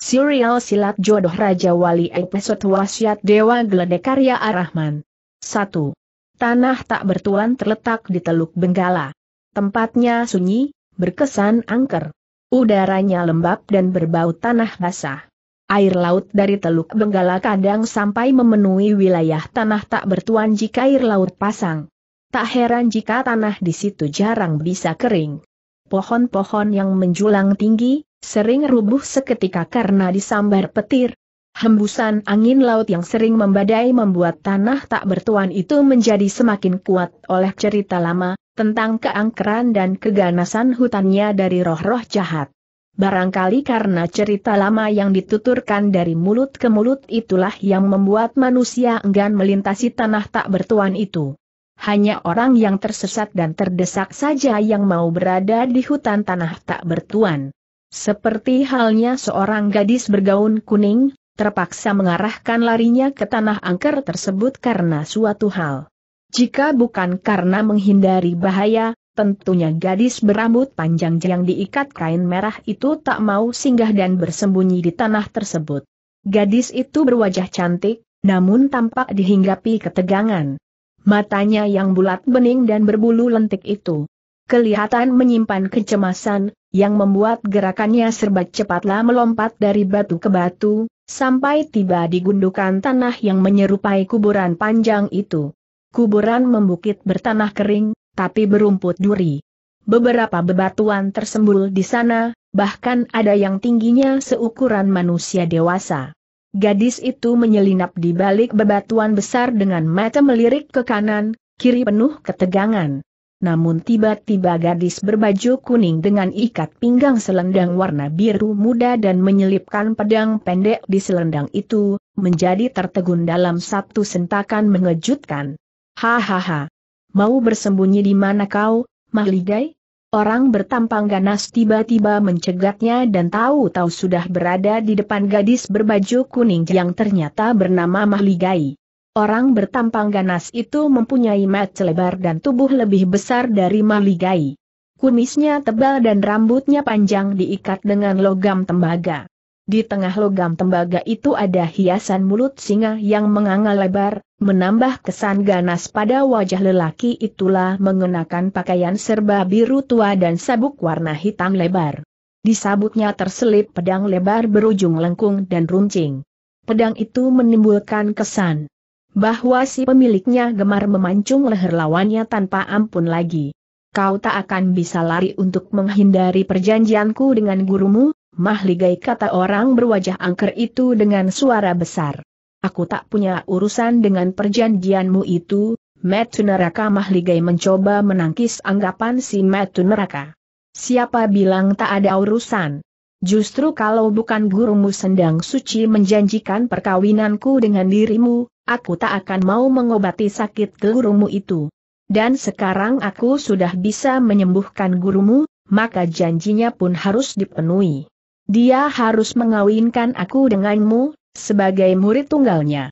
Serial Silat Jodoh Raja Wali Episode Wasiat Dewa Geledek Karya Arahman 1. Tanah tak bertuan terletak di Teluk Benggala. Tempatnya sunyi, berkesan angker. Udaranya lembab dan berbau tanah basah. Air laut dari Teluk Benggala kadang sampai memenuhi wilayah tanah tak bertuan jika air laut pasang. Tak heran jika tanah di situ jarang bisa kering pohon-pohon yang menjulang tinggi, sering rubuh seketika karena disambar petir. Hembusan angin laut yang sering membadai membuat tanah tak bertuan itu menjadi semakin kuat oleh cerita lama, tentang keangkeran dan keganasan hutannya dari roh-roh jahat. Barangkali karena cerita lama yang dituturkan dari mulut ke mulut itulah yang membuat manusia enggan melintasi tanah tak bertuan itu hanya orang yang tersesat dan terdesak saja yang mau berada di hutan tanah tak bertuan. Seperti halnya seorang gadis bergaun kuning, terpaksa mengarahkan larinya ke tanah angker tersebut karena suatu hal. Jika bukan karena menghindari bahaya, tentunya gadis berambut panjang yang diikat kain merah itu tak mau singgah dan bersembunyi di tanah tersebut. Gadis itu berwajah cantik, namun tampak dihinggapi ketegangan matanya yang bulat bening dan berbulu lentik itu. Kelihatan menyimpan kecemasan, yang membuat gerakannya serba cepatlah melompat dari batu ke batu, sampai tiba di gundukan tanah yang menyerupai kuburan panjang itu. Kuburan membukit bertanah kering, tapi berumput duri. Beberapa bebatuan tersembul di sana, bahkan ada yang tingginya seukuran manusia dewasa. Gadis itu menyelinap di balik bebatuan besar dengan mata melirik ke kanan, kiri penuh ketegangan. Namun tiba-tiba gadis berbaju kuning dengan ikat pinggang selendang warna biru muda dan menyelipkan pedang pendek di selendang itu, menjadi tertegun dalam satu sentakan mengejutkan. Hahaha. Mau bersembunyi di mana kau, Mahligai? Orang bertampang ganas tiba-tiba mencegatnya dan tahu-tahu sudah berada di depan gadis berbaju kuning yang ternyata bernama Mahligai. Orang bertampang ganas itu mempunyai mata lebar dan tubuh lebih besar dari Mahligai. Kumisnya tebal dan rambutnya panjang diikat dengan logam tembaga. Di tengah logam tembaga itu ada hiasan mulut singa yang menganga lebar, Menambah kesan ganas pada wajah lelaki itulah mengenakan pakaian serba biru tua dan sabuk warna hitam lebar. Di sabuknya terselip pedang lebar berujung lengkung dan runcing. Pedang itu menimbulkan kesan bahwa si pemiliknya gemar memancung leher lawannya tanpa ampun lagi. Kau tak akan bisa lari untuk menghindari perjanjianku dengan gurumu, mahligai kata orang berwajah angker itu dengan suara besar. Aku tak punya urusan dengan perjanjianmu itu, Metu Neraka Mahligai mencoba menangkis anggapan si Metu Neraka. Siapa bilang tak ada urusan? Justru kalau bukan gurumu sendang suci menjanjikan perkawinanku dengan dirimu, aku tak akan mau mengobati sakit gurumu itu. Dan sekarang aku sudah bisa menyembuhkan gurumu, maka janjinya pun harus dipenuhi. Dia harus mengawinkan aku denganmu, sebagai murid tunggalnya.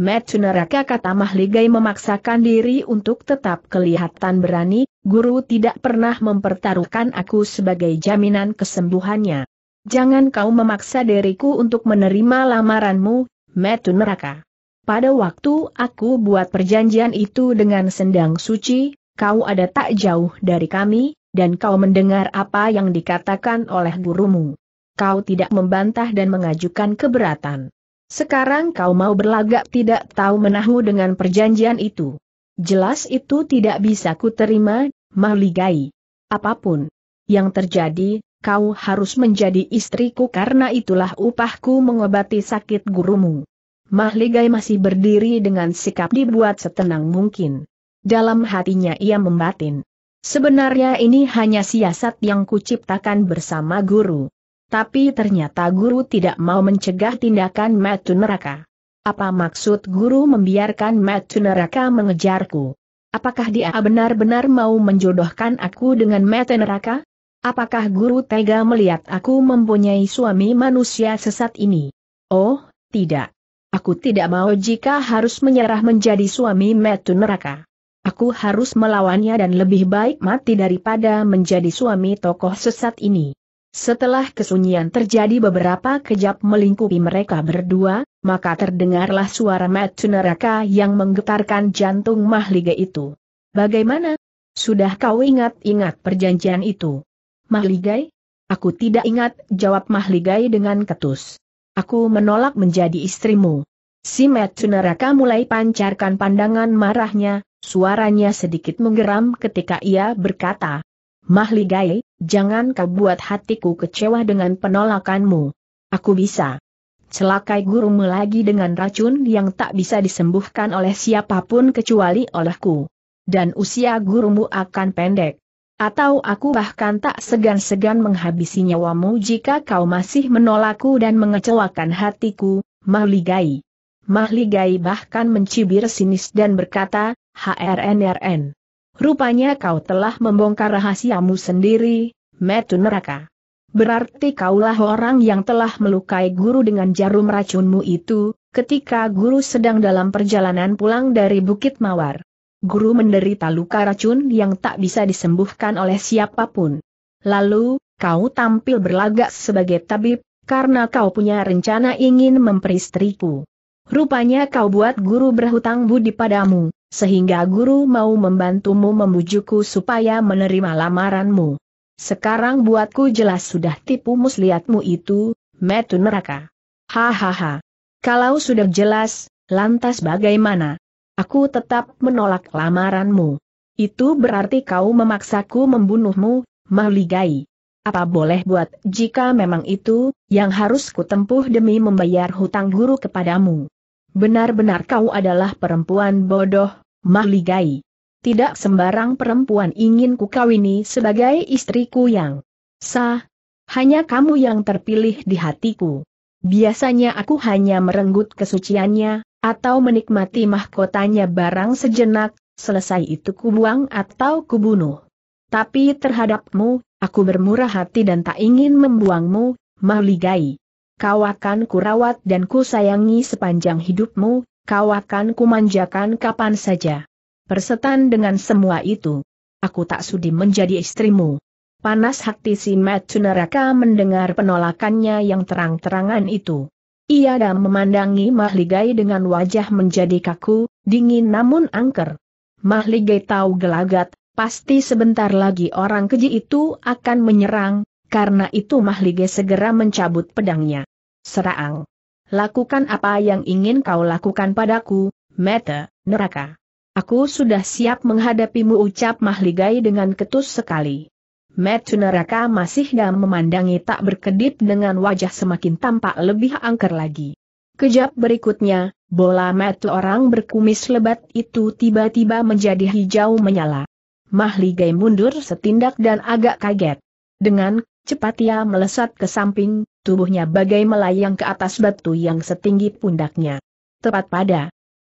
Metu neraka kata Mahligai memaksakan diri untuk tetap kelihatan berani, guru tidak pernah mempertaruhkan aku sebagai jaminan kesembuhannya. Jangan kau memaksa diriku untuk menerima lamaranmu, Metu neraka. Pada waktu aku buat perjanjian itu dengan sendang suci, kau ada tak jauh dari kami, dan kau mendengar apa yang dikatakan oleh gurumu. Kau tidak membantah dan mengajukan keberatan. Sekarang kau mau berlagak tidak tahu menahu dengan perjanjian itu. Jelas itu tidak bisa kuterima, mahligai. Apapun yang terjadi, kau harus menjadi istriku karena itulah upahku mengobati sakit gurumu. Mahligai masih berdiri dengan sikap dibuat setenang mungkin. Dalam hatinya ia membatin. Sebenarnya ini hanya siasat yang kuciptakan bersama guru. Tapi ternyata guru tidak mau mencegah tindakan metu neraka. Apa maksud guru membiarkan metu neraka mengejarku? Apakah dia benar-benar mau menjodohkan aku dengan metu neraka? Apakah guru tega melihat aku mempunyai suami manusia sesat ini? Oh, tidak. Aku tidak mau jika harus menyerah menjadi suami metu neraka. Aku harus melawannya dan lebih baik mati daripada menjadi suami tokoh sesat ini. Setelah kesunyian terjadi beberapa kejap melingkupi mereka berdua, maka terdengarlah suara metu neraka yang menggetarkan jantung mahliga itu. Bagaimana? Sudah kau ingat-ingat perjanjian itu? Mahligai? Aku tidak ingat, jawab Mahligai dengan ketus. Aku menolak menjadi istrimu. Si metu neraka mulai pancarkan pandangan marahnya, suaranya sedikit menggeram ketika ia berkata. Mahligai, Jangan kau buat hatiku kecewa dengan penolakanmu. Aku bisa. Celakai gurumu lagi dengan racun yang tak bisa disembuhkan oleh siapapun kecuali olehku. Dan usia gurumu akan pendek. Atau aku bahkan tak segan-segan menghabisi nyawamu jika kau masih menolakku dan mengecewakan hatiku, Mahligai. Mahligai bahkan mencibir sinis dan berkata, HRNRN. Rupanya kau telah membongkar rahasiamu sendiri, metu neraka. Berarti kaulah orang yang telah melukai guru dengan jarum racunmu itu, ketika guru sedang dalam perjalanan pulang dari Bukit Mawar. Guru menderita luka racun yang tak bisa disembuhkan oleh siapapun. Lalu, kau tampil berlagak sebagai tabib, karena kau punya rencana ingin memperistriku. Rupanya kau buat guru berhutang budi padamu, sehingga guru mau membantumu membujukku supaya menerima lamaranmu. Sekarang buatku jelas sudah tipu muslihatmu itu, metu neraka. Hahaha. Kalau sudah jelas, lantas bagaimana? Aku tetap menolak lamaranmu. Itu berarti kau memaksaku membunuhmu, mahligai. Apa boleh buat jika memang itu yang harus kutempuh demi membayar hutang guru kepadamu? Benar-benar kau adalah perempuan bodoh, mahligai. Tidak sembarang perempuan ingin ku kawini sebagai istriku yang sah. Hanya kamu yang terpilih di hatiku. Biasanya aku hanya merenggut kesuciannya, atau menikmati mahkotanya barang sejenak, selesai itu kubuang atau kubunuh. Tapi terhadapmu, aku bermurah hati dan tak ingin membuangmu, mahligai kau akan kurawat dan ku sayangi sepanjang hidupmu, kau akan kumanjakan kapan saja. Persetan dengan semua itu. Aku tak sudi menjadi istrimu. Panas hati si Matsunaraka mendengar penolakannya yang terang-terangan itu. Ia dan memandangi Mahligai dengan wajah menjadi kaku, dingin namun angker. Mahligai tahu gelagat, pasti sebentar lagi orang keji itu akan menyerang, karena itu Mahligai segera mencabut pedangnya. Serang. Lakukan apa yang ingin kau lakukan padaku, Meta, neraka. Aku sudah siap menghadapimu ucap Mahligai dengan ketus sekali. Metu neraka masih dam memandangi tak berkedip dengan wajah semakin tampak lebih angker lagi. Kejap berikutnya, bola metu orang berkumis lebat itu tiba-tiba menjadi hijau menyala. Mahligai mundur setindak dan agak kaget. Dengan cepat ia melesat ke samping, tubuhnya bagai melayang ke atas batu yang setinggi pundaknya. Tepat pada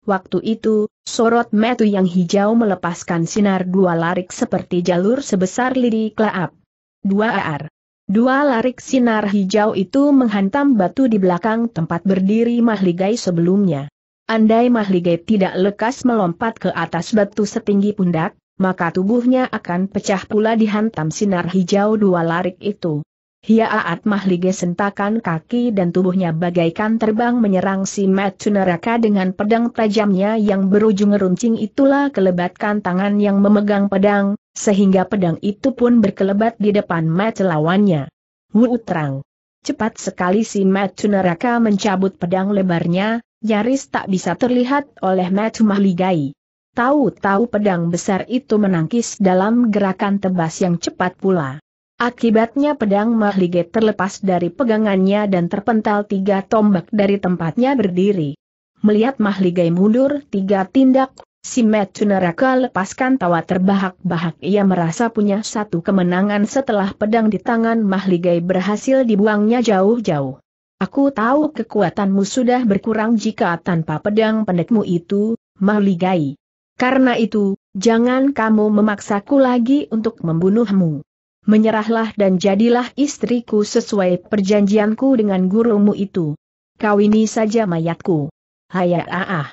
waktu itu, sorot metu yang hijau melepaskan sinar dua larik seperti jalur sebesar lidi kelap. Dua ar. Dua larik sinar hijau itu menghantam batu di belakang tempat berdiri Mahligai sebelumnya. Andai Mahligai tidak lekas melompat ke atas batu setinggi pundak, maka tubuhnya akan pecah pula dihantam sinar hijau dua larik itu. Hiaat Mahlige sentakan kaki dan tubuhnya bagaikan terbang menyerang si Matsu neraka dengan pedang tajamnya yang berujung runcing itulah kelebatkan tangan yang memegang pedang, sehingga pedang itu pun berkelebat di depan Mat lawannya. Wu terang. Cepat sekali si Matsu neraka mencabut pedang lebarnya, nyaris tak bisa terlihat oleh Mat Mahligai. Tahu-tahu pedang besar itu menangkis dalam gerakan tebas yang cepat pula. Akibatnya pedang Mahlige terlepas dari pegangannya dan terpental tiga tombak dari tempatnya berdiri. Melihat Mahligai mundur tiga tindak, si Metsunaraka lepaskan tawa terbahak-bahak ia merasa punya satu kemenangan setelah pedang di tangan Mahligai berhasil dibuangnya jauh-jauh. Aku tahu kekuatanmu sudah berkurang jika tanpa pedang pendekmu itu, Mahligai. Karena itu, jangan kamu memaksaku lagi untuk membunuhmu. Menyerahlah dan jadilah istriku sesuai perjanjianku dengan gurumu itu. Kawini saja mayatku. Haya ah, ah, ah.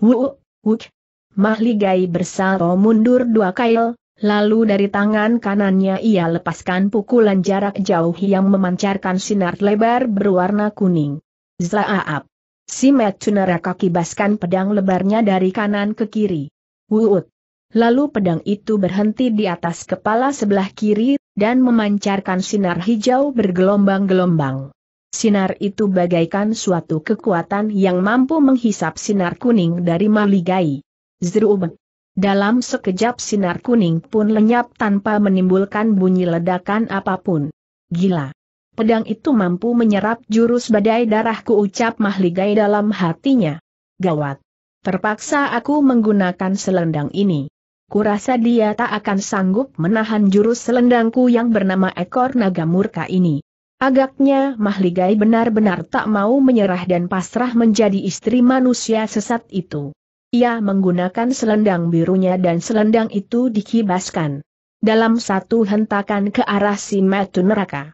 Wu, wuk. Mahligai bersaro mundur dua kail, lalu dari tangan kanannya ia lepaskan pukulan jarak jauh yang memancarkan sinar lebar berwarna kuning. Zaaap. Ah, si Metsunara kibaskan pedang lebarnya dari kanan ke kiri. Wuut. Lalu pedang itu berhenti di atas kepala sebelah kiri, dan memancarkan sinar hijau bergelombang-gelombang. Sinar itu bagaikan suatu kekuatan yang mampu menghisap sinar kuning dari Maligai. Zerubeng. Dalam sekejap sinar kuning pun lenyap tanpa menimbulkan bunyi ledakan apapun. Gila. Pedang itu mampu menyerap jurus badai darahku ucap Mahligai dalam hatinya. Gawat. Terpaksa aku menggunakan selendang ini kurasa dia tak akan sanggup menahan jurus selendangku yang bernama ekor naga murka ini. Agaknya Mahligai benar-benar tak mau menyerah dan pasrah menjadi istri manusia sesat itu. Ia menggunakan selendang birunya dan selendang itu dikibaskan. Dalam satu hentakan ke arah si metu neraka.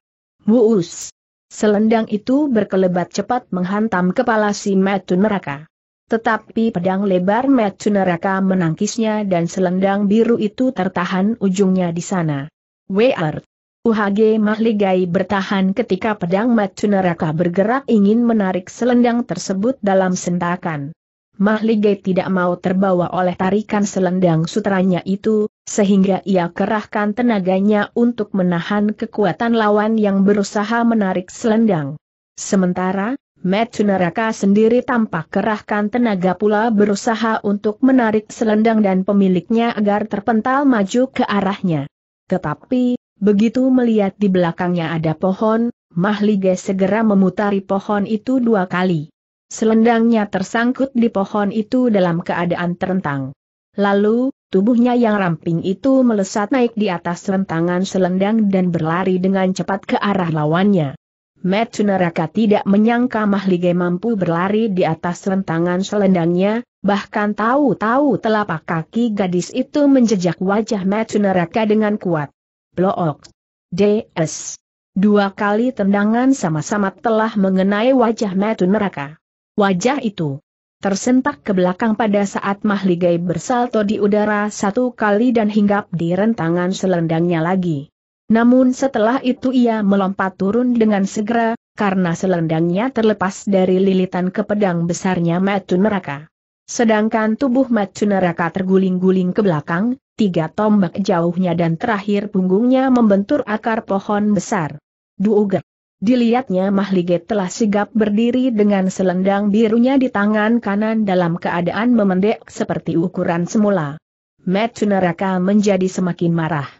Buus! Selendang itu berkelebat cepat menghantam kepala si metu neraka. Tetapi pedang lebar Metsu neraka menangkisnya dan selendang biru itu tertahan ujungnya di sana. Weart, UHG Mahligai bertahan ketika pedang Metsu neraka bergerak ingin menarik selendang tersebut dalam sentakan. Mahligai tidak mau terbawa oleh tarikan selendang sutranya itu, sehingga ia kerahkan tenaganya untuk menahan kekuatan lawan yang berusaha menarik selendang. Sementara, Matsu Naraka sendiri tampak kerahkan tenaga pula berusaha untuk menarik selendang dan pemiliknya agar terpental maju ke arahnya. Tetapi, begitu melihat di belakangnya ada pohon, Mahlige segera memutari pohon itu dua kali. Selendangnya tersangkut di pohon itu dalam keadaan terentang. Lalu, tubuhnya yang ramping itu melesat naik di atas rentangan selendang dan berlari dengan cepat ke arah lawannya. Metsu tidak menyangka Mahlige mampu berlari di atas rentangan selendangnya, bahkan tahu-tahu telapak kaki gadis itu menjejak wajah Metsu neraka dengan kuat. Blok. DS. Dua kali tendangan sama-sama telah mengenai wajah Metsu neraka. Wajah itu tersentak ke belakang pada saat Mahligai bersalto di udara satu kali dan hinggap di rentangan selendangnya lagi. Namun setelah itu ia melompat turun dengan segera, karena selendangnya terlepas dari lilitan ke pedang besarnya Matu Neraka. Sedangkan tubuh Matu Neraka terguling-guling ke belakang, tiga tombak jauhnya dan terakhir punggungnya membentur akar pohon besar. Duuger. Dilihatnya Mahliget telah sigap berdiri dengan selendang birunya di tangan kanan dalam keadaan memendek seperti ukuran semula. Matu Neraka menjadi semakin marah.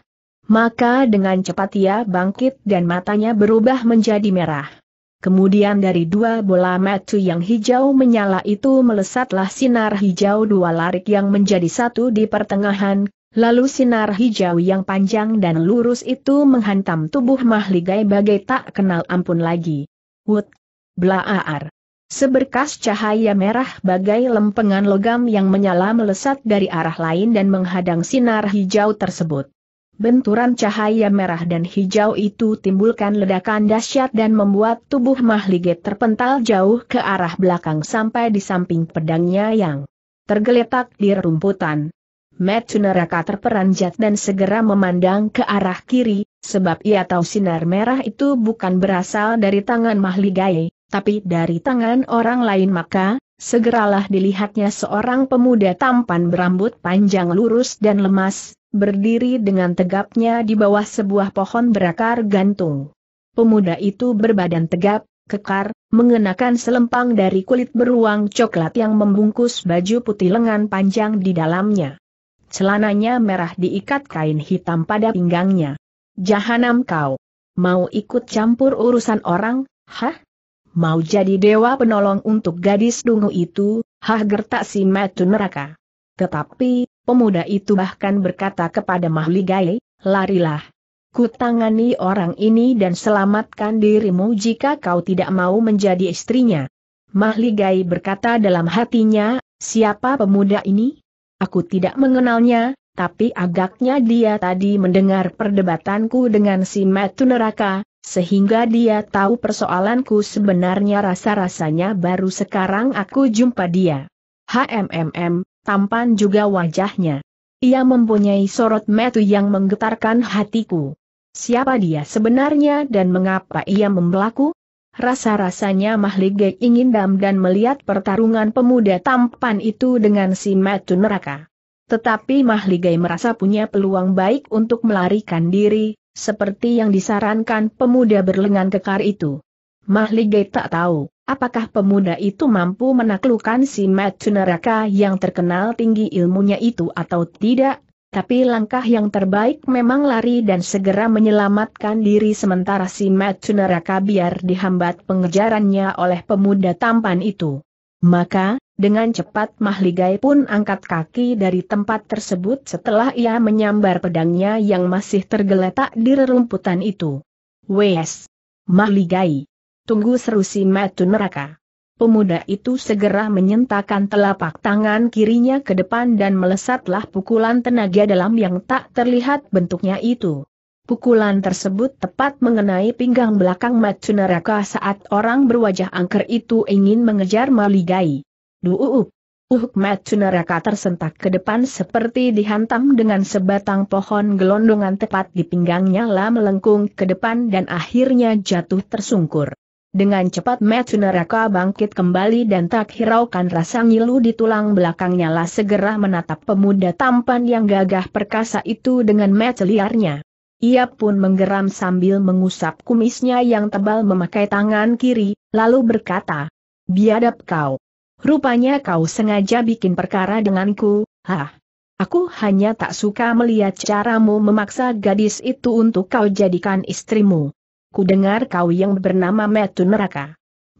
Maka dengan cepat ia bangkit dan matanya berubah menjadi merah. Kemudian dari dua bola mata yang hijau menyala itu melesatlah sinar hijau dua larik yang menjadi satu di pertengahan, lalu sinar hijau yang panjang dan lurus itu menghantam tubuh mahligai bagai tak kenal ampun lagi. Wut! Blaaar! Seberkas cahaya merah bagai lempengan logam yang menyala melesat dari arah lain dan menghadang sinar hijau tersebut. Benturan cahaya merah dan hijau itu timbulkan ledakan dahsyat dan membuat tubuh Mahliget terpental jauh ke arah belakang sampai di samping pedangnya yang tergeletak di rumputan. Metu neraka terperanjat dan segera memandang ke arah kiri, sebab ia tahu sinar merah itu bukan berasal dari tangan Mahligai, tapi dari tangan orang lain maka, segeralah dilihatnya seorang pemuda tampan berambut panjang lurus dan lemas, berdiri dengan tegapnya di bawah sebuah pohon berakar gantung. Pemuda itu berbadan tegap, kekar, mengenakan selempang dari kulit beruang coklat yang membungkus baju putih lengan panjang di dalamnya. Celananya merah diikat kain hitam pada pinggangnya. Jahanam kau! Mau ikut campur urusan orang, hah? mau jadi dewa penolong untuk gadis dungu itu, hah gertak si metu neraka. Tetapi, pemuda itu bahkan berkata kepada Mahligai, larilah. Kutangani orang ini dan selamatkan dirimu jika kau tidak mau menjadi istrinya. Mahligai berkata dalam hatinya, siapa pemuda ini? Aku tidak mengenalnya, tapi agaknya dia tadi mendengar perdebatanku dengan si Metu Neraka, sehingga dia tahu persoalanku sebenarnya rasa-rasanya baru sekarang aku jumpa dia. HMMM, tampan juga wajahnya. Ia mempunyai sorot metu yang menggetarkan hatiku. Siapa dia sebenarnya dan mengapa ia membelaku? Rasa-rasanya Mahligai ingin dam dan melihat pertarungan pemuda tampan itu dengan si Metu neraka. Tetapi Mahligai merasa punya peluang baik untuk melarikan diri, seperti yang disarankan pemuda berlengan kekar itu. Mahligai tak tahu, apakah pemuda itu mampu menaklukkan si Mad neraka yang terkenal tinggi ilmunya itu atau tidak, tapi langkah yang terbaik memang lari dan segera menyelamatkan diri sementara si Mad neraka biar dihambat pengejarannya oleh pemuda tampan itu. Maka, dengan cepat Mahligai pun angkat kaki dari tempat tersebut setelah ia menyambar pedangnya yang masih tergeletak di rerumputan itu. Wes! Mahligai! Tunggu seru si metu neraka! Pemuda itu segera menyentakan telapak tangan kirinya ke depan dan melesatlah pukulan tenaga dalam yang tak terlihat bentuknya itu. Pukulan tersebut tepat mengenai pinggang belakang Matsunaraka saat orang berwajah angker itu ingin mengejar Maligai. Duup. Uhuk Matsunaraka tersentak ke depan seperti dihantam dengan sebatang pohon gelondongan tepat di pinggangnya lah melengkung ke depan dan akhirnya jatuh tersungkur. Dengan cepat Matsunaraka bangkit kembali dan tak hiraukan rasa ngilu di tulang belakangnya lah segera menatap pemuda tampan yang gagah perkasa itu dengan mata liarnya. Ia pun menggeram sambil mengusap kumisnya yang tebal memakai tangan kiri, lalu berkata, Biadab kau. Rupanya kau sengaja bikin perkara denganku, hah. Aku hanya tak suka melihat caramu memaksa gadis itu untuk kau jadikan istrimu. Kudengar kau yang bernama Metu Neraka.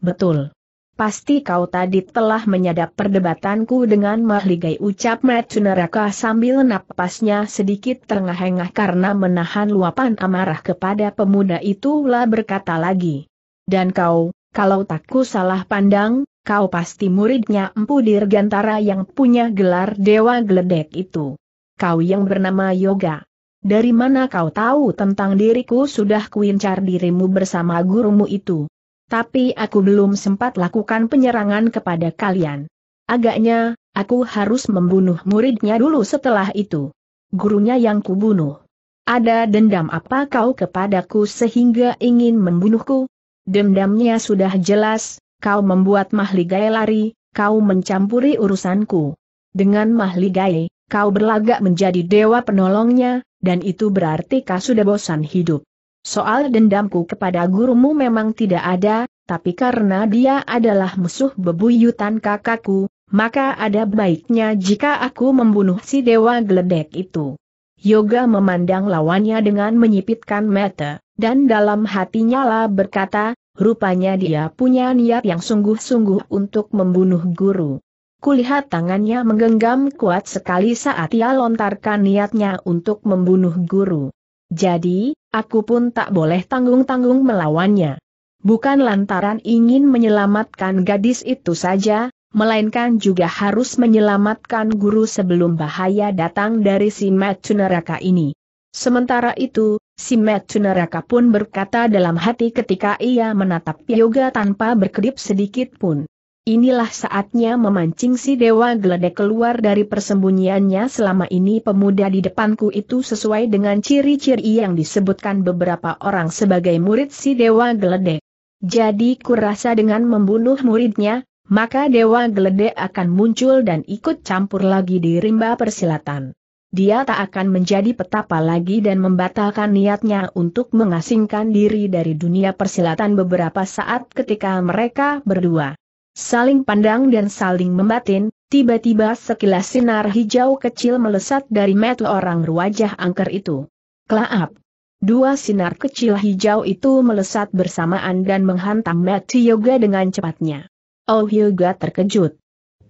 Betul. Pasti kau tadi telah menyadap perdebatanku dengan Mahligai ucap Neraka sambil napasnya sedikit terengah-engah karena menahan luapan amarah kepada pemuda itulah berkata lagi. Dan kau, kalau takku salah pandang, kau pasti muridnya Empu Dirgantara yang punya gelar Dewa Geledek itu. Kau yang bernama Yoga. Dari mana kau tahu tentang diriku sudah kuincar dirimu bersama gurumu itu? Tapi aku belum sempat lakukan penyerangan kepada kalian. Agaknya, aku harus membunuh muridnya dulu setelah itu. Gurunya yang kubunuh. Ada dendam apa kau kepadaku sehingga ingin membunuhku? Dendamnya sudah jelas, kau membuat Mahligai lari, kau mencampuri urusanku. Dengan Mahligai, kau berlagak menjadi dewa penolongnya, dan itu berarti kau sudah bosan hidup. Soal dendamku kepada gurumu memang tidak ada, tapi karena dia adalah musuh bebuyutan kakakku, maka ada baiknya jika aku membunuh si dewa geledek itu. Yoga memandang lawannya dengan menyipitkan mata, dan dalam hatinya lah berkata, rupanya dia punya niat yang sungguh-sungguh untuk membunuh guru. Kulihat tangannya menggenggam kuat sekali saat ia lontarkan niatnya untuk membunuh guru. Jadi, aku pun tak boleh tanggung-tanggung melawannya. Bukan lantaran ingin menyelamatkan gadis itu saja, melainkan juga harus menyelamatkan guru sebelum bahaya datang dari si Matu neraka ini. Sementara itu, si Matu neraka pun berkata dalam hati ketika ia menatap Yoga tanpa berkedip sedikit pun. Inilah saatnya memancing si dewa geledek keluar dari persembunyiannya selama ini pemuda di depanku itu sesuai dengan ciri-ciri yang disebutkan beberapa orang sebagai murid si dewa geledek. Jadi kurasa dengan membunuh muridnya, maka dewa geledek akan muncul dan ikut campur lagi di rimba persilatan dia tak akan menjadi petapa lagi dan membatalkan niatnya untuk mengasingkan diri dari dunia persilatan beberapa saat ketika mereka berdua Saling pandang dan saling membatin, tiba-tiba sekilas sinar hijau kecil melesat dari mata orang berwajah angker itu. Klaap! Dua sinar kecil hijau itu melesat bersamaan dan menghantam Mati Yoga dengan cepatnya. Oh Yoga terkejut.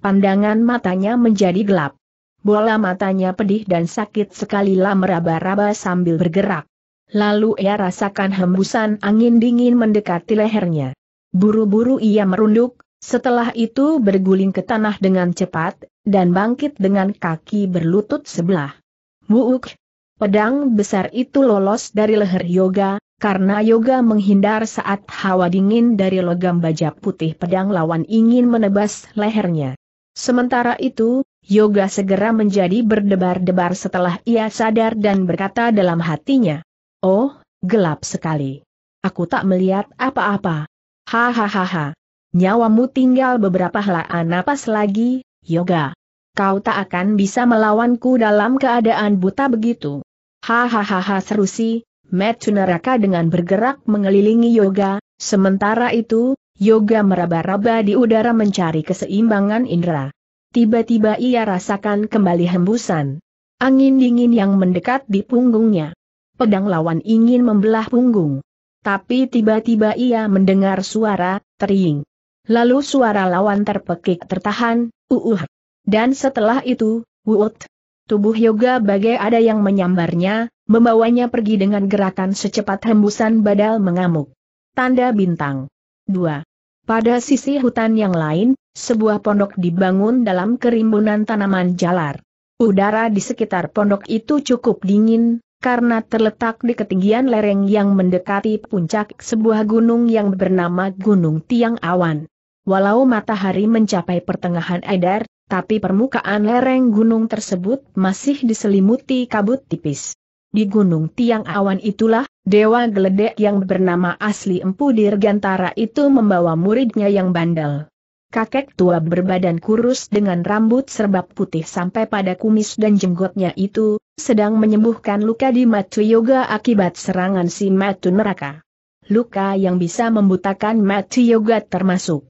Pandangan matanya menjadi gelap. Bola matanya pedih dan sakit sekali lah meraba-raba sambil bergerak. Lalu ia rasakan hembusan angin dingin mendekati lehernya. Buru-buru ia merunduk, setelah itu berguling ke tanah dengan cepat, dan bangkit dengan kaki berlutut sebelah. Wuuk! Pedang besar itu lolos dari leher yoga, karena yoga menghindar saat hawa dingin dari logam baja putih pedang lawan ingin menebas lehernya. Sementara itu, yoga segera menjadi berdebar-debar setelah ia sadar dan berkata dalam hatinya, Oh, gelap sekali. Aku tak melihat apa-apa. Hahaha. Nyawamu tinggal beberapa helaan napas lagi, Yoga. Kau tak akan bisa melawanku dalam keadaan buta begitu. Hahaha seru si, Metsu neraka dengan bergerak mengelilingi Yoga, sementara itu, Yoga meraba-raba di udara mencari keseimbangan indera. Tiba-tiba ia rasakan kembali hembusan. Angin dingin yang mendekat di punggungnya. Pedang lawan ingin membelah punggung. Tapi tiba-tiba ia mendengar suara, tering. Lalu suara lawan terpekik tertahan, uuh. Dan setelah itu, wut. Tubuh yoga bagai ada yang menyambarnya, membawanya pergi dengan gerakan secepat hembusan badal mengamuk. Tanda bintang. 2. Pada sisi hutan yang lain, sebuah pondok dibangun dalam kerimbunan tanaman jalar. Udara di sekitar pondok itu cukup dingin, karena terletak di ketinggian lereng yang mendekati puncak sebuah gunung yang bernama Gunung Tiang Awan. Walau matahari mencapai pertengahan edar, tapi permukaan lereng gunung tersebut masih diselimuti kabut tipis. Di gunung tiang awan itulah, Dewa Geledek yang bernama asli Empu Dirgantara itu membawa muridnya yang bandel. Kakek tua berbadan kurus dengan rambut serbab putih sampai pada kumis dan jenggotnya itu, sedang menyembuhkan luka di Matu Yoga akibat serangan si Matu Neraka. Luka yang bisa membutakan Matu Yoga termasuk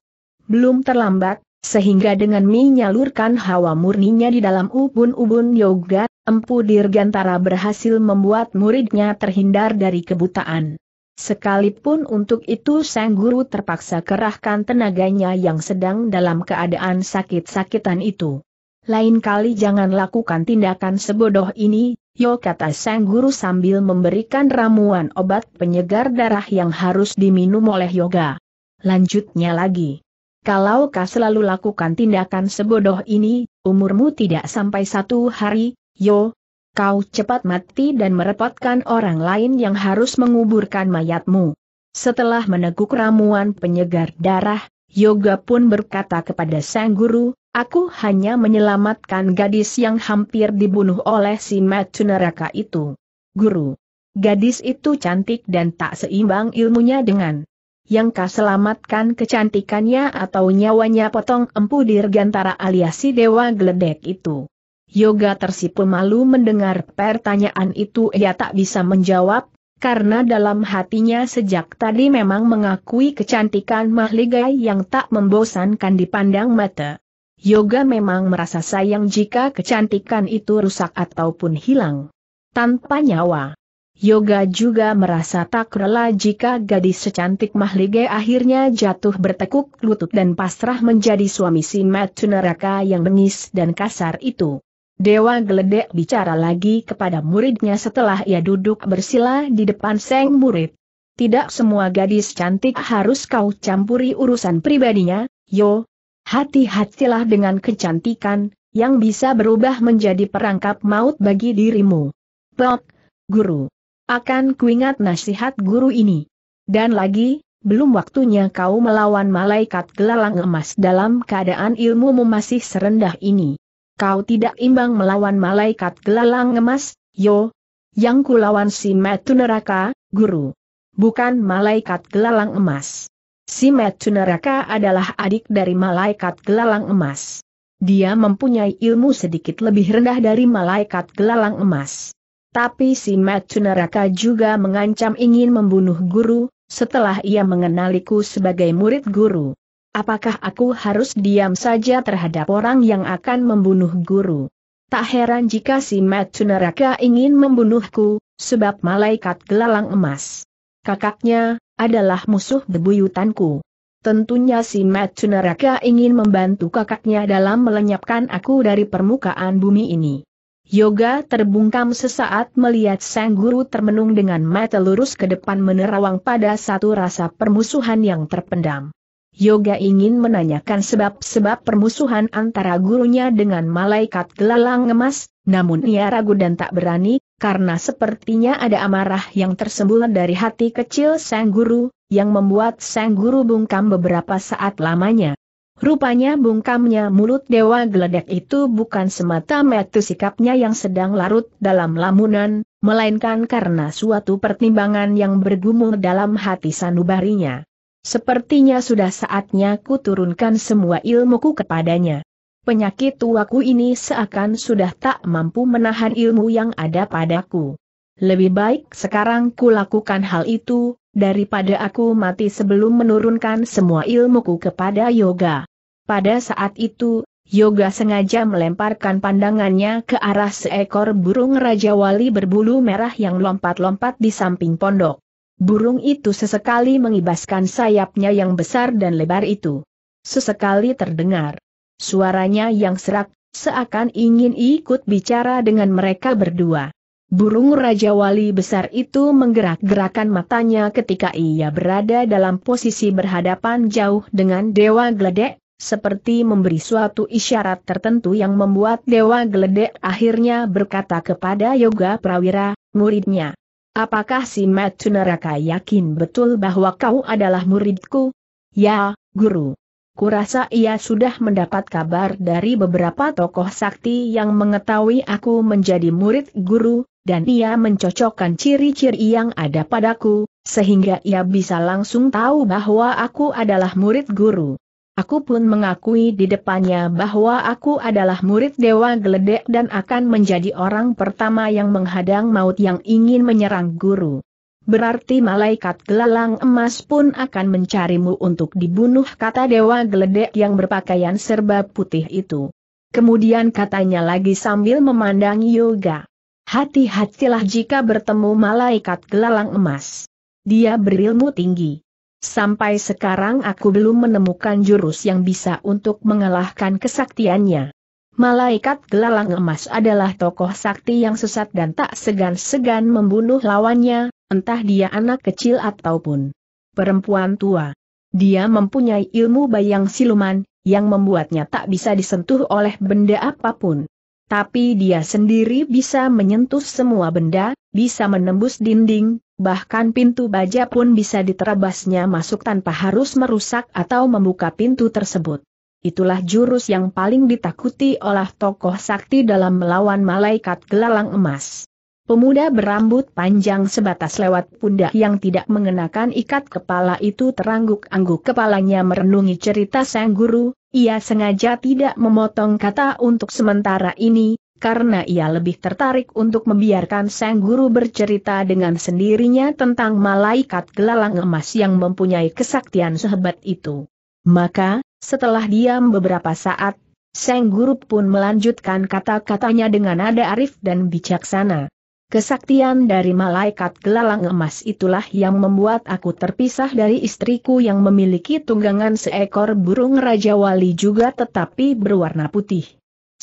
belum terlambat, sehingga dengan menyalurkan hawa murninya di dalam ubun-ubun yoga, Empu Dirgantara berhasil membuat muridnya terhindar dari kebutaan. Sekalipun untuk itu sang guru terpaksa kerahkan tenaganya yang sedang dalam keadaan sakit-sakitan itu. Lain kali jangan lakukan tindakan sebodoh ini, yo kata sang guru sambil memberikan ramuan obat penyegar darah yang harus diminum oleh yoga. Lanjutnya lagi. Kalau kau selalu lakukan tindakan sebodoh ini, umurmu tidak sampai satu hari, yo, kau cepat mati dan merepotkan orang lain yang harus menguburkan mayatmu. Setelah meneguk ramuan penyegar darah, Yoga pun berkata kepada sang guru, aku hanya menyelamatkan gadis yang hampir dibunuh oleh si Matu neraka itu. Guru, gadis itu cantik dan tak seimbang ilmunya dengan yang kau selamatkan kecantikannya atau nyawanya potong empu dirgantara alias si dewa geledek itu. Yoga tersipu malu mendengar pertanyaan itu ia tak bisa menjawab, karena dalam hatinya sejak tadi memang mengakui kecantikan Mahligai yang tak membosankan dipandang mata. Yoga memang merasa sayang jika kecantikan itu rusak ataupun hilang. Tanpa nyawa. Yoga juga merasa tak rela jika gadis secantik Mahlige akhirnya jatuh bertekuk lutut dan pasrah menjadi suami si Matu neraka yang bengis dan kasar itu. Dewa Geledek bicara lagi kepada muridnya setelah ia duduk bersila di depan seng murid. Tidak semua gadis cantik harus kau campuri urusan pribadinya, yo. Hati-hatilah dengan kecantikan, yang bisa berubah menjadi perangkap maut bagi dirimu. Pok, guru. Akan kuingat nasihat guru ini. Dan lagi, belum waktunya kau melawan malaikat gelalang emas dalam keadaan ilmumu masih serendah ini. Kau tidak imbang melawan malaikat gelalang emas, yo. Yang kulawan si metu neraka, guru. Bukan malaikat gelalang emas. Si Metu Neraka adalah adik dari malaikat gelalang emas. Dia mempunyai ilmu sedikit lebih rendah dari malaikat gelalang emas. Tapi si Matsu Neraka juga mengancam ingin membunuh guru, setelah ia mengenaliku sebagai murid guru. Apakah aku harus diam saja terhadap orang yang akan membunuh guru? Tak heran jika si Matsu Neraka ingin membunuhku, sebab malaikat gelalang emas. Kakaknya, adalah musuh bebuyutanku. Tentunya si Matsu Neraka ingin membantu kakaknya dalam melenyapkan aku dari permukaan bumi ini. Yoga terbungkam sesaat melihat sang guru termenung dengan mata lurus ke depan menerawang pada satu rasa permusuhan yang terpendam. Yoga ingin menanyakan sebab-sebab permusuhan antara gurunya dengan malaikat gelalang emas, namun ia ragu dan tak berani, karena sepertinya ada amarah yang tersembul dari hati kecil sang guru, yang membuat sang guru bungkam beberapa saat lamanya. Rupanya bungkamnya mulut dewa geledek itu bukan semata-mata sikapnya yang sedang larut dalam lamunan, melainkan karena suatu pertimbangan yang bergumul dalam hati sanubarinya. Sepertinya sudah saatnya ku turunkan semua ilmuku kepadanya. Penyakit tuaku ini seakan sudah tak mampu menahan ilmu yang ada padaku. Lebih baik sekarang kulakukan hal itu, daripada aku mati sebelum menurunkan semua ilmuku kepada yoga. Pada saat itu, Yoga sengaja melemparkan pandangannya ke arah seekor burung Raja Wali berbulu merah yang lompat-lompat di samping pondok. Burung itu sesekali mengibaskan sayapnya yang besar dan lebar itu. Sesekali terdengar. Suaranya yang serak, seakan ingin ikut bicara dengan mereka berdua. Burung Raja Wali besar itu menggerak-gerakan matanya ketika ia berada dalam posisi berhadapan jauh dengan Dewa Gledek, seperti memberi suatu isyarat tertentu yang membuat Dewa Geledek akhirnya berkata kepada Yoga Prawira, muridnya. Apakah si Matu Neraka yakin betul bahwa kau adalah muridku? Ya, Guru. Kurasa ia sudah mendapat kabar dari beberapa tokoh sakti yang mengetahui aku menjadi murid guru, dan ia mencocokkan ciri-ciri yang ada padaku, sehingga ia bisa langsung tahu bahwa aku adalah murid guru. Aku pun mengakui di depannya bahwa aku adalah murid Dewa Geledek dan akan menjadi orang pertama yang menghadang maut yang ingin menyerang guru. Berarti malaikat gelalang emas pun akan mencarimu untuk dibunuh kata Dewa Geledek yang berpakaian serba putih itu. Kemudian katanya lagi sambil memandang Yoga. Hati-hatilah jika bertemu malaikat gelalang emas. Dia berilmu tinggi. Sampai sekarang aku belum menemukan jurus yang bisa untuk mengalahkan kesaktiannya. Malaikat gelalang emas adalah tokoh sakti yang sesat dan tak segan-segan membunuh lawannya, entah dia anak kecil ataupun perempuan tua. Dia mempunyai ilmu bayang siluman, yang membuatnya tak bisa disentuh oleh benda apapun. Tapi dia sendiri bisa menyentuh semua benda, bisa menembus dinding, Bahkan pintu baja pun bisa diterabasnya masuk tanpa harus merusak atau membuka pintu tersebut. Itulah jurus yang paling ditakuti oleh tokoh sakti dalam melawan malaikat gelalang emas. Pemuda berambut panjang sebatas lewat pundak yang tidak mengenakan ikat kepala itu terangguk-angguk kepalanya merenungi cerita sang guru, ia sengaja tidak memotong kata untuk sementara ini, karena ia lebih tertarik untuk membiarkan sang guru bercerita dengan sendirinya tentang malaikat gelalang emas yang mempunyai kesaktian sehebat itu. Maka, setelah diam beberapa saat, sang guru pun melanjutkan kata-katanya dengan nada arif dan bijaksana. Kesaktian dari malaikat gelalang emas itulah yang membuat aku terpisah dari istriku yang memiliki tunggangan seekor burung Raja Wali juga tetapi berwarna putih.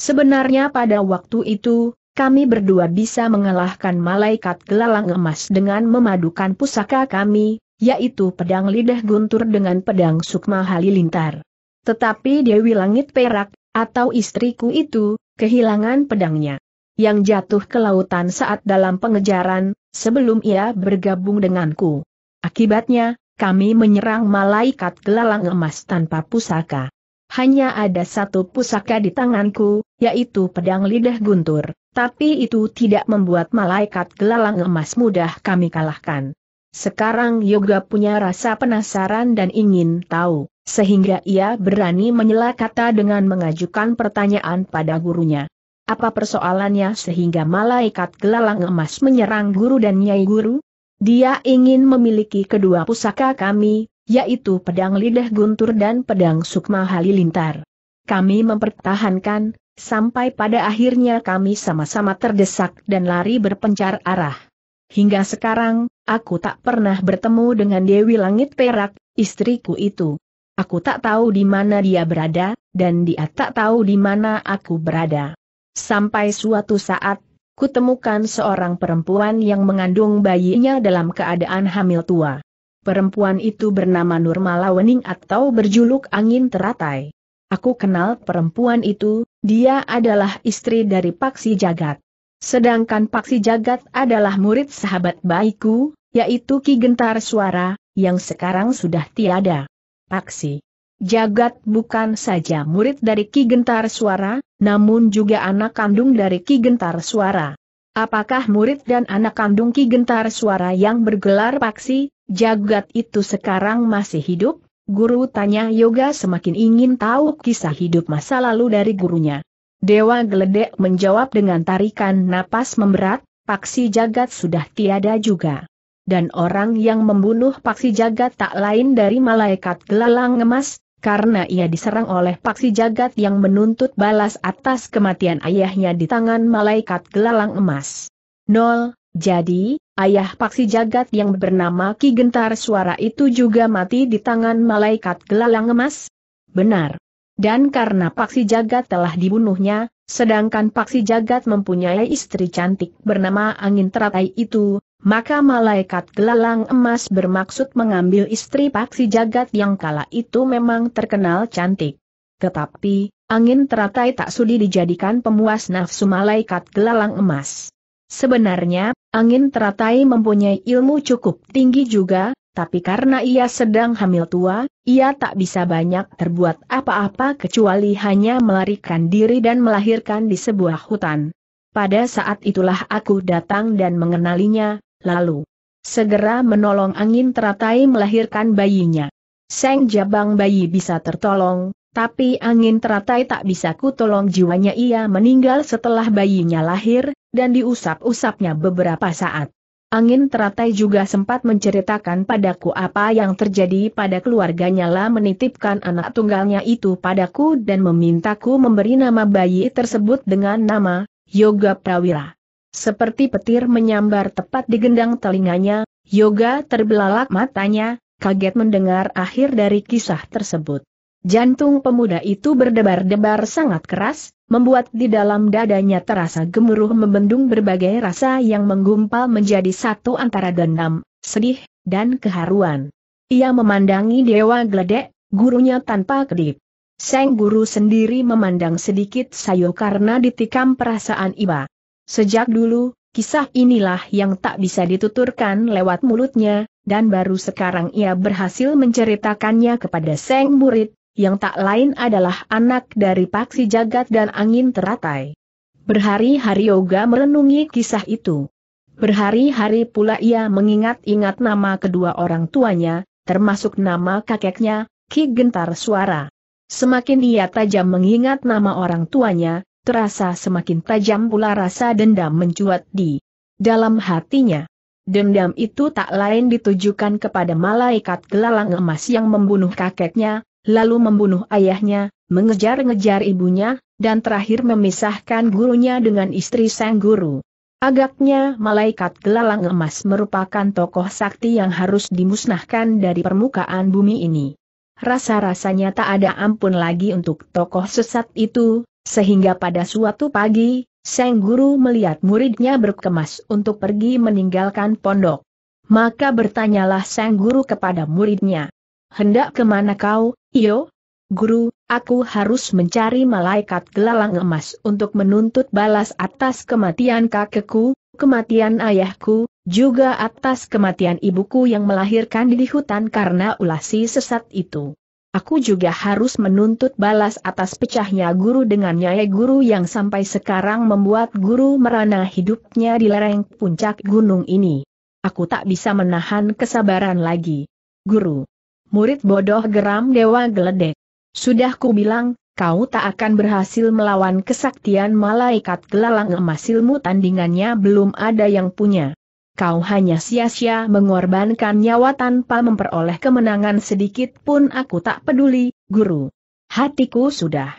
Sebenarnya pada waktu itu, kami berdua bisa mengalahkan malaikat gelalang emas dengan memadukan pusaka kami, yaitu pedang lidah guntur dengan pedang sukma halilintar. Tetapi Dewi Langit Perak, atau istriku itu, kehilangan pedangnya. Yang jatuh ke lautan saat dalam pengejaran, sebelum ia bergabung denganku. Akibatnya, kami menyerang malaikat gelalang emas tanpa pusaka hanya ada satu pusaka di tanganku, yaitu pedang lidah guntur, tapi itu tidak membuat malaikat gelalang emas mudah kami kalahkan. Sekarang Yoga punya rasa penasaran dan ingin tahu, sehingga ia berani menyela kata dengan mengajukan pertanyaan pada gurunya. Apa persoalannya sehingga malaikat gelalang emas menyerang guru dan nyai guru? Dia ingin memiliki kedua pusaka kami, yaitu pedang lidah guntur dan pedang sukma halilintar. Kami mempertahankan, sampai pada akhirnya kami sama-sama terdesak dan lari berpencar arah. Hingga sekarang, aku tak pernah bertemu dengan Dewi Langit Perak, istriku itu. Aku tak tahu di mana dia berada, dan dia tak tahu di mana aku berada. Sampai suatu saat, kutemukan seorang perempuan yang mengandung bayinya dalam keadaan hamil tua. Perempuan itu bernama Nurmala Wening atau berjuluk angin teratai. Aku kenal perempuan itu, dia adalah istri dari Paksi Jagat. Sedangkan Paksi Jagat adalah murid sahabat baikku, yaitu Ki Gentar Suara, yang sekarang sudah tiada. Paksi Jagat bukan saja murid dari Ki Gentar Suara, namun juga anak kandung dari Ki Gentar Suara. Apakah murid dan anak kandung Ki Gentar Suara yang bergelar Paksi, Jagat itu sekarang masih hidup? Guru tanya Yoga semakin ingin tahu kisah hidup masa lalu dari gurunya. Dewa Geledek menjawab dengan tarikan napas memberat, Paksi Jagat sudah tiada juga dan orang yang membunuh Paksi Jagat tak lain dari malaikat gelalang emas, karena ia diserang oleh paksi jagat yang menuntut balas atas kematian ayahnya di tangan malaikat gelalang emas. Nol, jadi, ayah paksi jagat yang bernama Ki Gentar Suara itu juga mati di tangan malaikat gelalang emas? Benar. Dan karena paksi jagat telah dibunuhnya, sedangkan paksi jagat mempunyai istri cantik bernama Angin Teratai itu, maka malaikat gelalang emas bermaksud mengambil istri paksi jagat yang kala itu memang terkenal cantik. Tetapi, angin teratai tak sudi dijadikan pemuas nafsu malaikat gelalang emas. Sebenarnya, angin teratai mempunyai ilmu cukup tinggi juga, tapi karena ia sedang hamil tua, ia tak bisa banyak terbuat apa-apa kecuali hanya melarikan diri dan melahirkan di sebuah hutan. Pada saat itulah aku datang dan mengenalinya, lalu segera menolong angin teratai melahirkan bayinya. Seng jabang bayi bisa tertolong, tapi angin teratai tak bisa kutolong jiwanya ia meninggal setelah bayinya lahir, dan diusap-usapnya beberapa saat. Angin teratai juga sempat menceritakan padaku apa yang terjadi pada keluarganya lah menitipkan anak tunggalnya itu padaku dan memintaku memberi nama bayi tersebut dengan nama, Yoga Prawira. Seperti petir menyambar tepat di gendang telinganya, Yoga terbelalak matanya, kaget mendengar akhir dari kisah tersebut. Jantung pemuda itu berdebar-debar sangat keras, membuat di dalam dadanya terasa gemuruh membendung berbagai rasa yang menggumpal menjadi satu antara dendam, sedih, dan keharuan. Ia memandangi Dewa Gledek, gurunya tanpa kedip. Seng guru sendiri memandang sedikit sayo karena ditikam perasaan iba. Sejak dulu, kisah inilah yang tak bisa dituturkan lewat mulutnya, dan baru sekarang ia berhasil menceritakannya kepada Seng Murid, yang tak lain adalah anak dari Paksi Jagat dan Angin Teratai. Berhari-hari Yoga merenungi kisah itu. Berhari-hari pula ia mengingat-ingat nama kedua orang tuanya, termasuk nama kakeknya, Ki Gentar Suara. Semakin ia tajam mengingat nama orang tuanya, terasa semakin tajam pula rasa dendam mencuat di dalam hatinya. Dendam itu tak lain ditujukan kepada malaikat gelalang emas yang membunuh kakeknya, lalu membunuh ayahnya, mengejar-ngejar ibunya, dan terakhir memisahkan gurunya dengan istri sang guru. Agaknya malaikat gelalang emas merupakan tokoh sakti yang harus dimusnahkan dari permukaan bumi ini. Rasa-rasanya tak ada ampun lagi untuk tokoh sesat itu, sehingga pada suatu pagi, sang Guru melihat muridnya berkemas untuk pergi meninggalkan pondok. Maka bertanyalah sang Guru kepada muridnya. Hendak kemana kau, Iyo? Guru, aku harus mencari malaikat gelalang emas untuk menuntut balas atas kematian kakekku, kematian ayahku, juga atas kematian ibuku yang melahirkan di hutan karena ulasi sesat itu. Aku juga harus menuntut balas atas pecahnya guru dengan nyai guru yang sampai sekarang membuat guru merana hidupnya di lereng puncak gunung ini. Aku tak bisa menahan kesabaran lagi. Guru. Murid bodoh geram dewa geledek. Sudah ku bilang, kau tak akan berhasil melawan kesaktian malaikat gelalang emas ilmu tandingannya belum ada yang punya kau hanya sia-sia mengorbankan nyawa tanpa memperoleh kemenangan sedikit pun aku tak peduli, guru. Hatiku sudah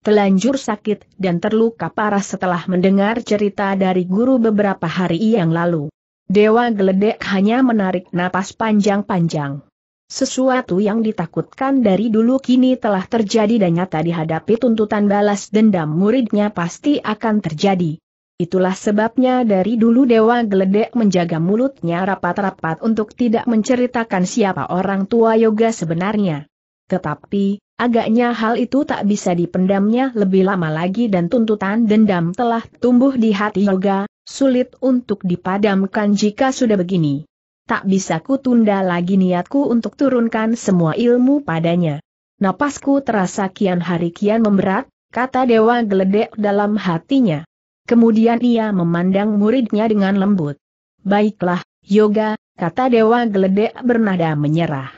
telanjur sakit dan terluka parah setelah mendengar cerita dari guru beberapa hari yang lalu. Dewa Geledek hanya menarik napas panjang-panjang. Sesuatu yang ditakutkan dari dulu kini telah terjadi dan nyata dihadapi tuntutan balas dendam muridnya pasti akan terjadi. Itulah sebabnya dari dulu Dewa Geledek menjaga mulutnya rapat-rapat untuk tidak menceritakan siapa orang tua Yoga sebenarnya. Tetapi, agaknya hal itu tak bisa dipendamnya lebih lama lagi dan tuntutan dendam telah tumbuh di hati Yoga, sulit untuk dipadamkan jika sudah begini. Tak bisa ku tunda lagi niatku untuk turunkan semua ilmu padanya. Napasku terasa kian hari kian memberat, kata Dewa Geledek dalam hatinya. Kemudian ia memandang muridnya dengan lembut. Baiklah, Yoga, kata Dewa Geledek bernada menyerah.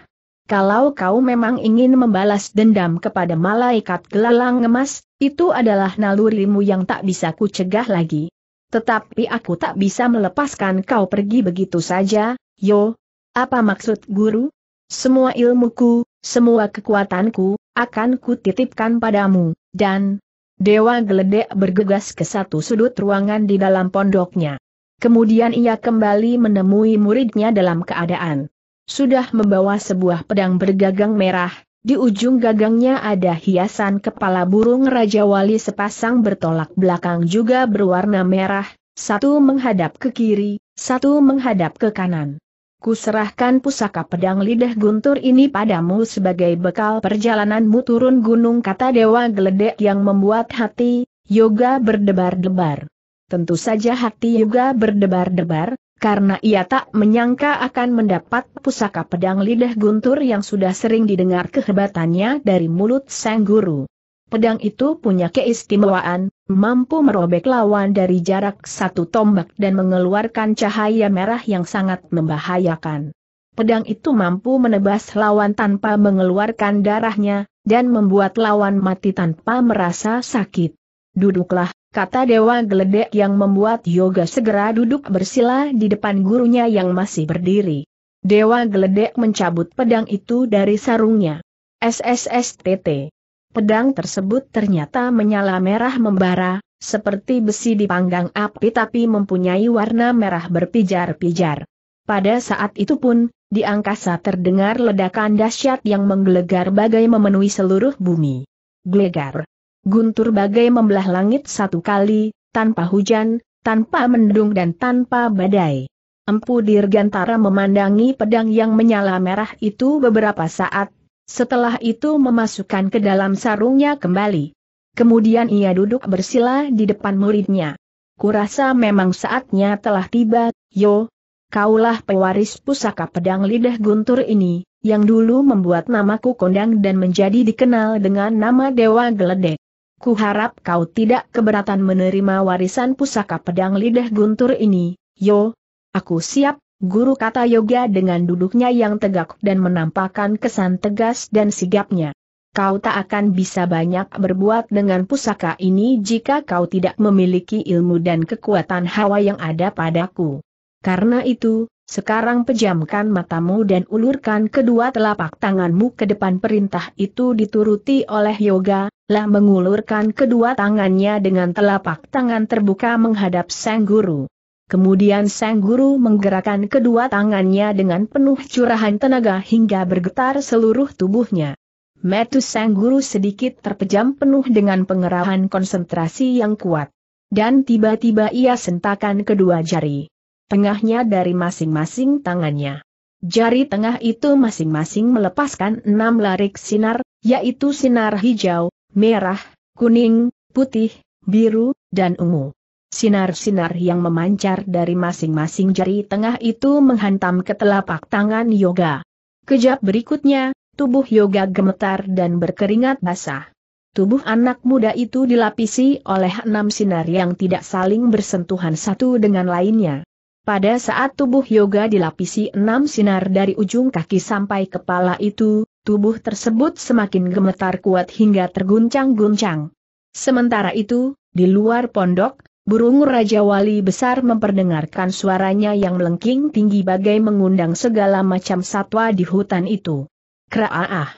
Kalau kau memang ingin membalas dendam kepada malaikat gelalang emas, itu adalah nalurimu yang tak bisa kucegah lagi. Tetapi aku tak bisa melepaskan kau pergi begitu saja, yo. Apa maksud guru? Semua ilmuku, semua kekuatanku, akan kutitipkan padamu, dan, Dewa Geledek bergegas ke satu sudut ruangan di dalam pondoknya. Kemudian ia kembali menemui muridnya dalam keadaan sudah membawa sebuah pedang bergagang merah, di ujung gagangnya ada hiasan kepala burung Raja Wali sepasang bertolak belakang juga berwarna merah, satu menghadap ke kiri, satu menghadap ke kanan. Kuserahkan pusaka pedang lidah guntur ini padamu sebagai bekal perjalananmu turun gunung kata Dewa Geledek yang membuat hati, Yoga berdebar-debar. Tentu saja hati Yoga berdebar-debar, karena ia tak menyangka akan mendapat pusaka pedang lidah guntur yang sudah sering didengar kehebatannya dari mulut sang guru. Pedang itu punya keistimewaan, mampu merobek lawan dari jarak satu tombak dan mengeluarkan cahaya merah yang sangat membahayakan. Pedang itu mampu menebas lawan tanpa mengeluarkan darahnya, dan membuat lawan mati tanpa merasa sakit. Duduklah, kata Dewa Geledek yang membuat Yoga segera duduk bersila di depan gurunya yang masih berdiri. Dewa Geledek mencabut pedang itu dari sarungnya. SSSTT Pedang tersebut ternyata menyala merah membara, seperti besi dipanggang api tapi mempunyai warna merah berpijar-pijar. Pada saat itu pun, di angkasa terdengar ledakan dahsyat yang menggelegar bagai memenuhi seluruh bumi. Glegar. Guntur bagai membelah langit satu kali, tanpa hujan, tanpa mendung dan tanpa badai. Empu Dirgantara memandangi pedang yang menyala merah itu beberapa saat, setelah itu memasukkan ke dalam sarungnya kembali. Kemudian ia duduk bersila di depan muridnya. Kurasa memang saatnya telah tiba, yo. Kaulah pewaris pusaka pedang lidah guntur ini, yang dulu membuat namaku kondang dan menjadi dikenal dengan nama Dewa Geledek. Kuharap kau tidak keberatan menerima warisan pusaka pedang lidah guntur ini, yo. Aku siap Guru kata Yoga dengan duduknya yang tegak dan menampakkan kesan tegas dan sigapnya. Kau tak akan bisa banyak berbuat dengan pusaka ini jika kau tidak memiliki ilmu dan kekuatan hawa yang ada padaku. Karena itu, sekarang pejamkan matamu dan ulurkan kedua telapak tanganmu ke depan perintah itu dituruti oleh Yoga, lah mengulurkan kedua tangannya dengan telapak tangan terbuka menghadap sang guru. Kemudian sang guru menggerakkan kedua tangannya dengan penuh curahan tenaga hingga bergetar seluruh tubuhnya. Metu sang guru sedikit terpejam penuh dengan pengerahan konsentrasi yang kuat. Dan tiba-tiba ia sentakan kedua jari. Tengahnya dari masing-masing tangannya. Jari tengah itu masing-masing melepaskan enam larik sinar, yaitu sinar hijau, merah, kuning, putih, biru, dan ungu. Sinar-sinar yang memancar dari masing-masing jari tengah itu menghantam ke telapak tangan Yoga. Kejap berikutnya, tubuh Yoga gemetar dan berkeringat basah. Tubuh anak muda itu dilapisi oleh enam sinar yang tidak saling bersentuhan satu dengan lainnya. Pada saat tubuh Yoga dilapisi enam sinar dari ujung kaki sampai kepala itu, tubuh tersebut semakin gemetar kuat hingga terguncang-guncang. Sementara itu, di luar pondok, Burung Raja Wali besar memperdengarkan suaranya yang melengking tinggi bagai mengundang segala macam satwa di hutan itu. Kraaah!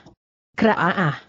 Kraaah!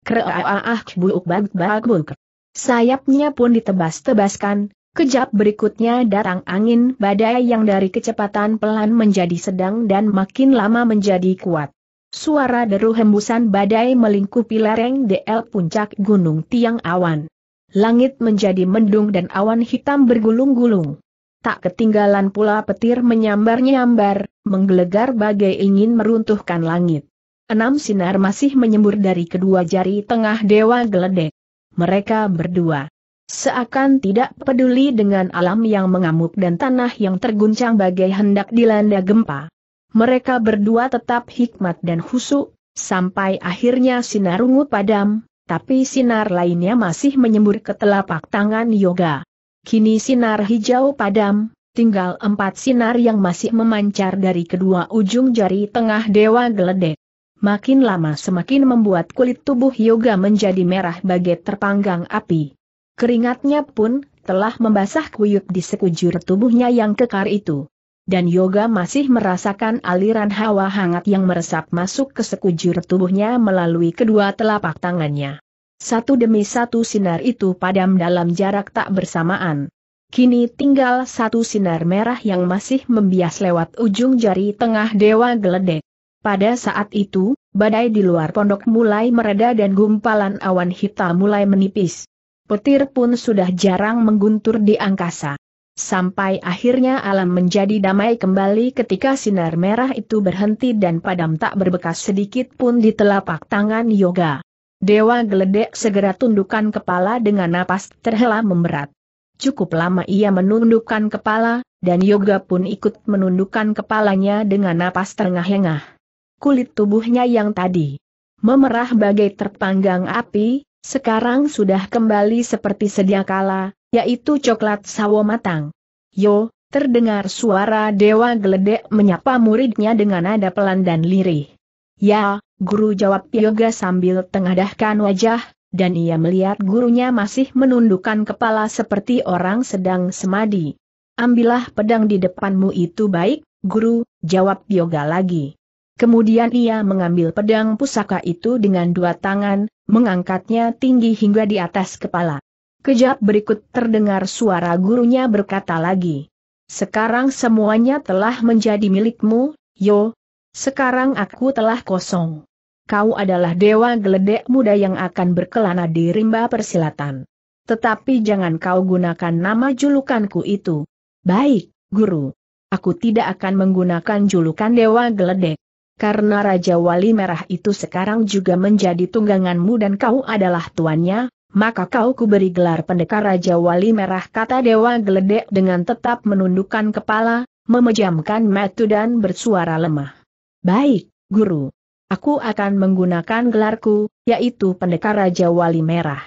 Kraaah buuk bag bag buuk! Sayapnya pun ditebas-tebaskan, Kejap berikutnya datang angin badai yang dari kecepatan pelan menjadi sedang dan makin lama menjadi kuat. Suara deru hembusan badai melingkupi lereng DL puncak Gunung Tiang Awan. Langit menjadi mendung dan awan hitam bergulung-gulung. Tak ketinggalan pula petir menyambar-nyambar, menggelegar bagai ingin meruntuhkan langit. Enam sinar masih menyembur dari kedua jari tengah dewa geledek. Mereka berdua. Seakan tidak peduli dengan alam yang mengamuk dan tanah yang terguncang bagai hendak dilanda gempa. Mereka berdua tetap hikmat dan husuk, sampai akhirnya sinar ungu padam, tapi sinar lainnya masih menyembur ke telapak tangan Yoga. Kini sinar hijau padam, tinggal empat sinar yang masih memancar dari kedua ujung jari tengah Dewa Geledek. Makin lama semakin membuat kulit tubuh Yoga menjadi merah bagai terpanggang api. Keringatnya pun telah membasah kuyup di sekujur tubuhnya yang kekar itu dan Yoga masih merasakan aliran hawa hangat yang meresap masuk ke sekujur tubuhnya melalui kedua telapak tangannya. Satu demi satu sinar itu padam dalam jarak tak bersamaan. Kini tinggal satu sinar merah yang masih membias lewat ujung jari tengah Dewa Geledek. Pada saat itu, badai di luar pondok mulai mereda dan gumpalan awan hitam mulai menipis. Petir pun sudah jarang mengguntur di angkasa. Sampai akhirnya alam menjadi damai kembali ketika sinar merah itu berhenti dan padam tak berbekas sedikit pun di telapak tangan yoga. Dewa geledek segera tundukkan kepala dengan napas terhela memberat. Cukup lama ia menundukkan kepala, dan yoga pun ikut menundukkan kepalanya dengan napas terengah-engah. Kulit tubuhnya yang tadi memerah bagai terpanggang api, sekarang sudah kembali seperti sedia kala, yaitu coklat sawo matang. Yo, terdengar suara Dewa Geledek menyapa muridnya dengan nada pelan dan lirih. Ya, guru jawab Yoga sambil tengadahkan wajah, dan ia melihat gurunya masih menundukkan kepala seperti orang sedang semadi. Ambillah pedang di depanmu itu baik, guru, jawab Yoga lagi. Kemudian ia mengambil pedang pusaka itu dengan dua tangan, mengangkatnya tinggi hingga di atas kepala. Kejap berikut terdengar suara gurunya berkata lagi. Sekarang semuanya telah menjadi milikmu, yo. Sekarang aku telah kosong. Kau adalah dewa geledek muda yang akan berkelana di rimba persilatan. Tetapi jangan kau gunakan nama julukanku itu. Baik, guru. Aku tidak akan menggunakan julukan dewa geledek. Karena Raja Wali Merah itu sekarang juga menjadi tungganganmu dan kau adalah tuannya, maka kau kuberi gelar pendekar Raja Wali Merah kata Dewa Geledek dengan tetap menundukkan kepala, memejamkan metu dan bersuara lemah. Baik, Guru. Aku akan menggunakan gelarku, yaitu pendekar Raja Wali Merah.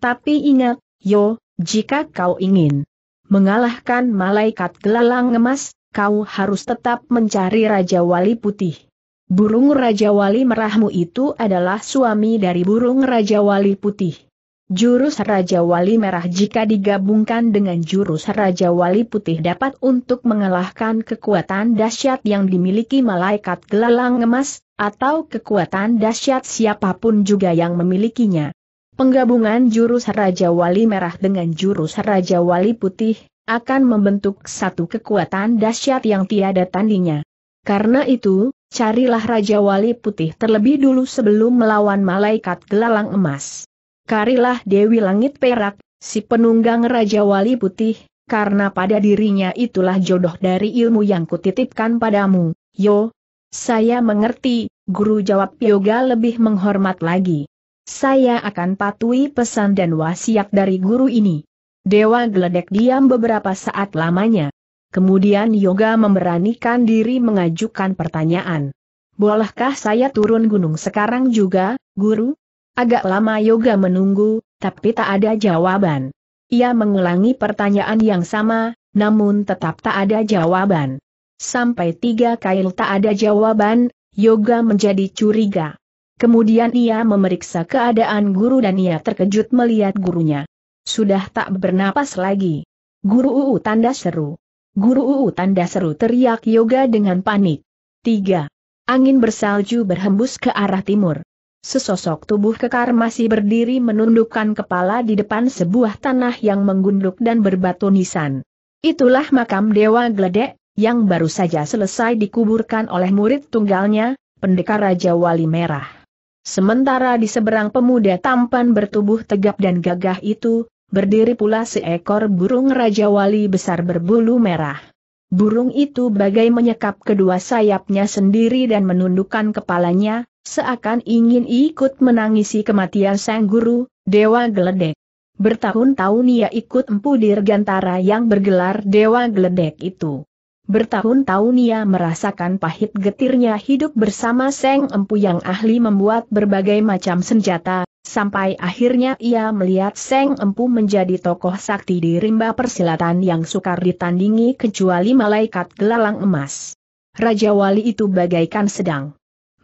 Tapi ingat, yo, jika kau ingin mengalahkan malaikat gelalang emas, kau harus tetap mencari Raja Wali Putih. Burung Raja Wali Merahmu itu adalah suami dari burung Raja Wali Putih. Jurus Raja Wali Merah jika digabungkan dengan jurus Raja Wali Putih dapat untuk mengalahkan kekuatan dahsyat yang dimiliki malaikat gelalang emas, atau kekuatan dahsyat siapapun juga yang memilikinya. Penggabungan jurus Raja Wali Merah dengan jurus Raja Wali Putih, akan membentuk satu kekuatan dahsyat yang tiada tandingnya. Karena itu, carilah Raja Wali Putih terlebih dulu sebelum melawan malaikat gelalang emas karilah Dewi Langit Perak, si penunggang Raja Wali Putih, karena pada dirinya itulah jodoh dari ilmu yang kutitipkan padamu, yo. Saya mengerti, guru jawab Yoga lebih menghormat lagi. Saya akan patuhi pesan dan wasiat dari guru ini. Dewa geledek diam beberapa saat lamanya. Kemudian Yoga memberanikan diri mengajukan pertanyaan. Bolehkah saya turun gunung sekarang juga, guru? Agak lama Yoga menunggu, tapi tak ada jawaban. Ia mengulangi pertanyaan yang sama, namun tetap tak ada jawaban. Sampai tiga kali tak ada jawaban, Yoga menjadi curiga. Kemudian ia memeriksa keadaan guru dan ia terkejut melihat gurunya. Sudah tak bernapas lagi. Guru UU tanda seru. Guru UU tanda seru teriak Yoga dengan panik. Tiga. Angin bersalju berhembus ke arah timur. Sesosok tubuh kekar masih berdiri menundukkan kepala di depan sebuah tanah yang menggunduk dan berbatu nisan. Itulah makam Dewa Gledek, yang baru saja selesai dikuburkan oleh murid tunggalnya, pendekar Raja Wali Merah. Sementara di seberang pemuda tampan bertubuh tegap dan gagah itu, berdiri pula seekor burung Raja Wali besar berbulu merah. Burung itu bagai menyekap kedua sayapnya sendiri dan menundukkan kepalanya, Seakan ingin ikut menangisi kematian sang guru, Dewa Geledek. Bertahun-tahun ia ikut empu dirgantara yang bergelar Dewa Geledek itu. Bertahun-tahun ia merasakan pahit getirnya hidup bersama Seng Empu yang ahli membuat berbagai macam senjata, sampai akhirnya ia melihat Seng Empu menjadi tokoh sakti di rimba persilatan yang sukar ditandingi kecuali malaikat gelalang emas. Raja Wali itu bagaikan sedang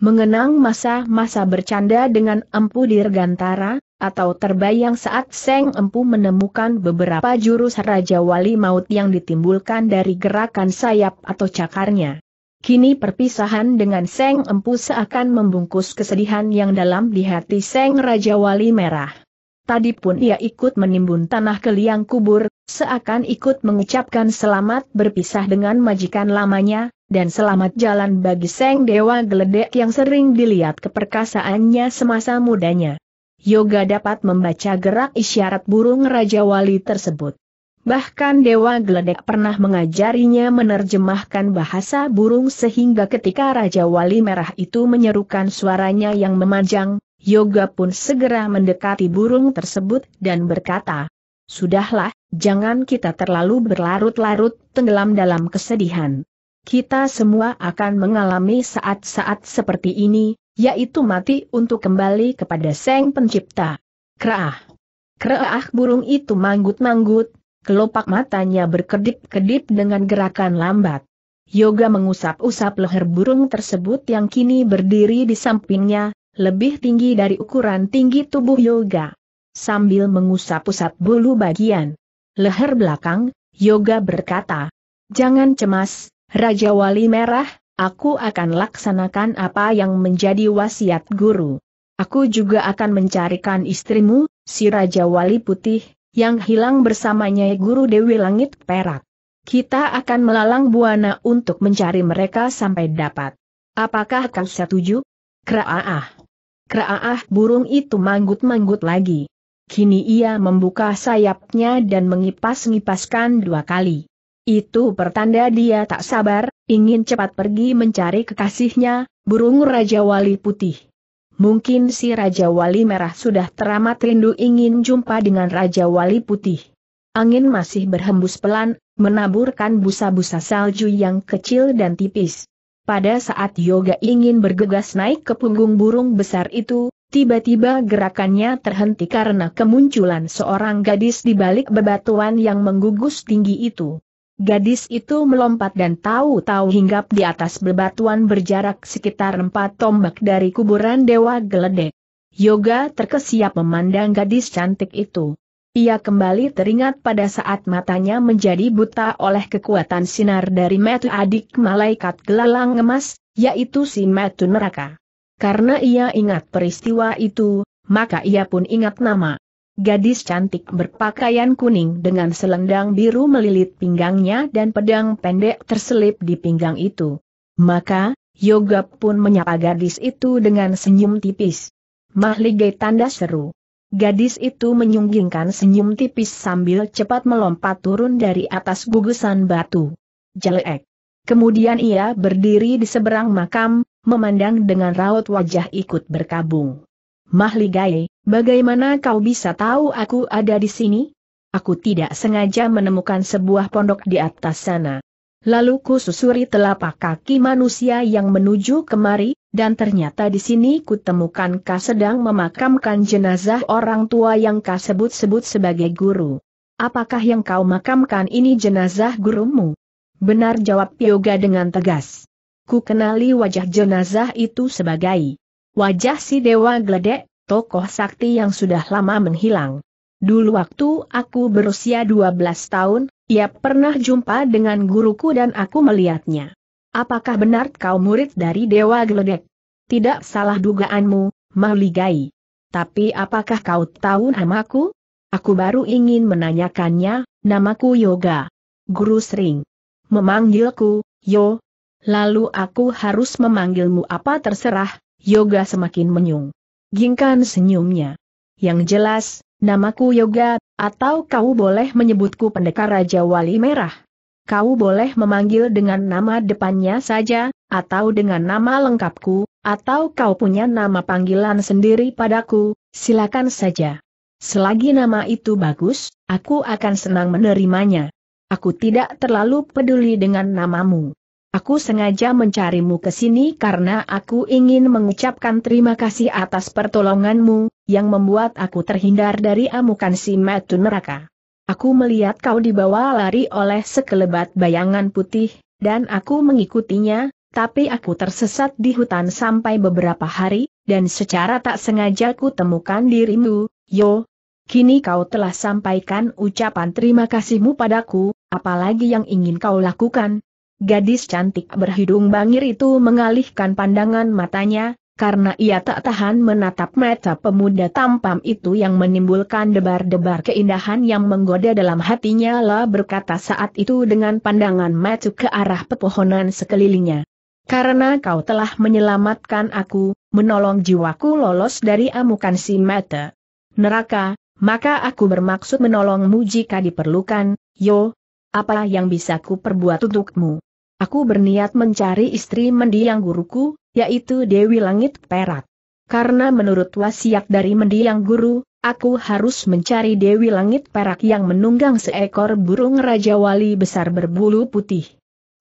Mengenang masa-masa bercanda dengan Empu Dirgantara, atau terbayang saat Seng Empu menemukan beberapa jurus Raja Wali Maut yang ditimbulkan dari gerakan sayap atau cakarnya. Kini perpisahan dengan Seng Empu seakan membungkus kesedihan yang dalam di hati Seng Raja Wali Merah. Tadi pun ia ikut menimbun tanah ke liang kubur, seakan ikut mengucapkan selamat berpisah dengan majikan lamanya, dan selamat jalan bagi Seng Dewa Geledek yang sering dilihat keperkasaannya semasa mudanya. Yoga dapat membaca gerak isyarat burung Raja Wali tersebut. Bahkan Dewa Geledek pernah mengajarinya menerjemahkan bahasa burung sehingga ketika Raja Wali Merah itu menyerukan suaranya yang memanjang, Yoga pun segera mendekati burung tersebut dan berkata, Sudahlah, jangan kita terlalu berlarut-larut tenggelam dalam kesedihan kita semua akan mengalami saat-saat seperti ini, yaitu mati untuk kembali kepada Sang Pencipta. Kraah. Kraah burung itu manggut-manggut, kelopak matanya berkedip-kedip dengan gerakan lambat. Yoga mengusap-usap leher burung tersebut yang kini berdiri di sampingnya, lebih tinggi dari ukuran tinggi tubuh Yoga. Sambil mengusap-usap bulu bagian leher belakang, Yoga berkata, Jangan cemas, Raja Wali Merah, aku akan laksanakan apa yang menjadi wasiat guru. Aku juga akan mencarikan istrimu, si Raja Wali Putih, yang hilang bersamanya Guru Dewi Langit Perak. Kita akan melalang buana untuk mencari mereka sampai dapat. Apakah kau setuju? Kraaah. Kraaah burung itu manggut-manggut lagi. Kini ia membuka sayapnya dan mengipas-ngipaskan dua kali. Itu pertanda dia tak sabar, ingin cepat pergi mencari kekasihnya, burung Raja Wali Putih. Mungkin si Raja Wali Merah sudah teramat rindu ingin jumpa dengan Raja Wali Putih. Angin masih berhembus pelan, menaburkan busa-busa salju yang kecil dan tipis. Pada saat Yoga ingin bergegas naik ke punggung burung besar itu, Tiba-tiba gerakannya terhenti karena kemunculan seorang gadis di balik bebatuan yang menggugus tinggi itu. Gadis itu melompat dan tahu-tahu hinggap di atas bebatuan berjarak sekitar empat tombak dari kuburan Dewa Geledek. Yoga terkesiap memandang gadis cantik itu. Ia kembali teringat pada saat matanya menjadi buta oleh kekuatan sinar dari metu adik malaikat gelalang emas, yaitu si metu neraka. Karena ia ingat peristiwa itu, maka ia pun ingat nama. Gadis cantik berpakaian kuning dengan selendang biru melilit pinggangnya dan pedang pendek terselip di pinggang itu. Maka, Yoga pun menyapa gadis itu dengan senyum tipis. Mahligai tanda seru. Gadis itu menyunggingkan senyum tipis sambil cepat melompat turun dari atas gugusan batu. Jelek. Kemudian ia berdiri di seberang makam, memandang dengan raut wajah ikut berkabung. Mahligai, bagaimana kau bisa tahu aku ada di sini? Aku tidak sengaja menemukan sebuah pondok di atas sana. Lalu ku susuri telapak kaki manusia yang menuju kemari, dan ternyata di sini kutemukan kau sedang memakamkan jenazah orang tua yang kau sebut-sebut sebagai guru. Apakah yang kau makamkan ini jenazah gurumu? Benar jawab Yoga dengan tegas. Ku kenali wajah jenazah itu sebagai Wajah si Dewa Gledek, tokoh sakti yang sudah lama menghilang. Dulu waktu aku berusia 12 tahun, ia pernah jumpa dengan guruku dan aku melihatnya. Apakah benar kau murid dari Dewa Gledek? Tidak salah dugaanmu, Maligai. Tapi apakah kau tahu namaku? Aku baru ingin menanyakannya, namaku Yoga. Guru sering memanggilku, Yo. Lalu aku harus memanggilmu apa terserah, Yoga semakin menyung. Gingkan senyumnya. Yang jelas, namaku Yoga, atau kau boleh menyebutku pendekar Raja Wali Merah. Kau boleh memanggil dengan nama depannya saja, atau dengan nama lengkapku, atau kau punya nama panggilan sendiri padaku, silakan saja. Selagi nama itu bagus, aku akan senang menerimanya. Aku tidak terlalu peduli dengan namamu. Aku sengaja mencarimu ke sini karena aku ingin mengucapkan terima kasih atas pertolonganmu, yang membuat aku terhindar dari amukan si metu neraka. Aku melihat kau dibawa lari oleh sekelebat bayangan putih, dan aku mengikutinya, tapi aku tersesat di hutan sampai beberapa hari, dan secara tak sengaja ku temukan dirimu, yo. Kini kau telah sampaikan ucapan terima kasihmu padaku, apalagi yang ingin kau lakukan, Gadis cantik berhidung bangir itu mengalihkan pandangan matanya, karena ia tak tahan menatap mata pemuda tampam itu yang menimbulkan debar-debar keindahan yang menggoda dalam hatinya lah berkata saat itu dengan pandangan mata ke arah pepohonan sekelilingnya. Karena kau telah menyelamatkan aku, menolong jiwaku lolos dari amukan si mata. Neraka, maka aku bermaksud menolongmu jika diperlukan, yo. Apa yang bisa ku perbuat untukmu? Aku berniat mencari istri mendiang guruku, yaitu Dewi Langit Perak. Karena menurut wasiat dari mendiang guru, aku harus mencari Dewi Langit Perak yang menunggang seekor burung Raja Wali besar berbulu putih.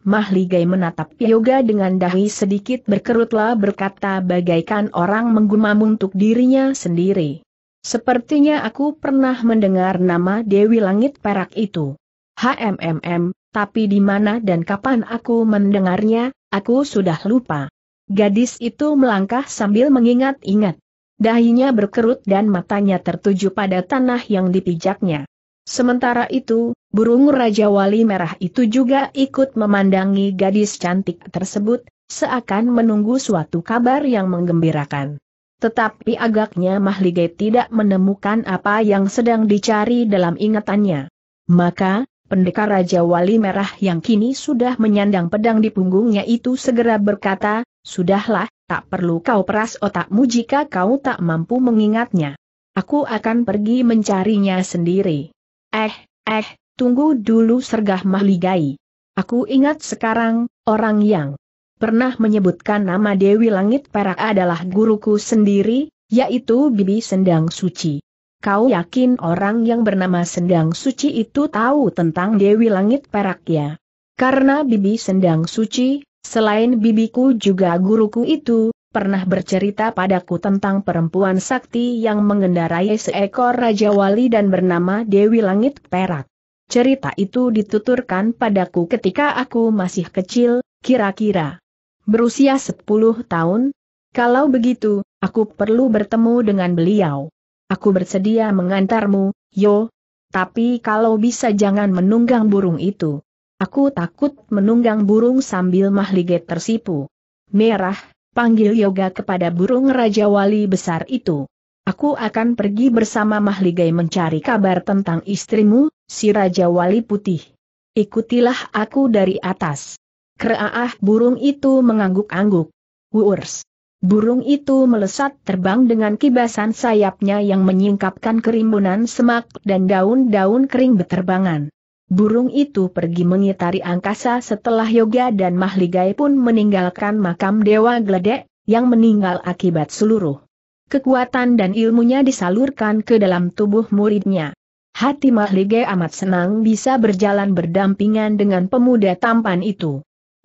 Mahligai menatap Yoga dengan dahi sedikit berkerutlah berkata bagaikan orang menggumam untuk dirinya sendiri. Sepertinya aku pernah mendengar nama Dewi Langit Perak itu. HMMM, tapi di mana dan kapan aku mendengarnya, aku sudah lupa. Gadis itu melangkah sambil mengingat-ingat. Dahinya berkerut dan matanya tertuju pada tanah yang dipijaknya. Sementara itu, burung Raja Wali Merah itu juga ikut memandangi gadis cantik tersebut, seakan menunggu suatu kabar yang menggembirakan. Tetapi agaknya Mahligai tidak menemukan apa yang sedang dicari dalam ingatannya. Maka, pendekar Raja Wali Merah yang kini sudah menyandang pedang di punggungnya itu segera berkata, Sudahlah, tak perlu kau peras otakmu jika kau tak mampu mengingatnya. Aku akan pergi mencarinya sendiri. Eh, eh, tunggu dulu sergah mahligai. Aku ingat sekarang, orang yang pernah menyebutkan nama Dewi Langit Perak adalah guruku sendiri, yaitu Bibi Sendang Suci. Kau yakin orang yang bernama Sendang Suci itu tahu tentang Dewi Langit Perak ya? Karena Bibi Sendang Suci, selain bibiku juga guruku itu, pernah bercerita padaku tentang perempuan sakti yang mengendarai seekor Raja Wali dan bernama Dewi Langit Perak. Cerita itu dituturkan padaku ketika aku masih kecil, kira-kira berusia 10 tahun. Kalau begitu, aku perlu bertemu dengan beliau. Aku bersedia mengantarmu, yo. Tapi kalau bisa jangan menunggang burung itu. Aku takut menunggang burung sambil mahliget tersipu. Merah, panggil yoga kepada burung Raja Wali besar itu. Aku akan pergi bersama Mahligai mencari kabar tentang istrimu, si Raja Wali Putih. Ikutilah aku dari atas. Keraah burung itu mengangguk-angguk. Wurs. Burung itu melesat terbang dengan kibasan sayapnya yang menyingkapkan kerimbunan semak dan daun-daun kering beterbangan. Burung itu pergi mengitari angkasa setelah Yoga dan Mahligai pun meninggalkan makam Dewa Gledek, yang meninggal akibat seluruh kekuatan dan ilmunya disalurkan ke dalam tubuh muridnya. Hati Mahligai amat senang bisa berjalan berdampingan dengan pemuda tampan itu.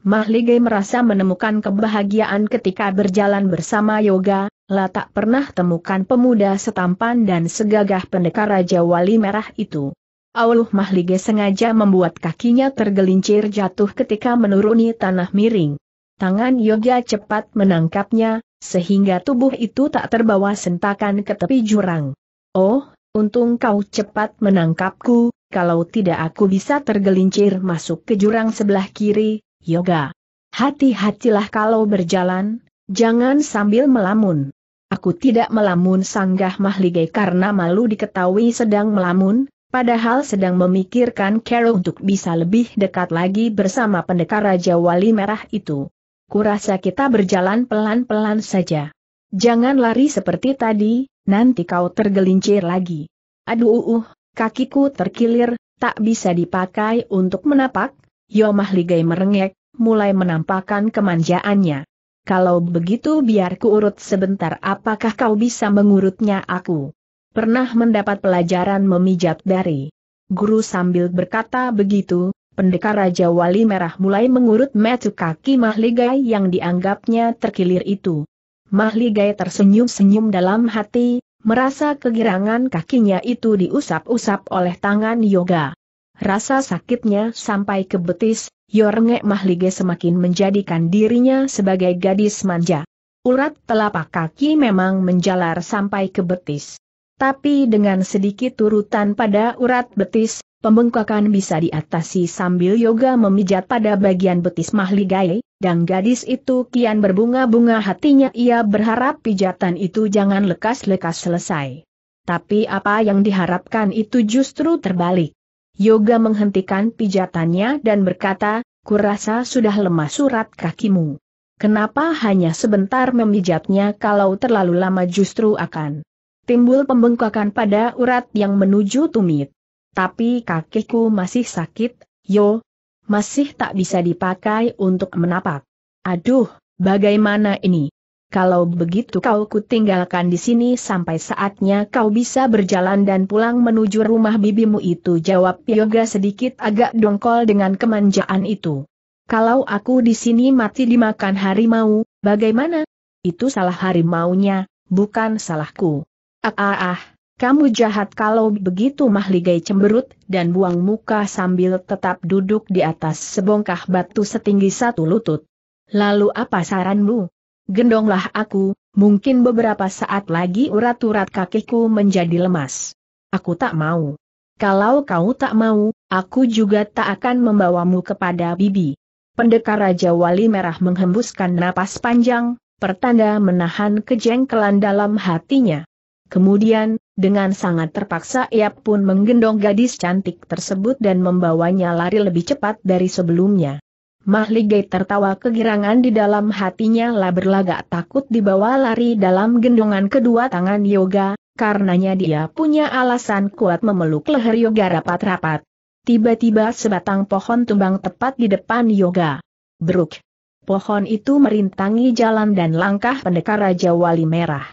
Mahlige merasa menemukan kebahagiaan ketika berjalan bersama Yoga, lah tak pernah temukan pemuda setampan dan segagah pendekar Raja Wali Merah itu. Auluh Mahlige sengaja membuat kakinya tergelincir jatuh ketika menuruni tanah miring. Tangan Yoga cepat menangkapnya, sehingga tubuh itu tak terbawa sentakan ke tepi jurang. Oh, untung kau cepat menangkapku, kalau tidak aku bisa tergelincir masuk ke jurang sebelah kiri, Yoga. Hati-hatilah kalau berjalan, jangan sambil melamun. Aku tidak melamun sanggah mahligai karena malu diketahui sedang melamun, padahal sedang memikirkan Carol untuk bisa lebih dekat lagi bersama pendekar Raja Wali Merah itu. Kurasa kita berjalan pelan-pelan saja. Jangan lari seperti tadi, nanti kau tergelincir lagi. Aduh, uh, kakiku terkilir, tak bisa dipakai untuk menapak, Yomah Ligai merengek, mulai menampakkan kemanjaannya. Kalau begitu biar urut sebentar apakah kau bisa mengurutnya aku. Pernah mendapat pelajaran memijat dari guru sambil berkata begitu, pendekar Raja Wali Merah mulai mengurut metu kaki Mahligai yang dianggapnya terkilir itu. Mahligai tersenyum-senyum dalam hati, merasa kegirangan kakinya itu diusap-usap oleh tangan yoga. Rasa sakitnya sampai ke betis, Yorngek Mahlige semakin menjadikan dirinya sebagai gadis manja. Urat telapak kaki memang menjalar sampai ke betis. Tapi dengan sedikit turutan pada urat betis, pembengkakan bisa diatasi sambil yoga memijat pada bagian betis Mahligai, dan gadis itu kian berbunga-bunga hatinya ia berharap pijatan itu jangan lekas-lekas selesai. Tapi apa yang diharapkan itu justru terbalik. Yoga menghentikan pijatannya dan berkata, kurasa sudah lemah surat kakimu. Kenapa hanya sebentar memijatnya kalau terlalu lama justru akan timbul pembengkakan pada urat yang menuju tumit. Tapi kakiku masih sakit, yo, masih tak bisa dipakai untuk menapak. Aduh, bagaimana ini? kalau begitu kau kutinggalkan di sini sampai saatnya kau bisa berjalan dan pulang menuju rumah bibimu itu jawab Yoga sedikit agak dongkol dengan kemanjaan itu. Kalau aku di sini mati dimakan harimau, bagaimana? Itu salah harimaunya, bukan salahku. Ah ah ah, kamu jahat kalau begitu mahligai cemberut dan buang muka sambil tetap duduk di atas sebongkah batu setinggi satu lutut. Lalu apa saranmu? gendonglah aku, mungkin beberapa saat lagi urat-urat kakiku menjadi lemas. Aku tak mau. Kalau kau tak mau, aku juga tak akan membawamu kepada bibi. Pendekar Raja Wali Merah menghembuskan napas panjang, pertanda menahan kejengkelan dalam hatinya. Kemudian, dengan sangat terpaksa ia pun menggendong gadis cantik tersebut dan membawanya lari lebih cepat dari sebelumnya. Mahligai tertawa kegirangan di dalam hatinya lah berlagak takut dibawa lari dalam gendongan kedua tangan Yoga, karenanya dia punya alasan kuat memeluk leher Yoga rapat-rapat. Tiba-tiba sebatang pohon tumbang tepat di depan Yoga. Bruk. Pohon itu merintangi jalan dan langkah pendekar Raja Wali Merah.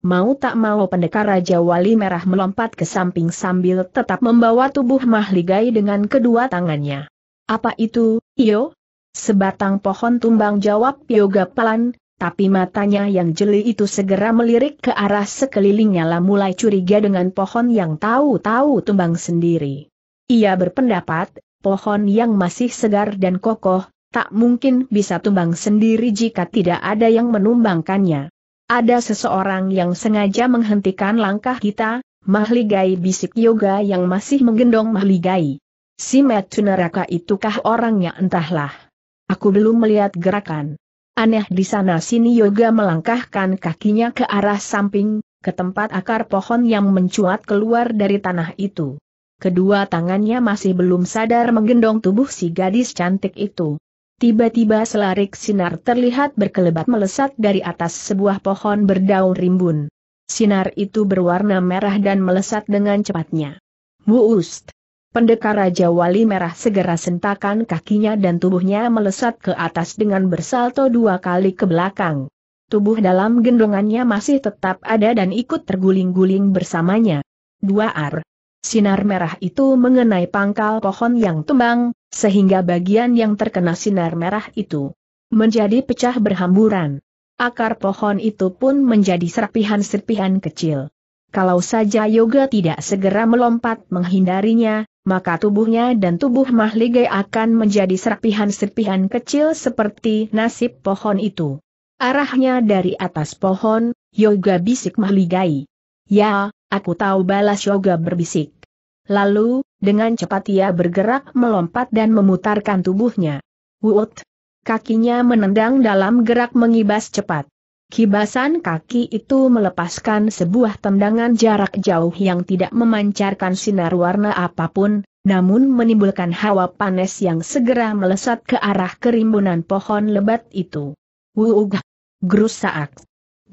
Mau tak mau pendekar Raja Wali Merah melompat ke samping sambil tetap membawa tubuh Mahligai dengan kedua tangannya. Apa itu, Iyo? Sebatang pohon tumbang jawab Yoga Pelan, tapi matanya yang jeli itu segera melirik ke arah sekelilingnya lah mulai curiga dengan pohon yang tahu-tahu tumbang sendiri. Ia berpendapat, pohon yang masih segar dan kokoh, tak mungkin bisa tumbang sendiri jika tidak ada yang menumbangkannya. Ada seseorang yang sengaja menghentikan langkah kita, Mahligai bisik yoga yang masih menggendong Mahligai. Si Metu itukah orangnya entahlah. Aku belum melihat gerakan. Aneh di sana sini Yoga melangkahkan kakinya ke arah samping, ke tempat akar pohon yang mencuat keluar dari tanah itu. Kedua tangannya masih belum sadar menggendong tubuh si gadis cantik itu. Tiba-tiba selarik sinar terlihat berkelebat melesat dari atas sebuah pohon berdaun rimbun. Sinar itu berwarna merah dan melesat dengan cepatnya. Wust! Pendekar Raja Wali Merah segera sentakan kakinya dan tubuhnya melesat ke atas dengan bersalto dua kali ke belakang. Tubuh dalam gendongannya masih tetap ada dan ikut terguling-guling bersamanya. Dua ar. Sinar merah itu mengenai pangkal pohon yang tembang, sehingga bagian yang terkena sinar merah itu menjadi pecah berhamburan. Akar pohon itu pun menjadi serpihan-serpihan kecil. Kalau saja Yoga tidak segera melompat menghindarinya, maka tubuhnya dan tubuh Mahligai akan menjadi serpihan-serpihan kecil seperti nasib pohon itu. Arahnya dari atas pohon, Yoga bisik Mahligai. Ya, aku tahu balas Yoga berbisik. Lalu, dengan cepat ia bergerak melompat dan memutarkan tubuhnya. Wut! Kakinya menendang dalam gerak mengibas cepat. Kibasan kaki itu melepaskan sebuah tendangan jarak jauh yang tidak memancarkan sinar warna apapun, namun menimbulkan hawa panas yang segera melesat ke arah kerimbunan pohon lebat itu. Wuugh! saat.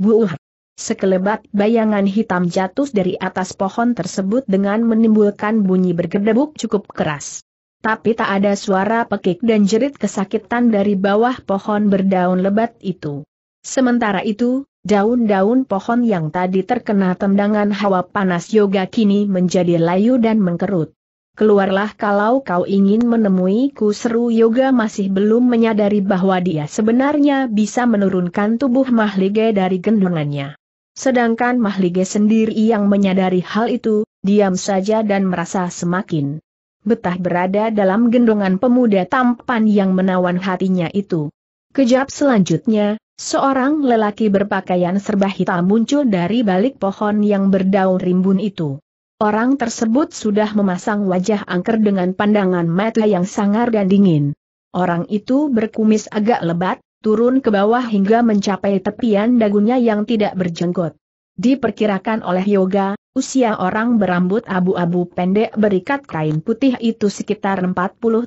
Wuugh! Sekelebat bayangan hitam jatuh dari atas pohon tersebut dengan menimbulkan bunyi bergedebuk cukup keras. Tapi tak ada suara pekik dan jerit kesakitan dari bawah pohon berdaun lebat itu. Sementara itu, daun-daun pohon yang tadi terkena tendangan hawa panas yoga kini menjadi layu dan mengkerut. Keluarlah kalau kau ingin menemuiku seru yoga masih belum menyadari bahwa dia sebenarnya bisa menurunkan tubuh Mahlige dari gendongannya. Sedangkan Mahlige sendiri yang menyadari hal itu, diam saja dan merasa semakin betah berada dalam gendongan pemuda tampan yang menawan hatinya itu. Kejap selanjutnya, Seorang lelaki berpakaian serba hitam muncul dari balik pohon yang berdaun rimbun itu. Orang tersebut sudah memasang wajah angker dengan pandangan mata yang sangar dan dingin. Orang itu berkumis agak lebat, turun ke bawah hingga mencapai tepian dagunya yang tidak berjenggot. Diperkirakan oleh Yoga, usia orang berambut abu-abu pendek berikat kain putih itu sekitar 40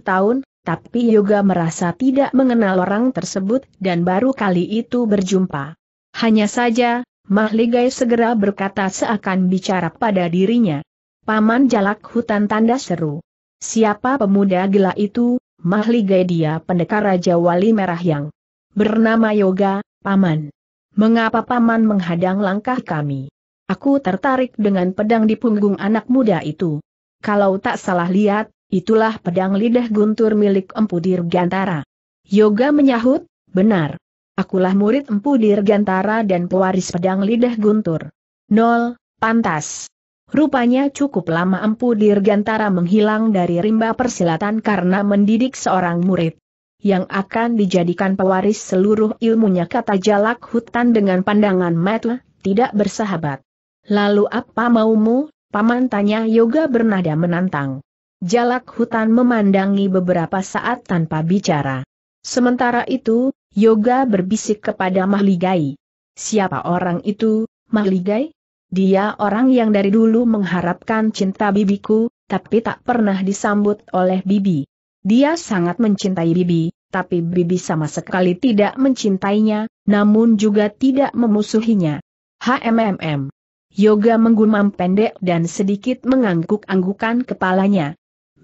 tahun, tapi Yoga merasa tidak mengenal orang tersebut dan baru kali itu berjumpa. Hanya saja, Mahligai segera berkata seakan bicara pada dirinya. Paman Jalak Hutan tanda seru. Siapa pemuda gila itu? Mahligai dia pendekar Raja Wali Merah yang bernama Yoga, Paman. Mengapa Paman menghadang langkah kami? Aku tertarik dengan pedang di punggung anak muda itu. Kalau tak salah lihat, Itulah pedang lidah guntur milik Empu Dirgantara. Yoga menyahut, benar. Akulah murid Empu Dirgantara dan pewaris pedang lidah guntur. Nol, pantas. Rupanya cukup lama Empu Dirgantara menghilang dari rimba persilatan karena mendidik seorang murid yang akan dijadikan pewaris seluruh ilmunya kata jalak hutan dengan pandangan mata, tidak bersahabat. Lalu apa maumu, paman tanya yoga bernada menantang. Jalak hutan memandangi beberapa saat tanpa bicara. Sementara itu, Yoga berbisik kepada Mahligai. Siapa orang itu, Mahligai? Dia orang yang dari dulu mengharapkan cinta bibiku, tapi tak pernah disambut oleh bibi. Dia sangat mencintai bibi, tapi bibi sama sekali tidak mencintainya, namun juga tidak memusuhinya. HMMM. Yoga menggumam pendek dan sedikit mengangguk-anggukan kepalanya.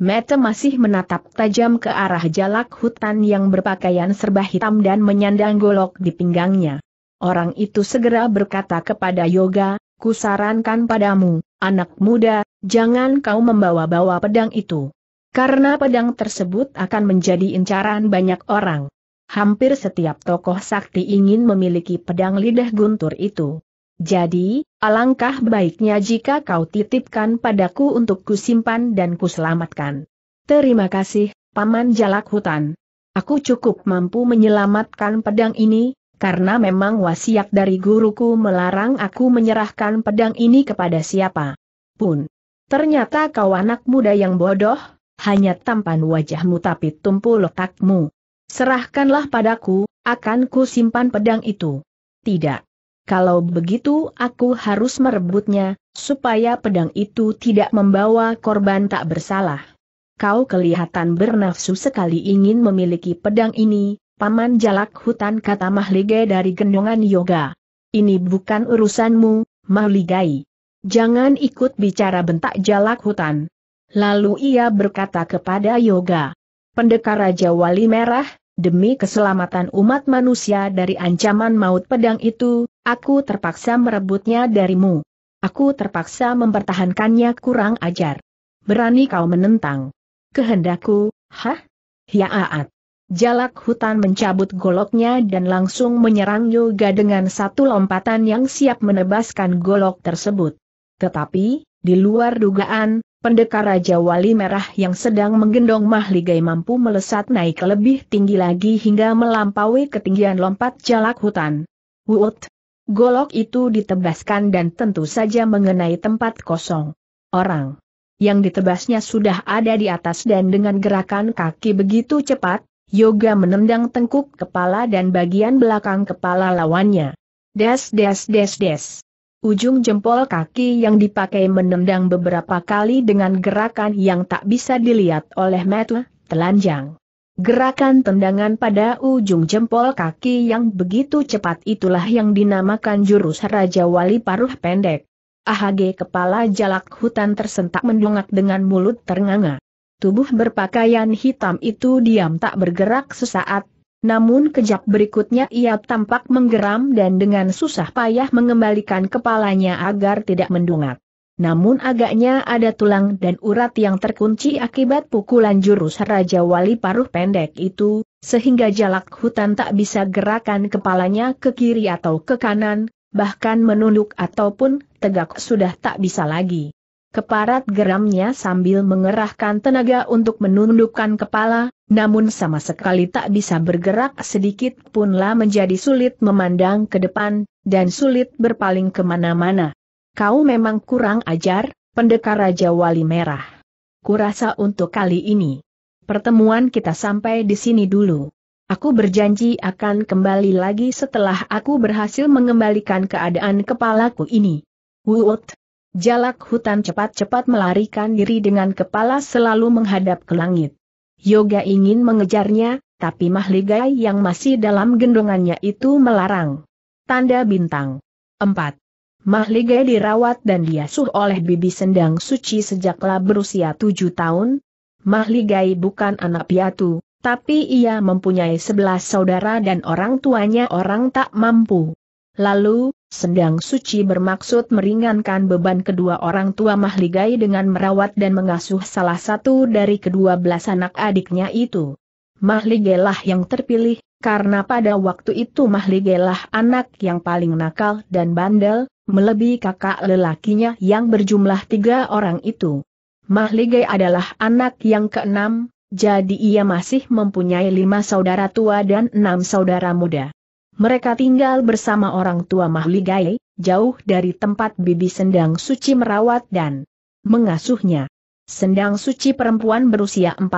Mata masih menatap tajam ke arah jalak hutan yang berpakaian serba hitam dan menyandang golok di pinggangnya. Orang itu segera berkata kepada Yoga, kusarankan padamu, anak muda, jangan kau membawa-bawa pedang itu. Karena pedang tersebut akan menjadi incaran banyak orang. Hampir setiap tokoh sakti ingin memiliki pedang lidah guntur itu. Jadi, alangkah baiknya jika kau titipkan padaku untuk kusimpan dan kuselamatkan. Terima kasih, Paman Jalak Hutan. Aku cukup mampu menyelamatkan pedang ini, karena memang wasiat dari guruku melarang aku menyerahkan pedang ini kepada siapa pun. Ternyata kau anak muda yang bodoh, hanya tampan wajahmu tapi tumpul letakmu. Serahkanlah padaku, akan kusimpan pedang itu. Tidak. Kalau begitu aku harus merebutnya, supaya pedang itu tidak membawa korban tak bersalah. Kau kelihatan bernafsu sekali ingin memiliki pedang ini, Paman Jalak Hutan kata Mahligai dari Gendongan Yoga. Ini bukan urusanmu, Mahligai. Jangan ikut bicara bentak Jalak Hutan. Lalu ia berkata kepada Yoga. Pendekar Raja Wali Merah, demi keselamatan umat manusia dari ancaman maut pedang itu, aku terpaksa merebutnya darimu. Aku terpaksa mempertahankannya kurang ajar. Berani kau menentang. Kehendakku, hah? Hiaat. Ya Jalak hutan mencabut goloknya dan langsung menyerang Yoga dengan satu lompatan yang siap menebaskan golok tersebut. Tetapi, di luar dugaan, pendekar Raja Wali Merah yang sedang menggendong mahligai mampu melesat naik lebih tinggi lagi hingga melampaui ketinggian lompat jalak hutan. Wut! Golok itu ditebaskan dan tentu saja mengenai tempat kosong. Orang yang ditebasnya sudah ada di atas dan dengan gerakan kaki begitu cepat, Yoga menendang tengkuk kepala dan bagian belakang kepala lawannya. Des des des des. Ujung jempol kaki yang dipakai menendang beberapa kali dengan gerakan yang tak bisa dilihat oleh mata, telanjang. Gerakan tendangan pada ujung jempol kaki yang begitu cepat itulah yang dinamakan jurus Raja Wali Paruh Pendek. AHG kepala jalak hutan tersentak mendongak dengan mulut ternganga. Tubuh berpakaian hitam itu diam tak bergerak sesaat, namun kejap berikutnya ia tampak menggeram dan dengan susah payah mengembalikan kepalanya agar tidak mendungak. Namun agaknya ada tulang dan urat yang terkunci akibat pukulan jurus Raja Wali paruh pendek itu, sehingga jalak hutan tak bisa gerakan kepalanya ke kiri atau ke kanan, bahkan menunduk ataupun tegak sudah tak bisa lagi. Keparat geramnya sambil mengerahkan tenaga untuk menundukkan kepala, namun sama sekali tak bisa bergerak sedikit punlah menjadi sulit memandang ke depan, dan sulit berpaling kemana-mana. Kau memang kurang ajar, pendekar Raja Wali Merah. Kurasa untuk kali ini. Pertemuan kita sampai di sini dulu. Aku berjanji akan kembali lagi setelah aku berhasil mengembalikan keadaan kepalaku ini. Wuot. Jalak hutan cepat-cepat melarikan diri dengan kepala selalu menghadap ke langit. Yoga ingin mengejarnya, tapi mahligai yang masih dalam gendongannya itu melarang. Tanda bintang. 4. Mahligai dirawat dan diasuh oleh bibi sendang suci sejaklah berusia tujuh tahun. Mahligai bukan anak piatu, tapi ia mempunyai sebelas saudara dan orang tuanya orang tak mampu. Lalu, Sendang suci bermaksud meringankan beban kedua orang tua mahligai dengan merawat dan mengasuh salah satu dari kedua belas anak adiknya itu. Mahligelah yang terpilih, karena pada waktu itu Mahligelah anak yang paling nakal dan bandel, melebihi kakak lelakinya yang berjumlah tiga orang itu. Mahligai adalah anak yang keenam, jadi ia masih mempunyai lima saudara tua dan enam saudara muda mereka tinggal bersama orang tua Mahligai, jauh dari tempat bibi sendang suci merawat dan mengasuhnya. Sendang suci perempuan berusia 45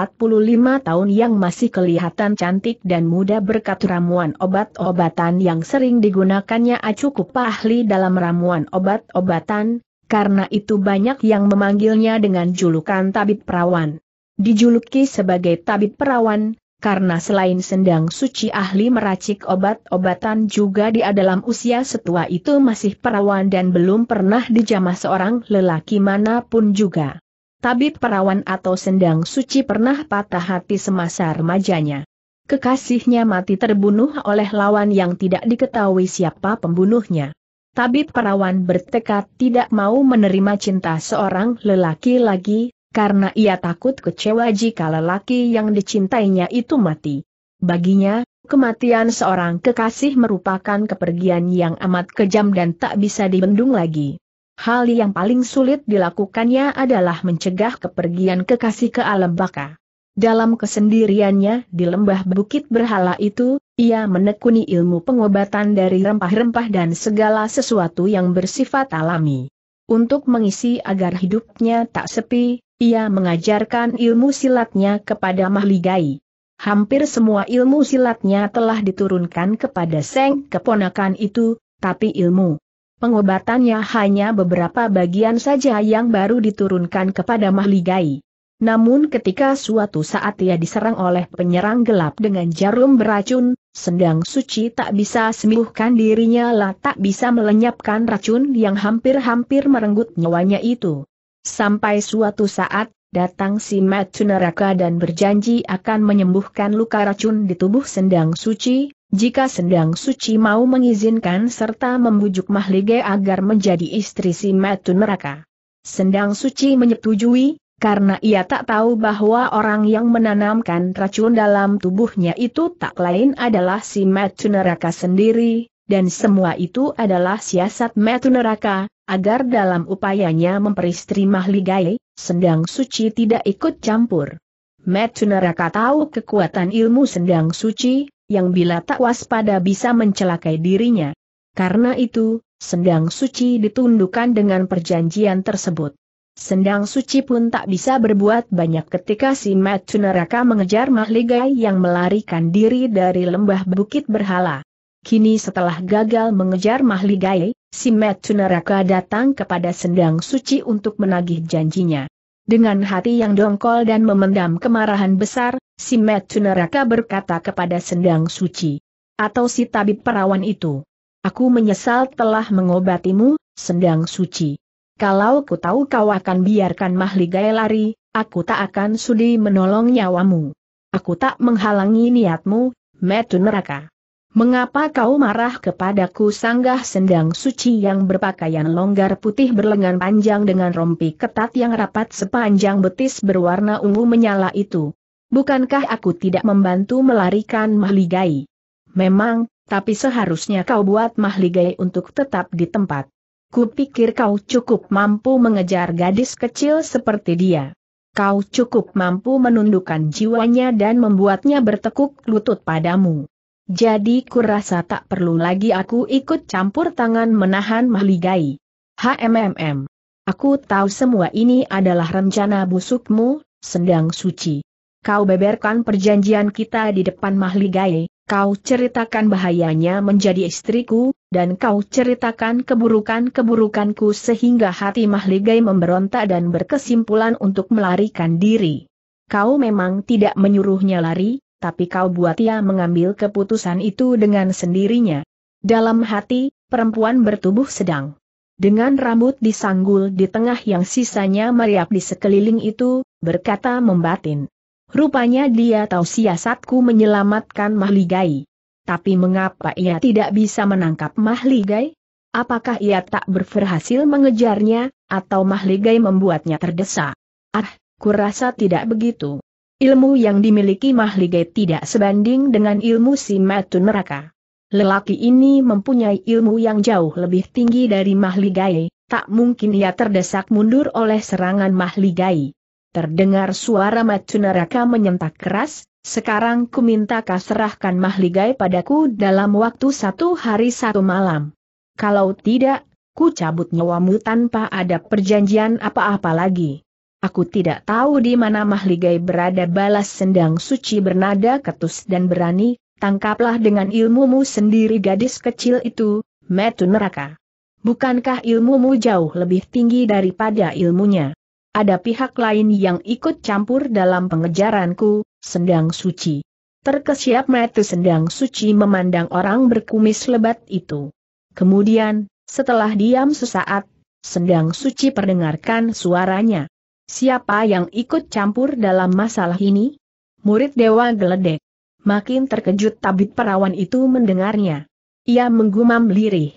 tahun yang masih kelihatan cantik dan muda berkat ramuan obat-obatan yang sering digunakannya cukup ahli dalam ramuan obat-obatan, karena itu banyak yang memanggilnya dengan julukan tabib perawan. Dijuluki sebagai tabib perawan, karena selain sendang suci ahli meracik obat-obatan juga di dalam usia setua itu masih perawan dan belum pernah dijamah seorang lelaki manapun juga. Tabib perawan atau sendang suci pernah patah hati semasa remajanya. Kekasihnya mati terbunuh oleh lawan yang tidak diketahui siapa pembunuhnya. Tabib perawan bertekad tidak mau menerima cinta seorang lelaki lagi, karena ia takut kecewa jika lelaki yang dicintainya itu mati. Baginya, kematian seorang kekasih merupakan kepergian yang amat kejam dan tak bisa dibendung lagi. Hal yang paling sulit dilakukannya adalah mencegah kepergian kekasih ke alam baka. Dalam kesendiriannya di lembah Bukit Berhala itu, ia menekuni ilmu pengobatan dari rempah-rempah dan segala sesuatu yang bersifat alami. Untuk mengisi agar hidupnya tak sepi, ia mengajarkan ilmu silatnya kepada Mahligai. Hampir semua ilmu silatnya telah diturunkan kepada Seng keponakan itu, tapi ilmu pengobatannya hanya beberapa bagian saja yang baru diturunkan kepada Mahligai. Namun ketika suatu saat ia diserang oleh penyerang gelap dengan jarum beracun, sendang suci tak bisa sembuhkan dirinya lah tak bisa melenyapkan racun yang hampir-hampir merenggut nyawanya itu. Sampai suatu saat, datang si Matsu neraka dan berjanji akan menyembuhkan luka racun di tubuh sendang suci, jika sendang suci mau mengizinkan serta membujuk Mahlige agar menjadi istri si Matsu neraka. Sendang suci menyetujui, karena ia tak tahu bahwa orang yang menanamkan racun dalam tubuhnya itu tak lain adalah si Matsu neraka sendiri, dan semua itu adalah siasat metu neraka, agar dalam upayanya memperistri mahligai, sendang suci tidak ikut campur. Metu neraka tahu kekuatan ilmu sendang suci, yang bila tak waspada bisa mencelakai dirinya. Karena itu, sendang suci ditundukkan dengan perjanjian tersebut. Sendang suci pun tak bisa berbuat banyak ketika si Matsu mengejar mahligai yang melarikan diri dari lembah bukit berhala. Kini setelah gagal mengejar Mahligai, si Metu neraka datang kepada sendang suci untuk menagih janjinya. Dengan hati yang dongkol dan memendam kemarahan besar, si Metu neraka berkata kepada sendang suci. Atau si tabib perawan itu. Aku menyesal telah mengobatimu, sendang suci. Kalau ku tahu kau akan biarkan Mahligai lari, aku tak akan sudi menolong nyawamu. Aku tak menghalangi niatmu, Metu neraka. Mengapa kau marah kepadaku sanggah sendang suci yang berpakaian longgar putih berlengan panjang dengan rompi ketat yang rapat sepanjang betis berwarna ungu menyala itu? Bukankah aku tidak membantu melarikan mahligai? Memang, tapi seharusnya kau buat mahligai untuk tetap di tempat. Kupikir kau cukup mampu mengejar gadis kecil seperti dia. Kau cukup mampu menundukkan jiwanya dan membuatnya bertekuk lutut padamu. Jadi kurasa tak perlu lagi aku ikut campur tangan menahan mahligai. HMMM. Aku tahu semua ini adalah rencana busukmu, sendang suci. Kau beberkan perjanjian kita di depan mahligai, kau ceritakan bahayanya menjadi istriku, dan kau ceritakan keburukan-keburukanku sehingga hati mahligai memberontak dan berkesimpulan untuk melarikan diri. Kau memang tidak menyuruhnya lari, tapi kau buat ia mengambil keputusan itu dengan sendirinya. Dalam hati, perempuan bertubuh sedang. Dengan rambut disanggul di tengah yang sisanya meriap di sekeliling itu, berkata membatin. Rupanya dia tahu siasatku menyelamatkan Mahligai. Tapi mengapa ia tidak bisa menangkap Mahligai? Apakah ia tak berhasil mengejarnya, atau Mahligai membuatnya terdesak? Ah, kurasa tidak begitu. Ilmu yang dimiliki Mahligai tidak sebanding dengan ilmu si Matu Neraka. Lelaki ini mempunyai ilmu yang jauh lebih tinggi dari Mahligai, tak mungkin ia terdesak mundur oleh serangan Mahligai. Terdengar suara Matu Neraka menyentak keras, sekarang ku minta kau serahkan Mahligai padaku dalam waktu satu hari satu malam. Kalau tidak, ku cabut nyawamu tanpa ada perjanjian apa-apa lagi. Aku tidak tahu di mana mahligai berada balas sendang suci bernada ketus dan berani, tangkaplah dengan ilmumu sendiri gadis kecil itu, metu neraka. Bukankah ilmumu jauh lebih tinggi daripada ilmunya? Ada pihak lain yang ikut campur dalam pengejaranku, sendang suci. Terkesiap metu sendang suci memandang orang berkumis lebat itu. Kemudian, setelah diam sesaat, sendang suci perdengarkan suaranya. Siapa yang ikut campur dalam masalah ini? Murid Dewa Geledek. Makin terkejut tabib perawan itu mendengarnya. Ia menggumam lirih.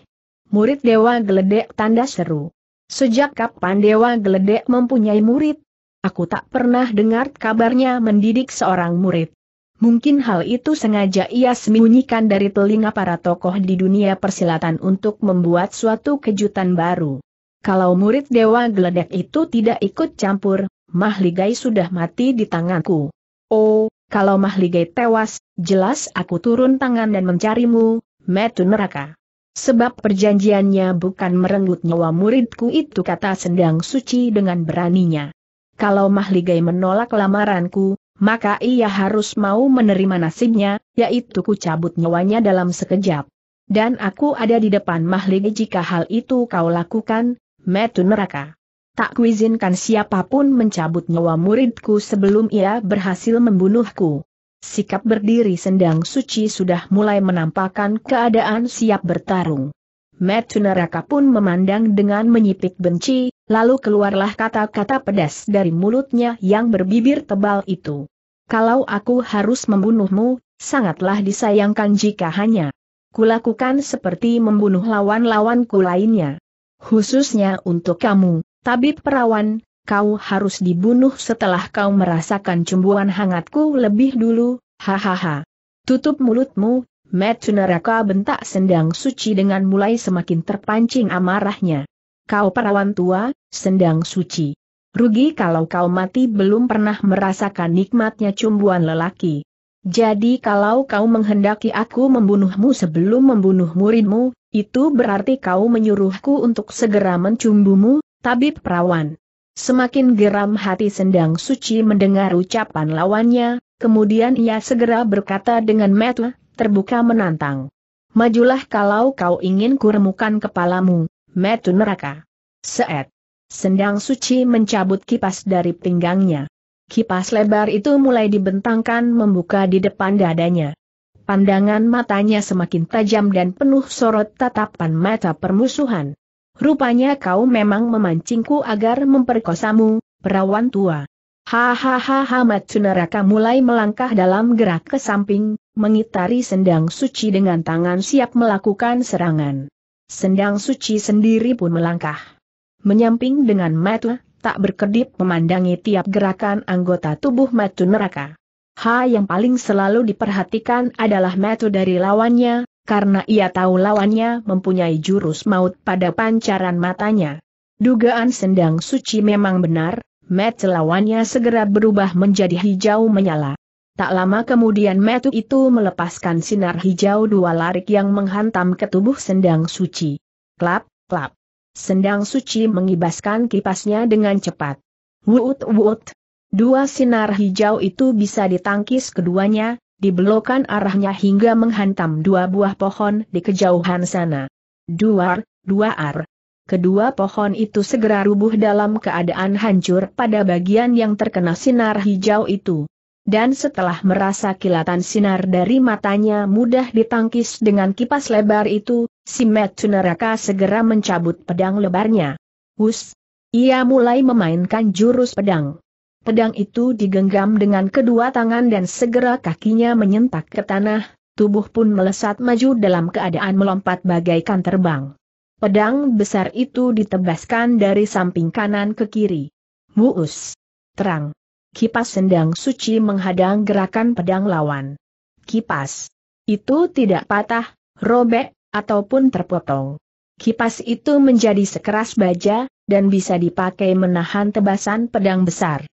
Murid Dewa Geledek tanda seru. Sejak kapan Dewa Geledek mempunyai murid? Aku tak pernah dengar kabarnya mendidik seorang murid. Mungkin hal itu sengaja ia sembunyikan dari telinga para tokoh di dunia persilatan untuk membuat suatu kejutan baru. Kalau murid Dewa Geledek itu tidak ikut campur, Mahligai sudah mati di tanganku. Oh, kalau Mahligai tewas, jelas aku turun tangan dan mencarimu, metu neraka. Sebab perjanjiannya bukan merenggut nyawa muridku itu kata Sendang Suci dengan beraninya. Kalau Mahligai menolak lamaranku, maka ia harus mau menerima nasibnya, yaitu ku cabut nyawanya dalam sekejap. Dan aku ada di depan Mahligai jika hal itu kau lakukan, metu neraka. Tak kuizinkan siapapun mencabut nyawa muridku sebelum ia berhasil membunuhku. Sikap berdiri sendang suci sudah mulai menampakkan keadaan siap bertarung. Metu neraka pun memandang dengan menyipit benci, lalu keluarlah kata-kata pedas dari mulutnya yang berbibir tebal itu. Kalau aku harus membunuhmu, sangatlah disayangkan jika hanya kulakukan seperti membunuh lawan-lawanku lainnya. Khususnya untuk kamu, tabib perawan, kau harus dibunuh setelah kau merasakan cumbuan hangatku lebih dulu, hahaha. Tutup mulutmu, Metu neraka bentak sendang suci dengan mulai semakin terpancing amarahnya. Kau perawan tua, sendang suci. Rugi kalau kau mati belum pernah merasakan nikmatnya cumbuan lelaki. Jadi kalau kau menghendaki aku membunuhmu sebelum membunuh muridmu, itu berarti kau menyuruhku untuk segera mencumbumu, tabib perawan. Semakin geram hati sendang suci mendengar ucapan lawannya, kemudian ia segera berkata dengan metu, terbuka menantang. Majulah kalau kau ingin kuremukan kepalamu, metu neraka. Seet. Sendang suci mencabut kipas dari pinggangnya. Kipas lebar itu mulai dibentangkan membuka di depan dadanya. Pandangan matanya semakin tajam dan penuh sorot tatapan mata permusuhan. Rupanya kau memang memancingku agar memperkosamu, perawan tua. Hahaha Matsunaraka mulai melangkah dalam gerak ke samping, mengitari sendang suci dengan tangan siap melakukan serangan. Sendang suci sendiri pun melangkah. Menyamping dengan mata, tak berkedip memandangi tiap gerakan anggota tubuh Matsunaraka. Hal yang paling selalu diperhatikan adalah metode dari lawannya, karena ia tahu lawannya mempunyai jurus maut pada pancaran matanya. Dugaan sendang suci memang benar, metu lawannya segera berubah menjadi hijau menyala. Tak lama kemudian metu itu melepaskan sinar hijau dua larik yang menghantam ke tubuh sendang suci. Klap, klap. Sendang suci mengibaskan kipasnya dengan cepat. Wut, wut. Dua sinar hijau itu bisa ditangkis keduanya, dibelokan arahnya hingga menghantam dua buah pohon di kejauhan sana. Duar, ar. Kedua pohon itu segera rubuh dalam keadaan hancur pada bagian yang terkena sinar hijau itu. Dan setelah merasa kilatan sinar dari matanya mudah ditangkis dengan kipas lebar itu, si Neraka segera mencabut pedang lebarnya. Hus! Ia mulai memainkan jurus pedang. Pedang itu digenggam dengan kedua tangan dan segera kakinya menyentak ke tanah, tubuh pun melesat maju dalam keadaan melompat bagaikan terbang. Pedang besar itu ditebaskan dari samping kanan ke kiri. Muus. Terang. Kipas sendang suci menghadang gerakan pedang lawan. Kipas. Itu tidak patah, robek, ataupun terpotong. Kipas itu menjadi sekeras baja, dan bisa dipakai menahan tebasan pedang besar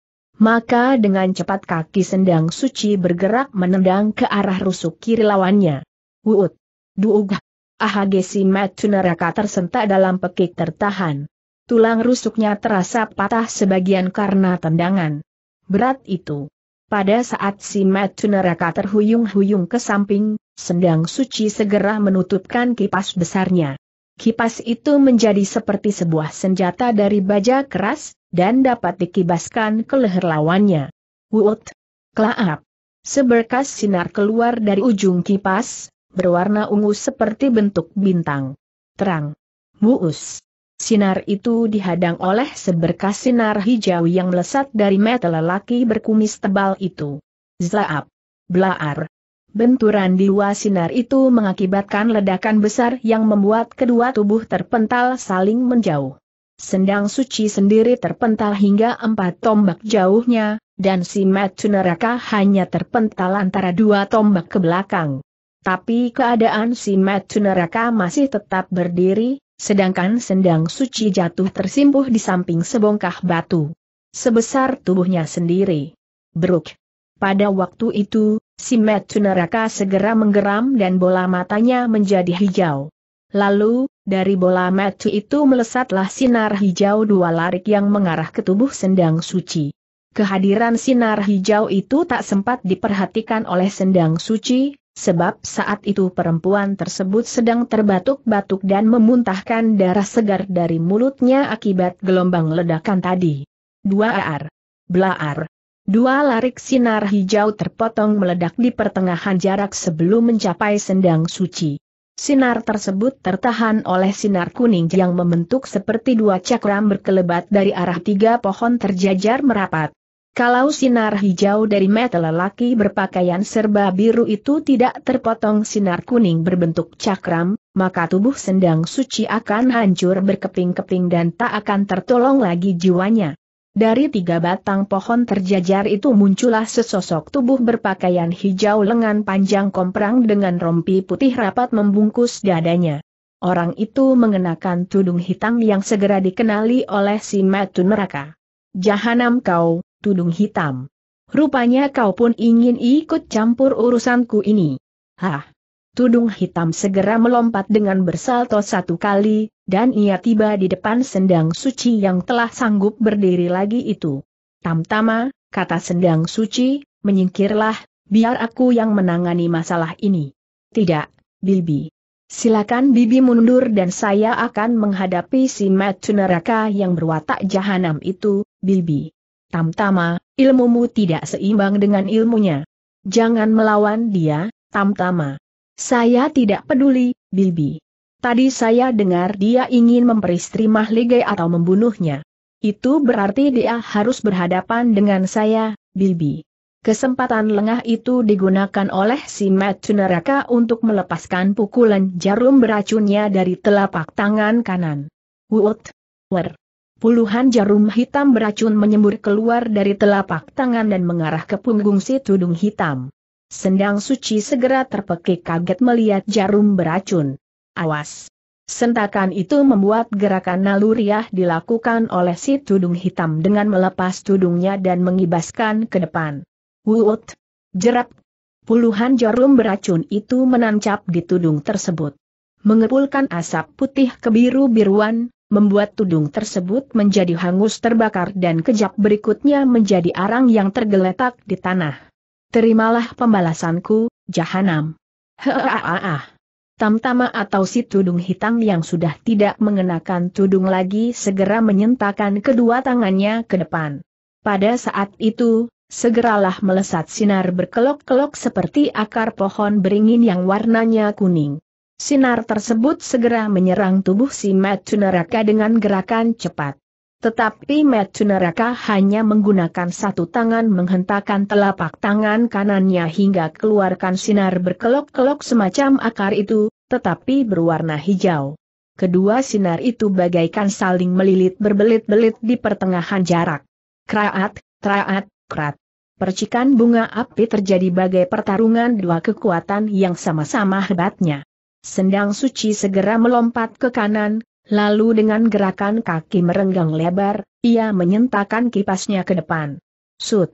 maka dengan cepat kaki sendang suci bergerak menendang ke arah rusuk kiri lawannya. Wuut! Duugah! Ahagesi Matsunaraka tersentak dalam pekik tertahan. Tulang rusuknya terasa patah sebagian karena tendangan. Berat itu. Pada saat si Matsunaraka terhuyung-huyung ke samping, sendang suci segera menutupkan kipas besarnya. Kipas itu menjadi seperti sebuah senjata dari baja keras, dan dapat dikibaskan ke leher lawannya. Wut! Kelaap! Seberkas sinar keluar dari ujung kipas, berwarna ungu seperti bentuk bintang. Terang. Muus. Sinar itu dihadang oleh seberkas sinar hijau yang melesat dari metal lelaki berkumis tebal itu. Zlaap! Blaar! Benturan dua sinar itu mengakibatkan ledakan besar yang membuat kedua tubuh terpental saling menjauh. Sendang suci sendiri terpental hingga empat tombak jauhnya, dan si Matsu neraka hanya terpental antara dua tombak ke belakang. Tapi keadaan si Matsu neraka masih tetap berdiri, sedangkan sendang suci jatuh tersimpuh di samping sebongkah batu. Sebesar tubuhnya sendiri. Bruk. Pada waktu itu, Si Metu neraka segera menggeram dan bola matanya menjadi hijau. Lalu, dari bola Metu itu melesatlah sinar hijau dua larik yang mengarah ke tubuh sendang suci. Kehadiran sinar hijau itu tak sempat diperhatikan oleh sendang suci, sebab saat itu perempuan tersebut sedang terbatuk-batuk dan memuntahkan darah segar dari mulutnya akibat gelombang ledakan tadi. Dua ar. Blaar. Dua larik sinar hijau terpotong meledak di pertengahan jarak sebelum mencapai sendang suci. Sinar tersebut tertahan oleh sinar kuning yang membentuk seperti dua cakram berkelebat dari arah tiga pohon terjajar merapat. Kalau sinar hijau dari mata lelaki berpakaian serba biru itu tidak terpotong sinar kuning berbentuk cakram, maka tubuh sendang suci akan hancur berkeping-keping dan tak akan tertolong lagi jiwanya. Dari tiga batang pohon terjajar itu muncullah sesosok tubuh berpakaian hijau lengan panjang komprang dengan rompi putih rapat membungkus dadanya. Orang itu mengenakan tudung hitam yang segera dikenali oleh si Matu Neraka. Jahanam kau, tudung hitam. Rupanya kau pun ingin ikut campur urusanku ini. Hah! Tudung hitam segera melompat dengan bersalto satu kali, dan ia tiba di depan sendang suci yang telah sanggup berdiri lagi itu. Tamtama, kata sendang suci, menyingkirlah, biar aku yang menangani masalah ini. Tidak, Bibi. Silakan Bibi mundur dan saya akan menghadapi si matu neraka yang berwatak jahanam itu, Bibi. Tamtama, ilmumu tidak seimbang dengan ilmunya. Jangan melawan dia, Tamtama. Saya tidak peduli, Bibi. Tadi saya dengar dia ingin memperistri Mahlige atau membunuhnya. Itu berarti dia harus berhadapan dengan saya, Bibi. Kesempatan lengah itu digunakan oleh si Matsunaraka untuk melepaskan pukulan jarum beracunnya dari telapak tangan kanan. Wut! Wer! Puluhan jarum hitam beracun menyembur keluar dari telapak tangan dan mengarah ke punggung si tudung hitam. Sendang suci segera terpekik kaget melihat jarum beracun. Awas! Sentakan itu membuat gerakan naluriah dilakukan oleh si tudung hitam dengan melepas tudungnya dan mengibaskan ke depan. Wuut! Jerap! Puluhan jarum beracun itu menancap di tudung tersebut. Mengepulkan asap putih kebiru-biruan, membuat tudung tersebut menjadi hangus terbakar dan kejap berikutnya menjadi arang yang tergeletak di tanah. Terimalah pembalasanku, jahanam. Heaaah. Tamtama atau si tudung hitam yang sudah tidak mengenakan tudung lagi segera menyentakkan kedua tangannya ke depan. Pada saat itu, segeralah melesat sinar berkelok-kelok seperti akar pohon beringin yang warnanya kuning. Sinar tersebut segera menyerang tubuh si Matsunaraka dengan gerakan cepat. Tetapi Neraka hanya menggunakan satu tangan menghentakkan telapak tangan kanannya hingga keluarkan sinar berkelok-kelok semacam akar itu, tetapi berwarna hijau. Kedua sinar itu bagaikan saling melilit berbelit-belit di pertengahan jarak. Kraat, traat, krat. Percikan bunga api terjadi bagai pertarungan dua kekuatan yang sama-sama hebatnya. Sendang suci segera melompat ke kanan, Lalu dengan gerakan kaki merenggang lebar, ia menyentakkan kipasnya ke depan. Sud.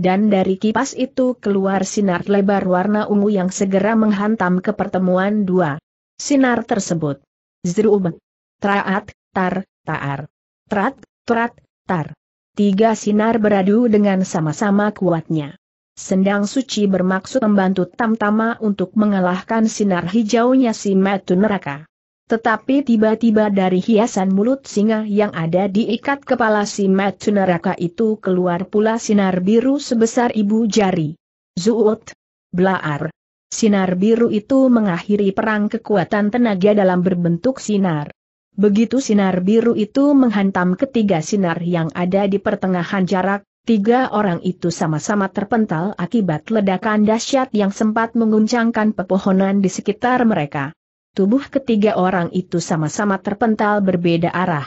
Dan dari kipas itu keluar sinar lebar warna ungu yang segera menghantam ke pertemuan dua. Sinar tersebut. Zrub. Traat, tar, taar. Trat, trat, tar. Tiga sinar beradu dengan sama-sama kuatnya. Sendang suci bermaksud membantu Tamtama untuk mengalahkan sinar hijaunya si metu neraka. Tetapi tiba-tiba dari hiasan mulut singa yang ada diikat kepala si Matsu neraka itu keluar pula sinar biru sebesar ibu jari. Zuut! Blaar! Sinar biru itu mengakhiri perang kekuatan tenaga dalam berbentuk sinar. Begitu sinar biru itu menghantam ketiga sinar yang ada di pertengahan jarak, tiga orang itu sama-sama terpental akibat ledakan dahsyat yang sempat menguncangkan pepohonan di sekitar mereka. Tubuh ketiga orang itu sama-sama terpental berbeda arah.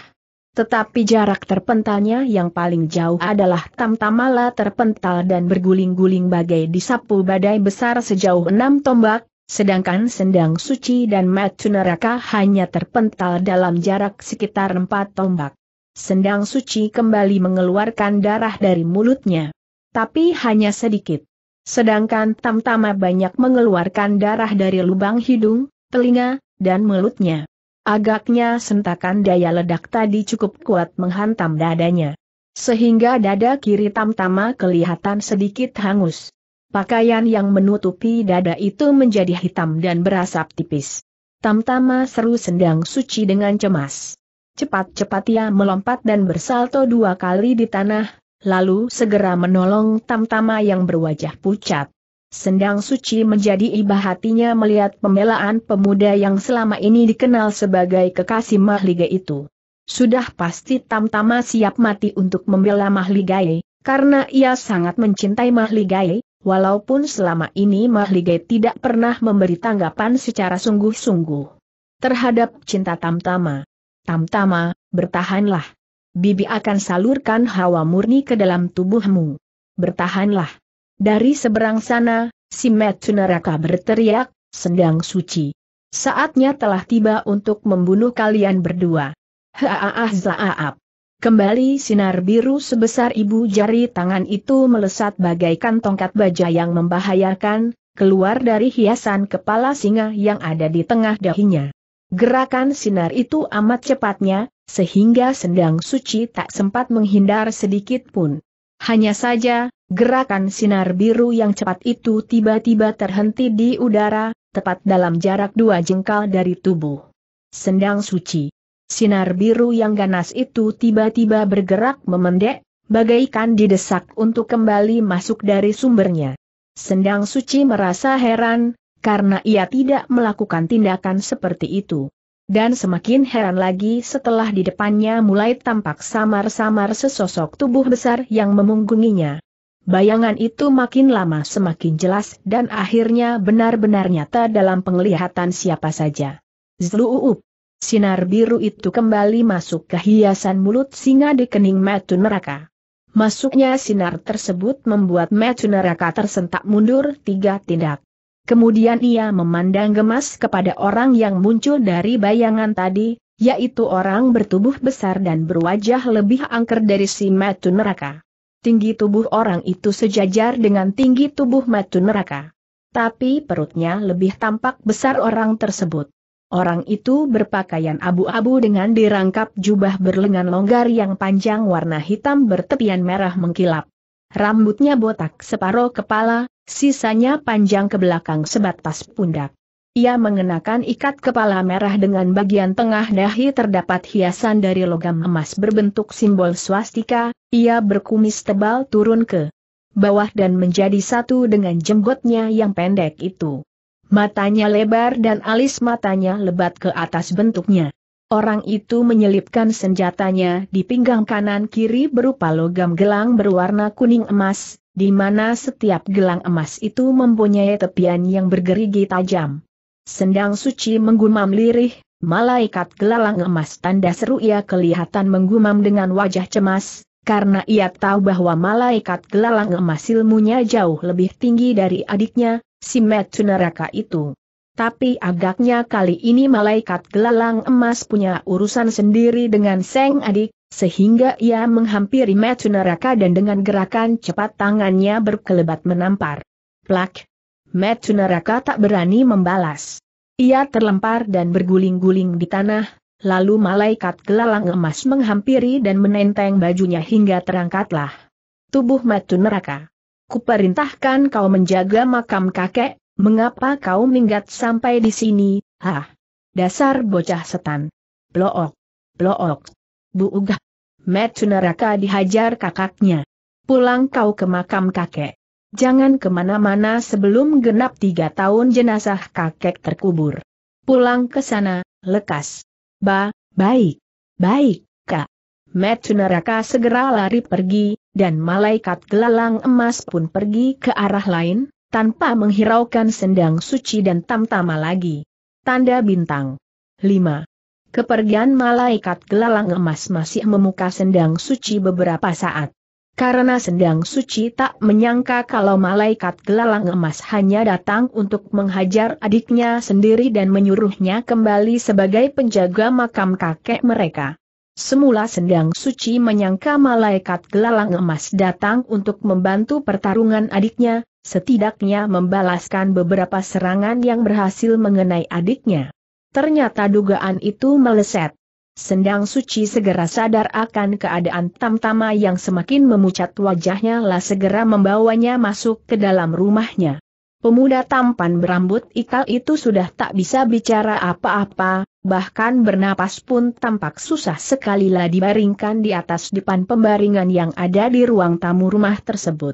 Tetapi jarak terpentalnya yang paling jauh adalah Tamtamala terpental dan berguling-guling bagai disapu badai besar sejauh enam tombak, sedangkan Sendang Suci dan Matu hanya terpental dalam jarak sekitar empat tombak. Sendang Suci kembali mengeluarkan darah dari mulutnya. Tapi hanya sedikit. Sedangkan Tamtama banyak mengeluarkan darah dari lubang hidung, telinga, dan mulutnya. Agaknya sentakan daya ledak tadi cukup kuat menghantam dadanya. Sehingga dada kiri tamtama kelihatan sedikit hangus. Pakaian yang menutupi dada itu menjadi hitam dan berasap tipis. Tamtama seru sendang suci dengan cemas. Cepat-cepat ia melompat dan bersalto dua kali di tanah, lalu segera menolong tamtama yang berwajah pucat. Sendang suci menjadi iba hatinya melihat pembelaan pemuda yang selama ini dikenal sebagai kekasih Mahligai itu. Sudah pasti Tamtama siap mati untuk membela Mahligai, karena ia sangat mencintai Mahligai, walaupun selama ini Mahligai tidak pernah memberi tanggapan secara sungguh-sungguh. Terhadap cinta Tamtama. Tamtama, bertahanlah. Bibi akan salurkan hawa murni ke dalam tubuhmu. Bertahanlah. Dari seberang sana, si Neraka berteriak, sendang suci. Saatnya telah tiba untuk membunuh kalian berdua. Haaah Kembali sinar biru sebesar ibu jari tangan itu melesat bagaikan tongkat baja yang membahayakan, keluar dari hiasan kepala singa yang ada di tengah dahinya. Gerakan sinar itu amat cepatnya, sehingga sendang suci tak sempat menghindar sedikit pun. Hanya saja, Gerakan sinar biru yang cepat itu tiba-tiba terhenti di udara, tepat dalam jarak dua jengkal dari tubuh. Sendang suci. Sinar biru yang ganas itu tiba-tiba bergerak memendek, bagaikan didesak untuk kembali masuk dari sumbernya. Sendang suci merasa heran, karena ia tidak melakukan tindakan seperti itu. Dan semakin heran lagi setelah di depannya mulai tampak samar-samar sesosok tubuh besar yang memunggunginya. Bayangan itu makin lama semakin jelas dan akhirnya benar-benar nyata dalam penglihatan siapa saja. Zluup. Sinar biru itu kembali masuk ke hiasan mulut singa di kening metu neraka. Masuknya sinar tersebut membuat metu neraka tersentak mundur tiga tindak. Kemudian ia memandang gemas kepada orang yang muncul dari bayangan tadi, yaitu orang bertubuh besar dan berwajah lebih angker dari si metu neraka. Tinggi tubuh orang itu sejajar dengan tinggi tubuh matu neraka. Tapi perutnya lebih tampak besar orang tersebut. Orang itu berpakaian abu-abu dengan dirangkap jubah berlengan longgar yang panjang warna hitam bertepian merah mengkilap. Rambutnya botak separuh kepala, sisanya panjang ke belakang sebatas pundak. Ia mengenakan ikat kepala merah dengan bagian tengah dahi terdapat hiasan dari logam emas berbentuk simbol swastika, ia berkumis tebal turun ke bawah dan menjadi satu dengan jenggotnya yang pendek itu. Matanya lebar dan alis matanya lebat ke atas bentuknya. Orang itu menyelipkan senjatanya di pinggang kanan kiri berupa logam gelang berwarna kuning emas, di mana setiap gelang emas itu mempunyai tepian yang bergerigi tajam. Sendang suci menggumam lirih, malaikat gelalang emas tanda seru ia kelihatan menggumam dengan wajah cemas, karena ia tahu bahwa malaikat gelalang emas ilmunya jauh lebih tinggi dari adiknya, si metu neraka itu. Tapi agaknya kali ini malaikat gelalang emas punya urusan sendiri dengan Seng adik, sehingga ia menghampiri metu neraka dan dengan gerakan cepat tangannya berkelebat menampar. Plak, Metu neraka tak berani membalas. Ia terlempar dan berguling-guling di tanah, lalu malaikat gelalang emas menghampiri dan menenteng bajunya hingga terangkatlah. Tubuh Metu Kuperintahkan kau menjaga makam kakek, mengapa kau minggat sampai di sini, hah? Dasar bocah setan. Blook. Blook. Buugah. Metu neraka dihajar kakaknya. Pulang kau ke makam kakek jangan kemana-mana sebelum genap tiga tahun jenazah kakek terkubur. Pulang ke sana, lekas. Ba, baik. Baik, Kak. Metu neraka segera lari pergi, dan malaikat gelalang emas pun pergi ke arah lain, tanpa menghiraukan sendang suci dan tamtama lagi. Tanda bintang. 5. Kepergian malaikat gelalang emas masih memuka sendang suci beberapa saat. Karena sedang suci tak menyangka kalau malaikat gelalang emas hanya datang untuk menghajar adiknya sendiri dan menyuruhnya kembali sebagai penjaga makam kakek mereka. Semula sedang suci menyangka malaikat gelalang emas datang untuk membantu pertarungan adiknya, setidaknya membalaskan beberapa serangan yang berhasil mengenai adiknya. Ternyata dugaan itu meleset. Sendang suci segera sadar akan keadaan tamtama yang semakin memucat wajahnya lah segera membawanya masuk ke dalam rumahnya. Pemuda tampan berambut ikal itu sudah tak bisa bicara apa-apa, bahkan bernapas pun tampak susah sekali lah dibaringkan di atas depan pembaringan yang ada di ruang tamu rumah tersebut.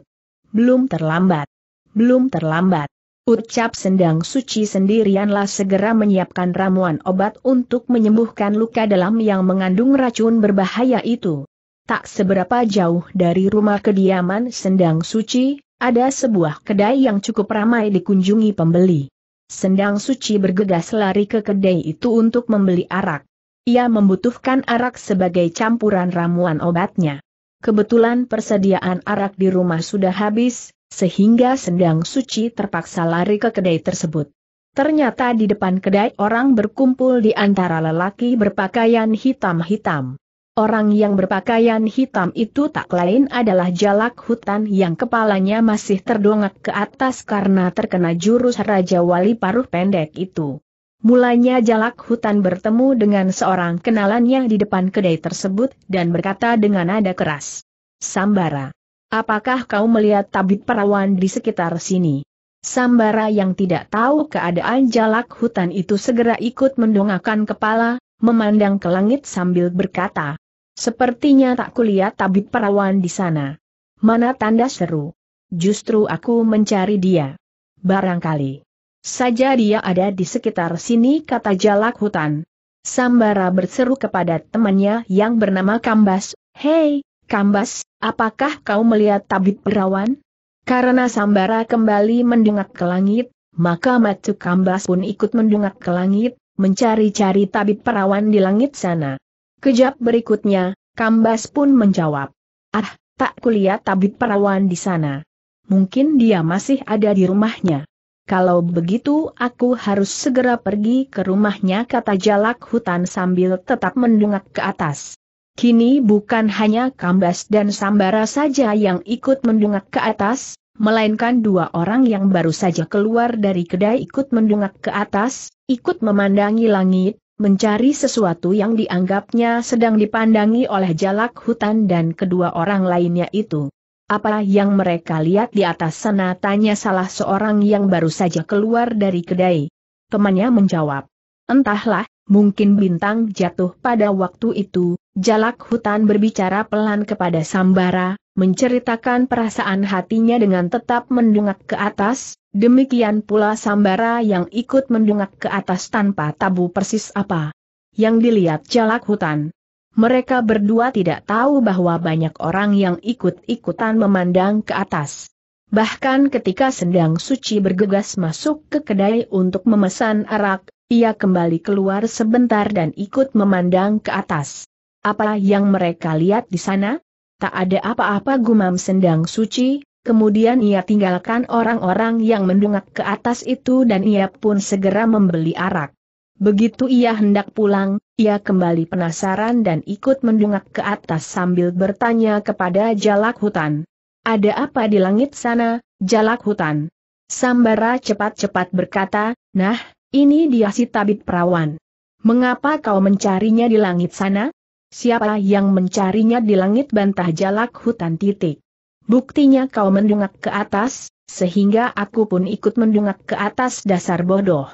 Belum terlambat. Belum terlambat. Ucap sendang suci sendirianlah segera menyiapkan ramuan obat untuk menyembuhkan luka dalam yang mengandung racun berbahaya itu. Tak seberapa jauh dari rumah kediaman sendang suci, ada sebuah kedai yang cukup ramai dikunjungi pembeli. Sendang suci bergegas lari ke kedai itu untuk membeli arak. Ia membutuhkan arak sebagai campuran ramuan obatnya. Kebetulan persediaan arak di rumah sudah habis, sehingga Sendang Suci terpaksa lari ke kedai tersebut. Ternyata di depan kedai orang berkumpul di antara lelaki berpakaian hitam-hitam. Orang yang berpakaian hitam itu tak lain adalah jalak hutan yang kepalanya masih terdongak ke atas karena terkena jurus Raja Wali Paruh Pendek itu. Mulanya jalak hutan bertemu dengan seorang kenalannya di depan kedai tersebut dan berkata dengan nada keras. Sambara. Apakah kau melihat tabib perawan di sekitar sini? Sambara yang tidak tahu keadaan jalak hutan itu segera ikut mendongakkan kepala, memandang ke langit sambil berkata, Sepertinya tak kulihat tabib perawan di sana. Mana tanda seru? Justru aku mencari dia. Barangkali saja dia ada di sekitar sini kata jalak hutan. Sambara berseru kepada temannya yang bernama Kambas, Hei, Kambas, apakah kau melihat tabib perawan? Karena Sambara kembali mendengar ke langit, maka Matu Kambas pun ikut mendengar ke langit, mencari-cari tabib perawan di langit sana. Kejap berikutnya, Kambas pun menjawab. Ah, tak kulihat tabib perawan di sana. Mungkin dia masih ada di rumahnya. Kalau begitu aku harus segera pergi ke rumahnya kata jalak hutan sambil tetap mendungak ke atas. Kini bukan hanya Kambas dan Sambara saja yang ikut mendungak ke atas, melainkan dua orang yang baru saja keluar dari kedai ikut mendungak ke atas, ikut memandangi langit, mencari sesuatu yang dianggapnya sedang dipandangi oleh jalak hutan dan kedua orang lainnya itu. Apa yang mereka lihat di atas sana tanya salah seorang yang baru saja keluar dari kedai. Temannya menjawab. Entahlah, mungkin bintang jatuh pada waktu itu, Jalak hutan berbicara pelan kepada Sambara, menceritakan perasaan hatinya dengan tetap mendungak ke atas, demikian pula Sambara yang ikut mendungak ke atas tanpa tabu persis apa yang dilihat jalak hutan. Mereka berdua tidak tahu bahwa banyak orang yang ikut-ikutan memandang ke atas. Bahkan ketika Sendang Suci bergegas masuk ke kedai untuk memesan arak, ia kembali keluar sebentar dan ikut memandang ke atas. Apa yang mereka lihat di sana? Tak ada apa-apa gumam sendang suci, kemudian ia tinggalkan orang-orang yang mendungak ke atas itu dan ia pun segera membeli arak. Begitu ia hendak pulang, ia kembali penasaran dan ikut mendungak ke atas sambil bertanya kepada jalak hutan. Ada apa di langit sana, jalak hutan? Sambara cepat-cepat berkata, nah, ini dia si tabib perawan. Mengapa kau mencarinya di langit sana? Siapa yang mencarinya di langit bantah jalak hutan titik. Buktinya kau mendungak ke atas, sehingga aku pun ikut mendungak ke atas dasar bodoh.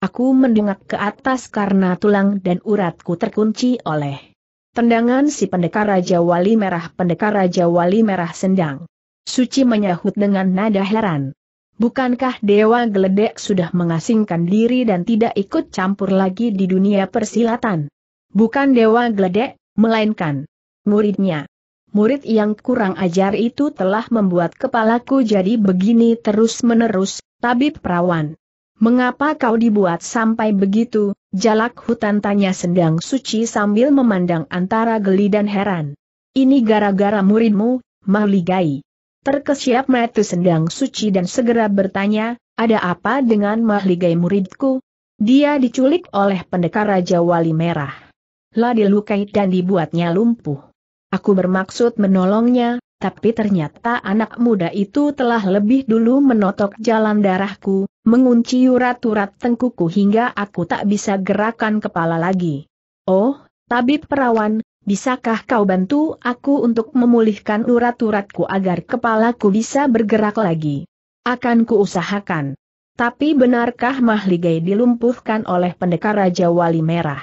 Aku mendungak ke atas karena tulang dan uratku terkunci oleh tendangan si pendekar Raja Wali Merah pendekar Raja Wali Merah Sendang. Suci menyahut dengan nada heran. Bukankah Dewa Geledek sudah mengasingkan diri dan tidak ikut campur lagi di dunia persilatan? Bukan Dewa Gledek, melainkan muridnya. Murid yang kurang ajar itu telah membuat kepalaku jadi begini terus-menerus, tabib perawan. Mengapa kau dibuat sampai begitu, jalak hutan tanya sendang suci sambil memandang antara geli dan heran. Ini gara-gara muridmu, Mahligai. Terkesiap metu sendang suci dan segera bertanya, ada apa dengan Mahligai muridku? Dia diculik oleh pendekar Raja Wali Merah lah dilukai dan dibuatnya lumpuh. Aku bermaksud menolongnya, tapi ternyata anak muda itu telah lebih dulu menotok jalan darahku, mengunci urat-urat tengkuku hingga aku tak bisa gerakan kepala lagi. Oh, tabib perawan, bisakah kau bantu aku untuk memulihkan urat-uratku agar kepalaku bisa bergerak lagi? Akan kuusahakan. Tapi benarkah Mahligai dilumpuhkan oleh pendekar Raja Wali Merah?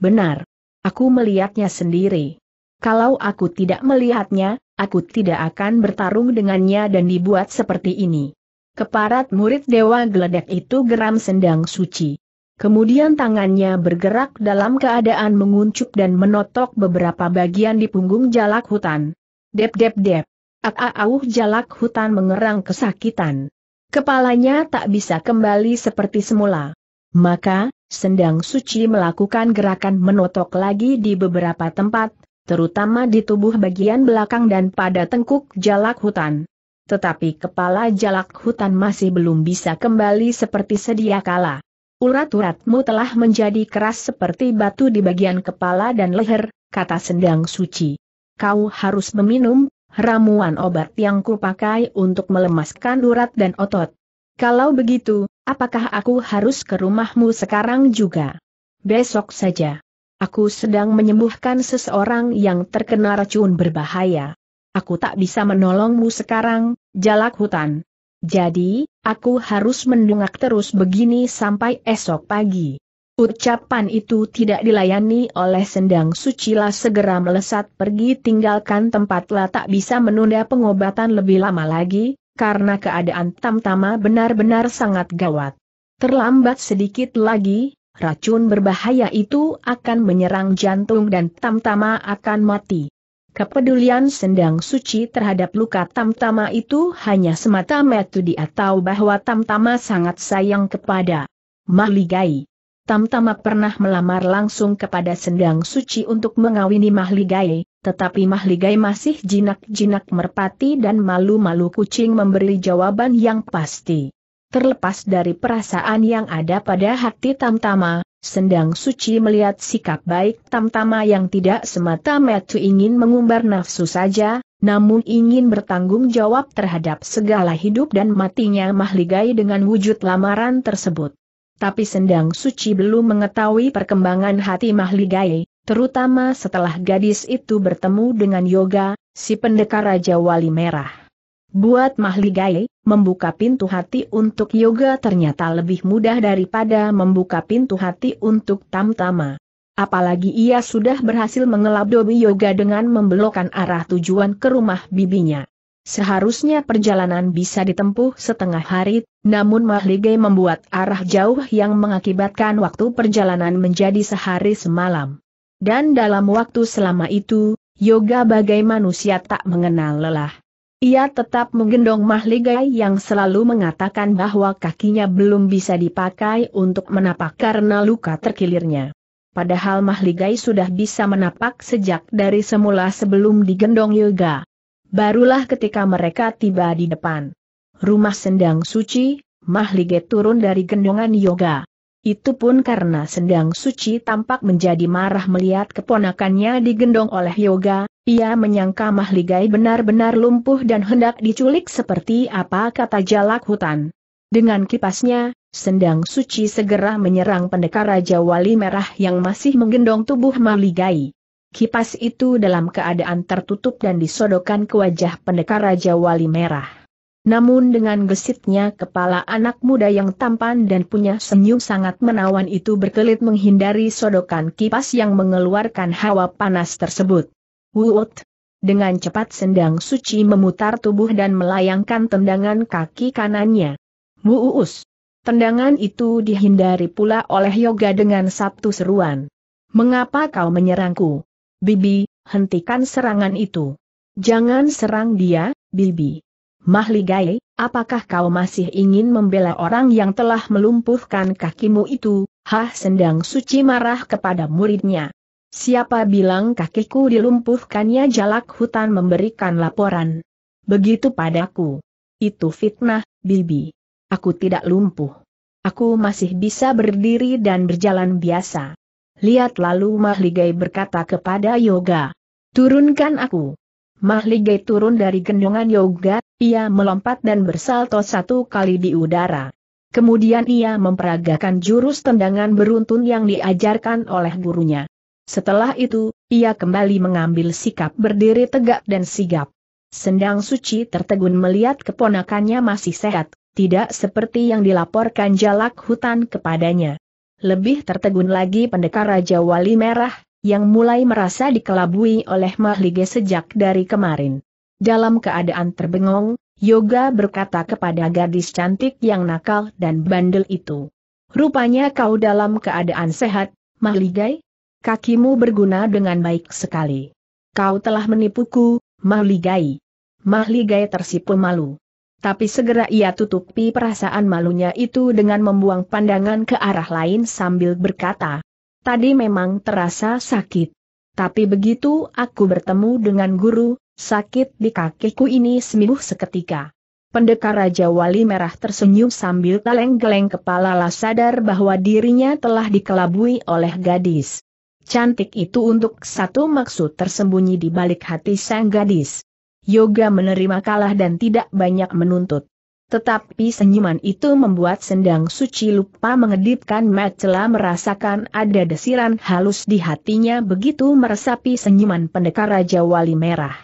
Benar. Aku melihatnya sendiri. Kalau aku tidak melihatnya, aku tidak akan bertarung dengannya dan dibuat seperti ini. Keparat murid Dewa Geledek itu geram sendang suci. Kemudian tangannya bergerak dalam keadaan menguncup dan menotok beberapa bagian di punggung jalak hutan. Dep dep dep. Ak-auh jalak hutan mengerang kesakitan. Kepalanya tak bisa kembali seperti semula. Maka, Sendang Suci melakukan gerakan menotok lagi di beberapa tempat, terutama di tubuh bagian belakang dan pada tengkuk jalak hutan. Tetapi kepala jalak hutan masih belum bisa kembali seperti sedia kala. Urat-uratmu telah menjadi keras seperti batu di bagian kepala dan leher, kata sendang suci. Kau harus meminum, ramuan obat yang kupakai untuk melemaskan urat dan otot. Kalau begitu, apakah aku harus ke rumahmu sekarang juga? Besok saja. Aku sedang menyembuhkan seseorang yang terkena racun berbahaya. Aku tak bisa menolongmu sekarang, jalak hutan. Jadi, aku harus mendungak terus begini sampai esok pagi. Ucapan itu tidak dilayani oleh sendang Suci. Lah segera melesat pergi tinggalkan tempatlah tak bisa menunda pengobatan lebih lama lagi, karena keadaan tamtama benar-benar sangat gawat. Terlambat sedikit lagi, racun berbahaya itu akan menyerang jantung dan tamtama akan mati. Kepedulian sendang suci terhadap luka tamtama itu hanya semata metodi atau bahwa tamtama sangat sayang kepada Mahligai. Tamtama pernah melamar langsung kepada sendang suci untuk mengawini Mahligai, tetapi Mahligai masih jinak-jinak merpati dan malu-malu kucing memberi jawaban yang pasti. Terlepas dari perasaan yang ada pada hati Tamtama, Sendang Suci melihat sikap baik Tamtama yang tidak semata-mata ingin mengumbar nafsu saja, namun ingin bertanggung jawab terhadap segala hidup dan matinya Mahligai dengan wujud lamaran tersebut. Tapi Sendang Suci belum mengetahui perkembangan hati Mahligai, terutama setelah gadis itu bertemu dengan Yoga, si pendekar Raja Wali Merah. Buat Mahligai, membuka pintu hati untuk Yoga ternyata lebih mudah daripada membuka pintu hati untuk Tamtama. Apalagi ia sudah berhasil mengelab Yoga dengan membelokkan arah tujuan ke rumah bibinya. Seharusnya perjalanan bisa ditempuh setengah hari, namun Mahligai membuat arah jauh yang mengakibatkan waktu perjalanan menjadi sehari semalam. Dan dalam waktu selama itu, Yoga bagai manusia tak mengenal lelah. Ia tetap menggendong mahligai yang selalu mengatakan bahwa kakinya belum bisa dipakai untuk menapak karena luka terkilirnya. Padahal mahligai sudah bisa menapak sejak dari semula sebelum digendong Yoga. Barulah ketika mereka tiba di depan rumah sendang suci, mahligai turun dari gendongan Yoga. Itu pun karena sedang suci tampak menjadi marah melihat keponakannya digendong oleh Yoga, ia menyangka Mahligai benar-benar lumpuh dan hendak diculik seperti apa kata jalak hutan. Dengan kipasnya, Sendang Suci segera menyerang pendekar Raja Wali Merah yang masih menggendong tubuh Mahligai. Kipas itu dalam keadaan tertutup dan disodokan ke wajah pendekar Raja Wali Merah. Namun dengan gesitnya kepala anak muda yang tampan dan punya senyum sangat menawan itu berkelit menghindari sodokan kipas yang mengeluarkan hawa panas tersebut. Wuot! Dengan cepat sendang suci memutar tubuh dan melayangkan tendangan kaki kanannya. Muus! Tendangan itu dihindari pula oleh yoga dengan satu seruan. Mengapa kau menyerangku? Bibi, hentikan serangan itu. Jangan serang dia, Bibi. Mahligai, apakah kau masih ingin membela orang yang telah melumpuhkan kakimu itu? Hah sendang suci marah kepada muridnya. Siapa bilang kakiku dilumpuhkannya jalak hutan memberikan laporan. Begitu padaku. Itu fitnah, Bibi. Aku tidak lumpuh. Aku masih bisa berdiri dan berjalan biasa. Lihat lalu Mahligai berkata kepada Yoga. Turunkan aku. Mahligai turun dari gendongan Yoga, ia melompat dan bersalto satu kali di udara. Kemudian ia memperagakan jurus tendangan beruntun yang diajarkan oleh gurunya. Setelah itu, ia kembali mengambil sikap berdiri tegak dan sigap. Sendang suci tertegun melihat keponakannya masih sehat, tidak seperti yang dilaporkan jalak hutan kepadanya. Lebih tertegun lagi pendekar Raja Wali Merah, yang mulai merasa dikelabui oleh Mahlige sejak dari kemarin. Dalam keadaan terbengong, Yoga berkata kepada gadis cantik yang nakal dan bandel itu. Rupanya kau dalam keadaan sehat, Mahligai? Kakimu berguna dengan baik sekali. Kau telah menipuku, Mahligai. Mahligai tersipu malu. Tapi segera ia tutupi perasaan malunya itu dengan membuang pandangan ke arah lain sambil berkata, Tadi memang terasa sakit. Tapi begitu aku bertemu dengan guru, sakit di kakiku ini sembuh seketika. Pendekar Raja Wali Merah tersenyum sambil geleng-geleng kepala lah sadar bahwa dirinya telah dikelabui oleh gadis. Cantik itu untuk satu maksud tersembunyi di balik hati sang gadis. Yoga menerima kalah dan tidak banyak menuntut. Tetapi senyuman itu membuat sendang suci lupa mengedipkan Celah merasakan ada desiran halus di hatinya begitu meresapi senyuman pendekar Raja Wali Merah.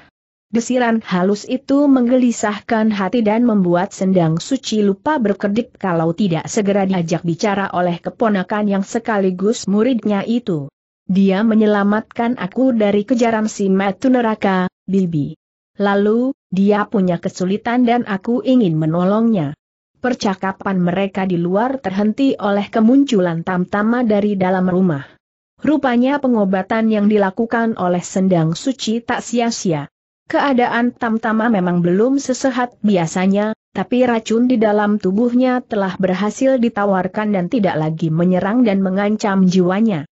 Desiran halus itu menggelisahkan hati dan membuat sendang suci lupa berkedip kalau tidak segera diajak bicara oleh keponakan yang sekaligus muridnya itu. Dia menyelamatkan aku dari kejaran si Matu neraka, Bibi. Lalu, dia punya kesulitan dan aku ingin menolongnya. Percakapan mereka di luar terhenti oleh kemunculan tamtama dari dalam rumah. Rupanya pengobatan yang dilakukan oleh sendang suci tak sia-sia. Keadaan tamtama memang belum sesehat biasanya, tapi racun di dalam tubuhnya telah berhasil ditawarkan dan tidak lagi menyerang dan mengancam jiwanya.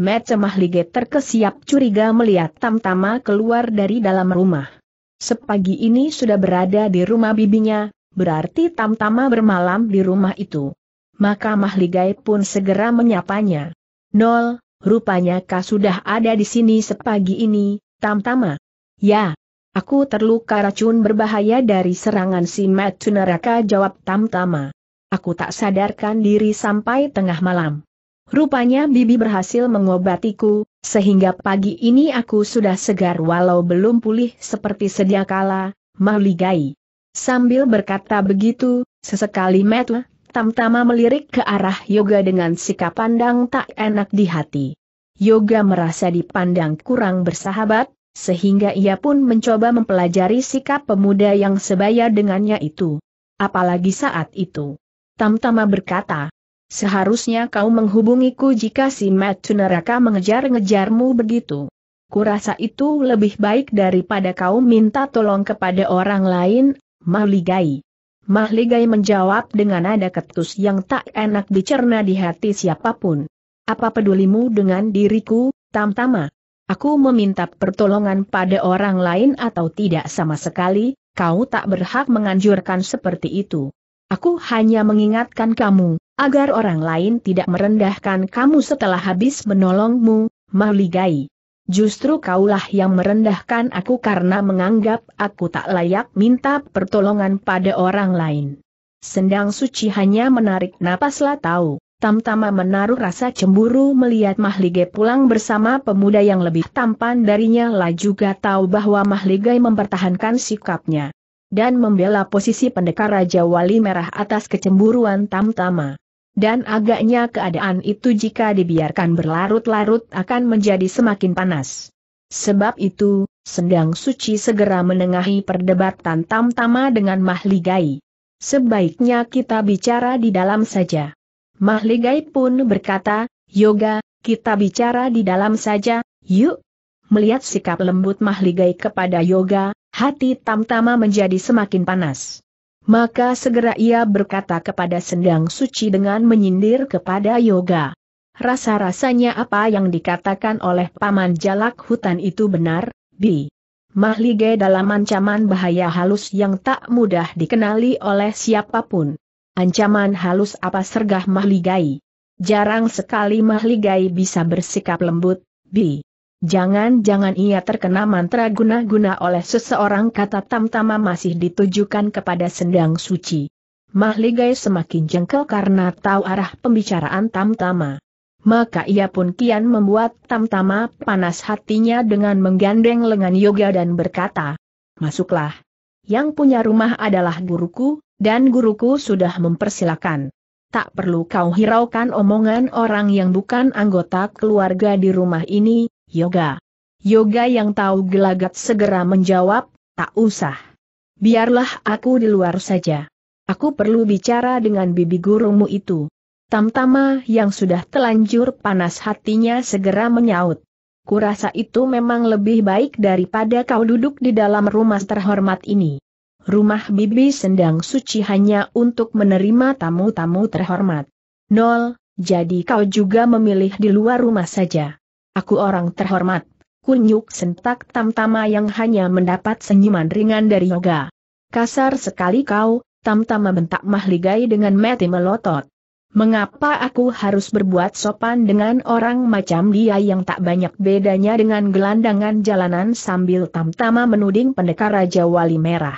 Matt Semahlige terkesiap curiga melihat tamtama keluar dari dalam rumah. Sepagi ini sudah berada di rumah bibinya, berarti Tamtama bermalam di rumah itu. Maka Mahligai pun segera menyapanya. Nol, rupanya kau sudah ada di sini sepagi ini, Tamtama. Ya, aku terluka racun berbahaya dari serangan si Matu neraka jawab Tamtama. Aku tak sadarkan diri sampai tengah malam. Rupanya Bibi berhasil mengobatiku, sehingga pagi ini aku sudah segar walau belum pulih seperti sedia kala, Mahligai. Sambil berkata begitu, sesekali Metu, Tamtama melirik ke arah Yoga dengan sikap pandang tak enak di hati. Yoga merasa dipandang kurang bersahabat, sehingga ia pun mencoba mempelajari sikap pemuda yang sebaya dengannya itu. Apalagi saat itu. Tamtama berkata, Seharusnya kau menghubungiku jika si Matu neraka mengejar-ngejarmu begitu. Kurasa itu lebih baik daripada kau minta tolong kepada orang lain, Mahligai. Mahligai menjawab dengan nada ketus yang tak enak dicerna di hati siapapun. Apa pedulimu dengan diriku, Tamtama? Aku meminta pertolongan pada orang lain atau tidak sama sekali, kau tak berhak menganjurkan seperti itu. Aku hanya mengingatkan kamu, agar orang lain tidak merendahkan kamu setelah habis menolongmu, Mahligai. Justru kaulah yang merendahkan aku karena menganggap aku tak layak minta pertolongan pada orang lain. Sendang suci hanya menarik napaslah tahu, Tamtama menaruh rasa cemburu melihat Mahligai pulang bersama pemuda yang lebih tampan darinya lah juga tahu bahwa Mahligai mempertahankan sikapnya dan membela posisi pendekar Raja Wali Merah atas kecemburuan Tamtama. Dan agaknya keadaan itu jika dibiarkan berlarut-larut akan menjadi semakin panas. Sebab itu, Sendang Suci segera menengahi perdebatan Tamtama dengan Mahligai. Sebaiknya kita bicara di dalam saja. Mahligai pun berkata, Yoga, kita bicara di dalam saja, yuk. Melihat sikap lembut Mahligai kepada Yoga, Hati Tamtama menjadi semakin panas. Maka segera ia berkata kepada Sendang Suci dengan menyindir kepada Yoga. Rasa-rasanya apa yang dikatakan oleh Paman Jalak Hutan itu benar, Bi. Mahlige dalam ancaman bahaya halus yang tak mudah dikenali oleh siapapun. Ancaman halus apa sergah Mahligai? Jarang sekali Mahligai bisa bersikap lembut, Bi. Jangan-jangan ia terkena mantra guna-guna oleh seseorang kata tamtama masih ditujukan kepada sendang suci. Mahligai semakin jengkel karena tahu arah pembicaraan tamtama. Maka ia pun kian membuat tamtama panas hatinya dengan menggandeng lengan yoga dan berkata, Masuklah. Yang punya rumah adalah guruku, dan guruku sudah mempersilakan. Tak perlu kau hiraukan omongan orang yang bukan anggota keluarga di rumah ini, Yoga. Yoga yang tahu gelagat segera menjawab, tak usah. Biarlah aku di luar saja. Aku perlu bicara dengan bibi gurumu itu. Tamtama yang sudah telanjur panas hatinya segera menyaut. Kurasa itu memang lebih baik daripada kau duduk di dalam rumah terhormat ini. Rumah Bibi Sendang Suci hanya untuk menerima tamu-tamu terhormat. Nol, jadi kau juga memilih di luar rumah saja. Aku orang terhormat. Kunyuk sentak tamtama yang hanya mendapat senyuman ringan dari yoga. Kasar sekali kau, tamtama bentak mahligai dengan mati melotot. Mengapa aku harus berbuat sopan dengan orang macam dia yang tak banyak bedanya dengan gelandangan jalanan sambil tamtama menuding pendekar Raja Wali Merah.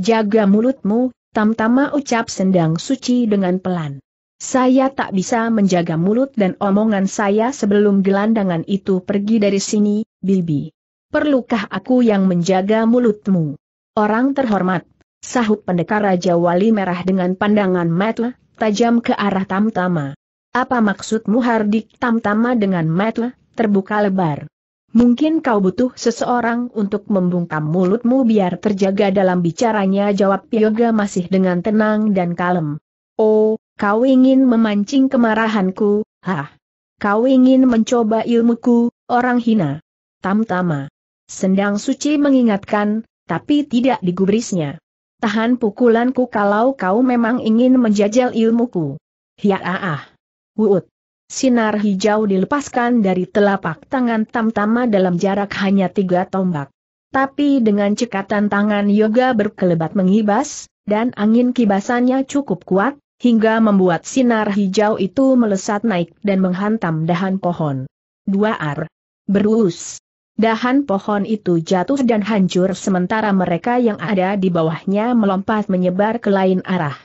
Jaga mulutmu, tamtama ucap sendang suci dengan pelan. Saya tak bisa menjaga mulut dan omongan saya sebelum gelandangan itu pergi dari sini, Bibi. Perlukah aku yang menjaga mulutmu? Orang terhormat, sahut pendekar Raja Wali Merah dengan pandangan mata, tajam ke arah Tamtama. Apa maksudmu Hardik Tamtama dengan mata, terbuka lebar? Mungkin kau butuh seseorang untuk membungkam mulutmu biar terjaga dalam bicaranya jawab Yoga masih dengan tenang dan kalem. Oh, Kau ingin memancing kemarahanku, hah? Kau ingin mencoba ilmuku, orang hina. Tamtama. Sendang suci mengingatkan, tapi tidak digubrisnya. Tahan pukulanku kalau kau memang ingin menjajal ilmuku. Ya ah ah. Wuut. Sinar hijau dilepaskan dari telapak tangan Tamtama dalam jarak hanya tiga tombak. Tapi dengan cekatan tangan yoga berkelebat mengibas, dan angin kibasannya cukup kuat, hingga membuat sinar hijau itu melesat naik dan menghantam dahan pohon. Dua ar. Berus. Dahan pohon itu jatuh dan hancur sementara mereka yang ada di bawahnya melompat menyebar ke lain arah.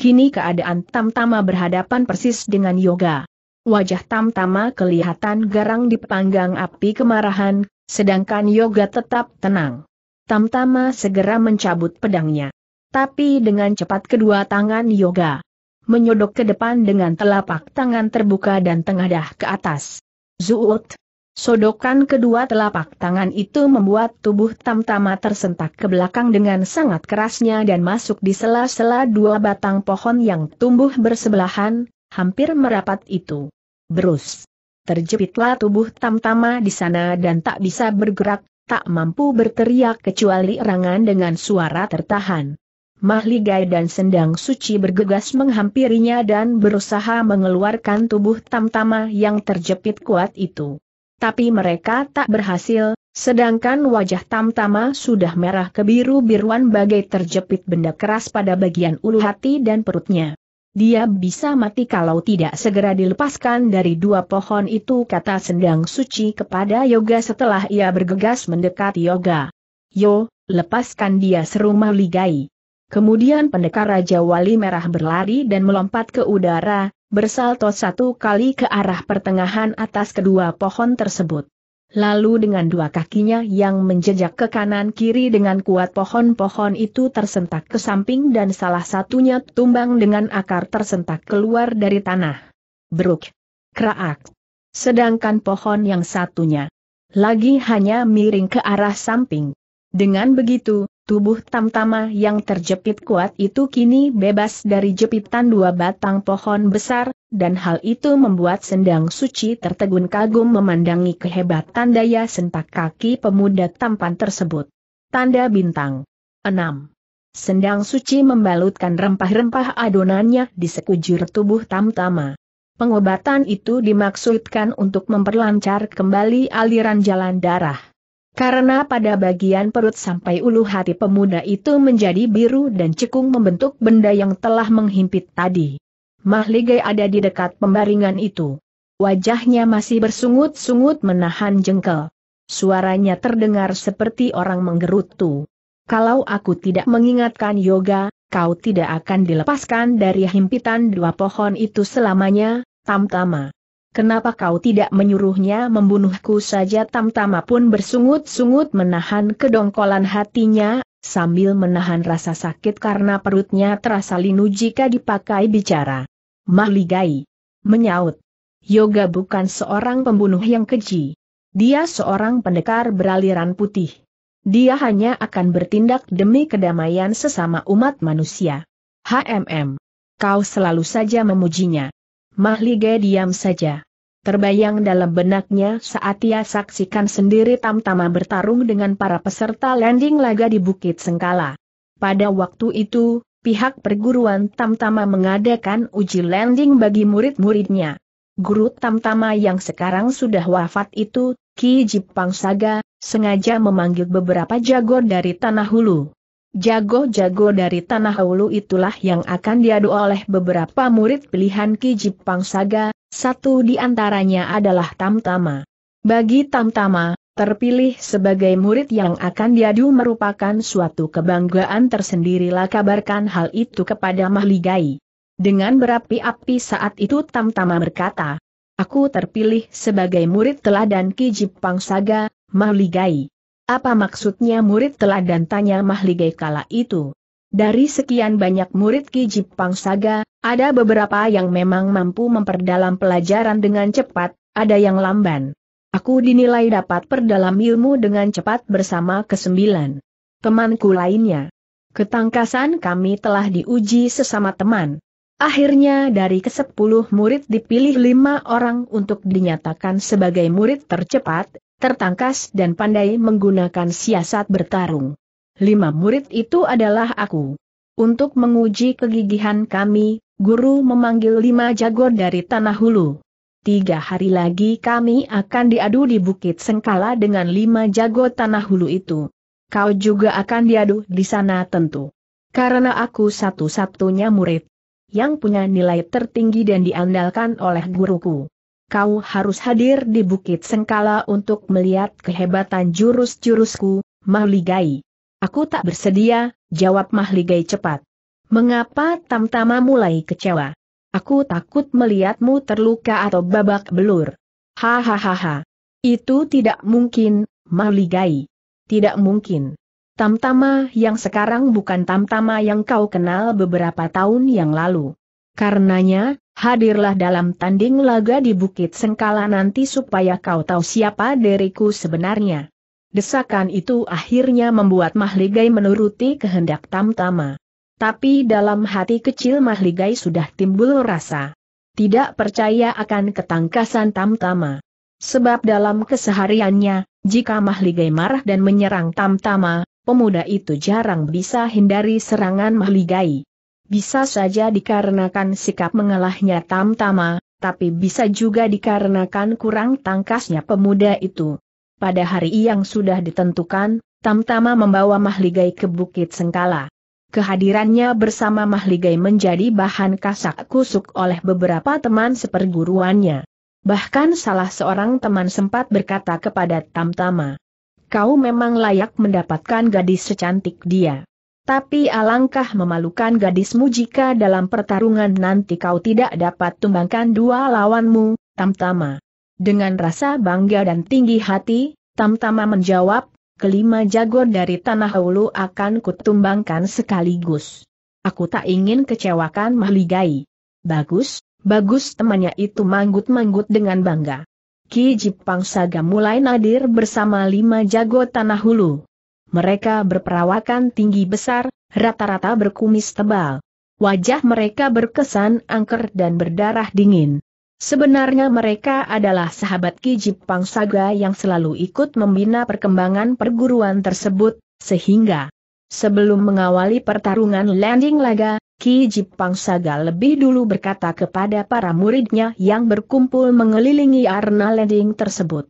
Kini keadaan Tamtama berhadapan persis dengan Yoga. Wajah Tamtama kelihatan garang dipanggang api kemarahan, sedangkan Yoga tetap tenang. Tamtama segera mencabut pedangnya. Tapi dengan cepat kedua tangan Yoga menyodok ke depan dengan telapak tangan terbuka dan tengadah ke atas. Zuut! Sodokan kedua telapak tangan itu membuat tubuh tamtama tersentak ke belakang dengan sangat kerasnya dan masuk di sela-sela dua batang pohon yang tumbuh bersebelahan, hampir merapat itu. Berus! Terjepitlah tubuh tamtama di sana dan tak bisa bergerak, tak mampu berteriak kecuali erangan dengan suara tertahan. Mahligai dan sendang suci bergegas menghampirinya dan berusaha mengeluarkan tubuh tamtama yang terjepit kuat itu. Tapi mereka tak berhasil, sedangkan wajah tamtama sudah merah kebiru-biruan bagai terjepit benda keras pada bagian ulu hati dan perutnya. Dia bisa mati kalau tidak segera dilepaskan dari dua pohon itu kata sendang suci kepada Yoga setelah ia bergegas mendekati Yoga. Yo, lepaskan dia seru Mahligai. Kemudian pendekar Raja Wali Merah berlari dan melompat ke udara, bersalto satu kali ke arah pertengahan atas kedua pohon tersebut. Lalu dengan dua kakinya yang menjejak ke kanan-kiri dengan kuat pohon-pohon itu tersentak ke samping dan salah satunya tumbang dengan akar tersentak keluar dari tanah. Bruk. Kraak. Sedangkan pohon yang satunya lagi hanya miring ke arah samping. Dengan begitu, Tubuh tamtama yang terjepit kuat itu kini bebas dari jepitan dua batang pohon besar, dan hal itu membuat sendang suci tertegun kagum memandangi kehebatan daya sentak kaki pemuda tampan tersebut. Tanda Bintang 6. Sendang suci membalutkan rempah-rempah adonannya di sekujur tubuh tamtama. Pengobatan itu dimaksudkan untuk memperlancar kembali aliran jalan darah. Karena pada bagian perut sampai ulu hati pemuda itu menjadi biru dan cekung membentuk benda yang telah menghimpit tadi. Mahligai ada di dekat pembaringan itu. Wajahnya masih bersungut-sungut menahan jengkel. Suaranya terdengar seperti orang menggerutu. Kalau aku tidak mengingatkan yoga, kau tidak akan dilepaskan dari himpitan dua pohon itu selamanya, tamtama. Kenapa kau tidak menyuruhnya membunuhku saja Tamtama pun bersungut-sungut menahan kedongkolan hatinya, sambil menahan rasa sakit karena perutnya terasa linu jika dipakai bicara. Mahligai. Menyaut. Yoga bukan seorang pembunuh yang keji. Dia seorang pendekar beraliran putih. Dia hanya akan bertindak demi kedamaian sesama umat manusia. HMM. Kau selalu saja memujinya. Mahligai diam saja. Terbayang dalam benaknya saat ia saksikan sendiri Tamtama bertarung dengan para peserta landing laga di Bukit Sengkala. Pada waktu itu, pihak perguruan Tamtama mengadakan uji landing bagi murid-muridnya. Guru Tamtama yang sekarang sudah wafat itu, Ki Jipang Saga, sengaja memanggil beberapa jago dari Tanah Hulu. Jago-jago dari Tanah Hulu itulah yang akan diadu oleh beberapa murid pilihan Ki Jipang Saga, satu di antaranya adalah Tamtama. Bagi Tamtama, terpilih sebagai murid yang akan diadu merupakan suatu kebanggaan tersendirilah kabarkan hal itu kepada Mahligai. Dengan berapi-api saat itu Tamtama berkata, Aku terpilih sebagai murid teladan Ki Jipang Saga, Mahligai. Apa maksudnya murid telah dan tanya Mahligai kala itu? Dari sekian banyak murid Ki Jipang Saga, ada beberapa yang memang mampu memperdalam pelajaran dengan cepat, ada yang lamban. Aku dinilai dapat perdalam ilmu dengan cepat bersama kesembilan temanku lainnya. Ketangkasan kami telah diuji sesama teman. Akhirnya dari kesepuluh murid dipilih lima orang untuk dinyatakan sebagai murid tercepat, tertangkas dan pandai menggunakan siasat bertarung. Lima murid itu adalah aku. Untuk menguji kegigihan kami, guru memanggil lima jago dari tanah hulu. Tiga hari lagi kami akan diadu di Bukit Sengkala dengan lima jago tanah hulu itu. Kau juga akan diadu di sana tentu. Karena aku satu-satunya murid yang punya nilai tertinggi dan diandalkan oleh guruku kau harus hadir di Bukit Sengkala untuk melihat kehebatan jurus-jurusku, Mahligai. Aku tak bersedia, jawab Mahligai cepat. Mengapa Tamtama mulai kecewa? Aku takut melihatmu terluka atau babak belur. Hahaha. Itu tidak mungkin, Mahligai. Tidak mungkin. Tamtama yang sekarang bukan tamtama yang kau kenal beberapa tahun yang lalu. Karenanya, hadirlah dalam tanding laga di Bukit Sengkala nanti supaya kau tahu siapa diriku sebenarnya. Desakan itu akhirnya membuat Mahligai menuruti kehendak Tamtama. Tapi dalam hati kecil Mahligai sudah timbul rasa tidak percaya akan ketangkasan Tamtama. Sebab dalam kesehariannya, jika Mahligai marah dan menyerang Tamtama, pemuda itu jarang bisa hindari serangan Mahligai. Bisa saja dikarenakan sikap mengalahnya Tamtama, tapi bisa juga dikarenakan kurang tangkasnya pemuda itu. Pada hari yang sudah ditentukan, Tamtama membawa Mahligai ke Bukit Sengkala. Kehadirannya bersama Mahligai menjadi bahan kasak kusuk oleh beberapa teman seperguruannya. Bahkan salah seorang teman sempat berkata kepada Tamtama, "Kau memang layak mendapatkan gadis secantik dia." Tapi alangkah memalukan gadismu jika dalam pertarungan nanti kau tidak dapat tumbangkan dua lawanmu, Tamtama. Dengan rasa bangga dan tinggi hati, Tamtama menjawab, kelima jago dari Tanah Hulu akan kutumbangkan sekaligus. Aku tak ingin kecewakan Mahligai. Bagus, bagus temannya itu manggut-manggut dengan bangga. Ki Jipang Saga mulai nadir bersama lima jago Tanah Hulu. Mereka berperawakan tinggi besar, rata-rata berkumis tebal. Wajah mereka berkesan angker dan berdarah dingin. Sebenarnya mereka adalah sahabat Ki Jipang Saga yang selalu ikut membina perkembangan perguruan tersebut, sehingga sebelum mengawali pertarungan landing laga, Ki Jipang Saga lebih dulu berkata kepada para muridnya yang berkumpul mengelilingi arena landing tersebut.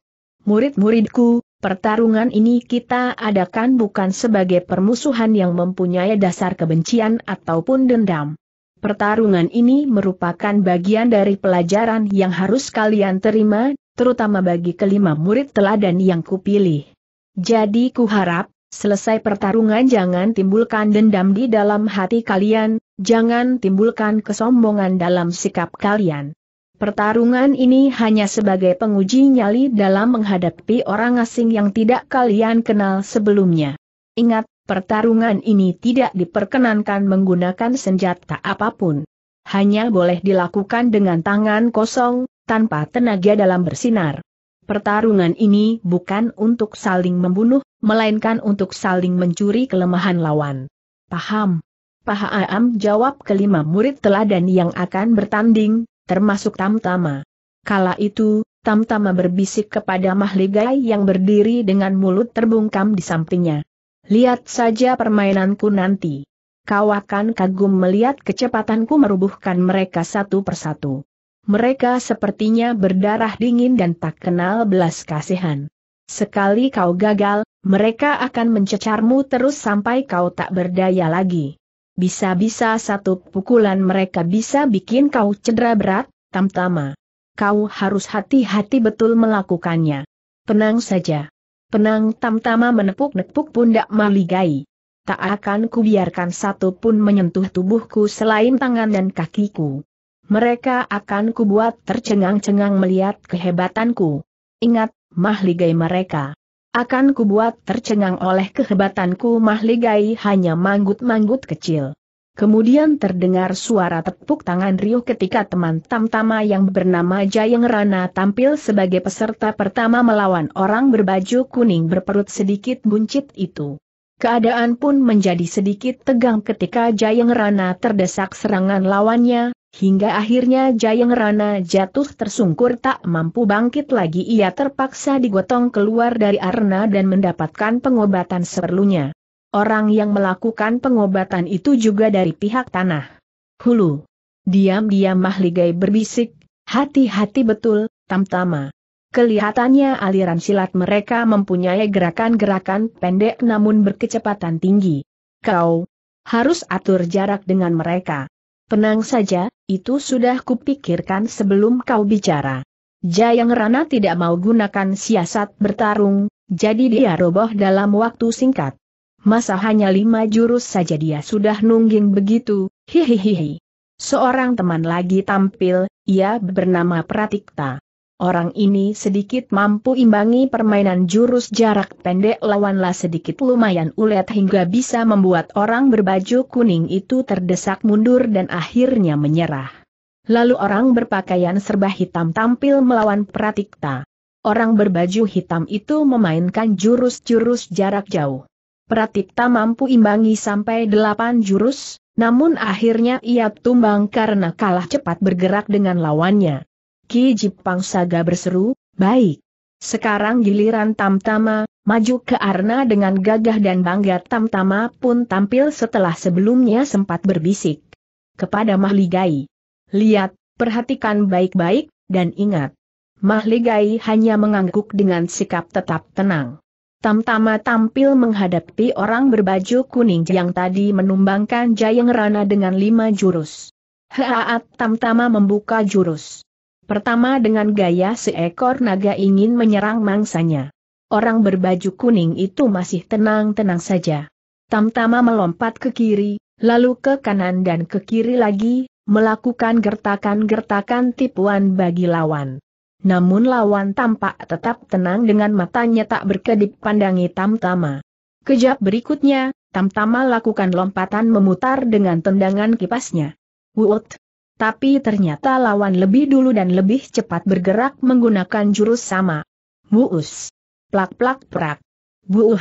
Murid-muridku, Pertarungan ini kita adakan bukan sebagai permusuhan yang mempunyai dasar kebencian ataupun dendam. Pertarungan ini merupakan bagian dari pelajaran yang harus kalian terima, terutama bagi kelima murid teladan yang kupilih. Jadi kuharap, selesai pertarungan jangan timbulkan dendam di dalam hati kalian, jangan timbulkan kesombongan dalam sikap kalian. Pertarungan ini hanya sebagai penguji nyali dalam menghadapi orang asing yang tidak kalian kenal sebelumnya. Ingat, pertarungan ini tidak diperkenankan menggunakan senjata apapun. Hanya boleh dilakukan dengan tangan kosong, tanpa tenaga dalam bersinar. Pertarungan ini bukan untuk saling membunuh, melainkan untuk saling mencuri kelemahan lawan. Paham? Paha Paham jawab kelima murid teladan yang akan bertanding, termasuk Tamtama. Kala itu, Tamtama berbisik kepada Mahligai yang berdiri dengan mulut terbungkam di sampingnya. Lihat saja permainanku nanti. Kau akan kagum melihat kecepatanku merubuhkan mereka satu persatu. Mereka sepertinya berdarah dingin dan tak kenal belas kasihan. Sekali kau gagal, mereka akan mencecarmu terus sampai kau tak berdaya lagi. Bisa-bisa satu pukulan mereka bisa bikin kau cedera berat, tamtama. Kau harus hati-hati betul melakukannya. Tenang saja. Penang tamtama menepuk-nepuk pundak Maligai. Tak akan kubiarkan satu pun menyentuh tubuhku selain tangan dan kakiku. Mereka akan kubuat tercengang-cengang melihat kehebatanku. Ingat, Mahligai mereka. Akan kubuat tercengang oleh kehebatanku Mahligai hanya manggut-manggut kecil. Kemudian terdengar suara tepuk tangan Rio ketika teman tamtama yang bernama Jayeng Rana tampil sebagai peserta pertama melawan orang berbaju kuning berperut sedikit buncit itu. Keadaan pun menjadi sedikit tegang ketika Jayeng Rana terdesak serangan lawannya, Hingga akhirnya Jayeng Rana jatuh tersungkur tak mampu bangkit lagi ia terpaksa digotong keluar dari arena dan mendapatkan pengobatan seperlunya. Orang yang melakukan pengobatan itu juga dari pihak tanah. Hulu. Diam-diam Mahligai berbisik, hati-hati betul, tamtama. Kelihatannya aliran silat mereka mempunyai gerakan-gerakan pendek namun berkecepatan tinggi. Kau harus atur jarak dengan mereka. Penang saja, itu sudah kupikirkan sebelum kau bicara. Jayang Rana tidak mau gunakan siasat bertarung, jadi dia roboh dalam waktu singkat. Masa hanya lima jurus saja dia sudah nungging begitu, hihihihi. Seorang teman lagi tampil, ia bernama Pratikta. Orang ini sedikit mampu imbangi permainan jurus jarak pendek lawanlah sedikit lumayan ulet hingga bisa membuat orang berbaju kuning itu terdesak mundur dan akhirnya menyerah. Lalu orang berpakaian serba hitam tampil melawan Pratikta. Orang berbaju hitam itu memainkan jurus-jurus jarak jauh. Pratikta mampu imbangi sampai delapan jurus, namun akhirnya ia tumbang karena kalah cepat bergerak dengan lawannya. Ki Jipang Saga berseru, baik. Sekarang giliran Tamtama, maju ke Arna dengan gagah dan bangga Tamtama pun tampil setelah sebelumnya sempat berbisik. Kepada Mahligai. Lihat, perhatikan baik-baik, dan ingat. Mahligai hanya mengangguk dengan sikap tetap tenang. Tamtama tampil menghadapi orang berbaju kuning yang tadi menumbangkan Jayang Rana dengan lima jurus. Haat Tamtama membuka jurus. Pertama dengan gaya seekor naga ingin menyerang mangsanya. Orang berbaju kuning itu masih tenang-tenang saja. Tamtama melompat ke kiri, lalu ke kanan dan ke kiri lagi, melakukan gertakan-gertakan tipuan bagi lawan. Namun lawan tampak tetap tenang dengan matanya tak berkedip pandangi Tamtama. Kejap berikutnya, Tamtama lakukan lompatan memutar dengan tendangan kipasnya. Wut, tapi ternyata lawan lebih dulu dan lebih cepat bergerak menggunakan jurus sama. Buus, Plak-plak prak, Buuh.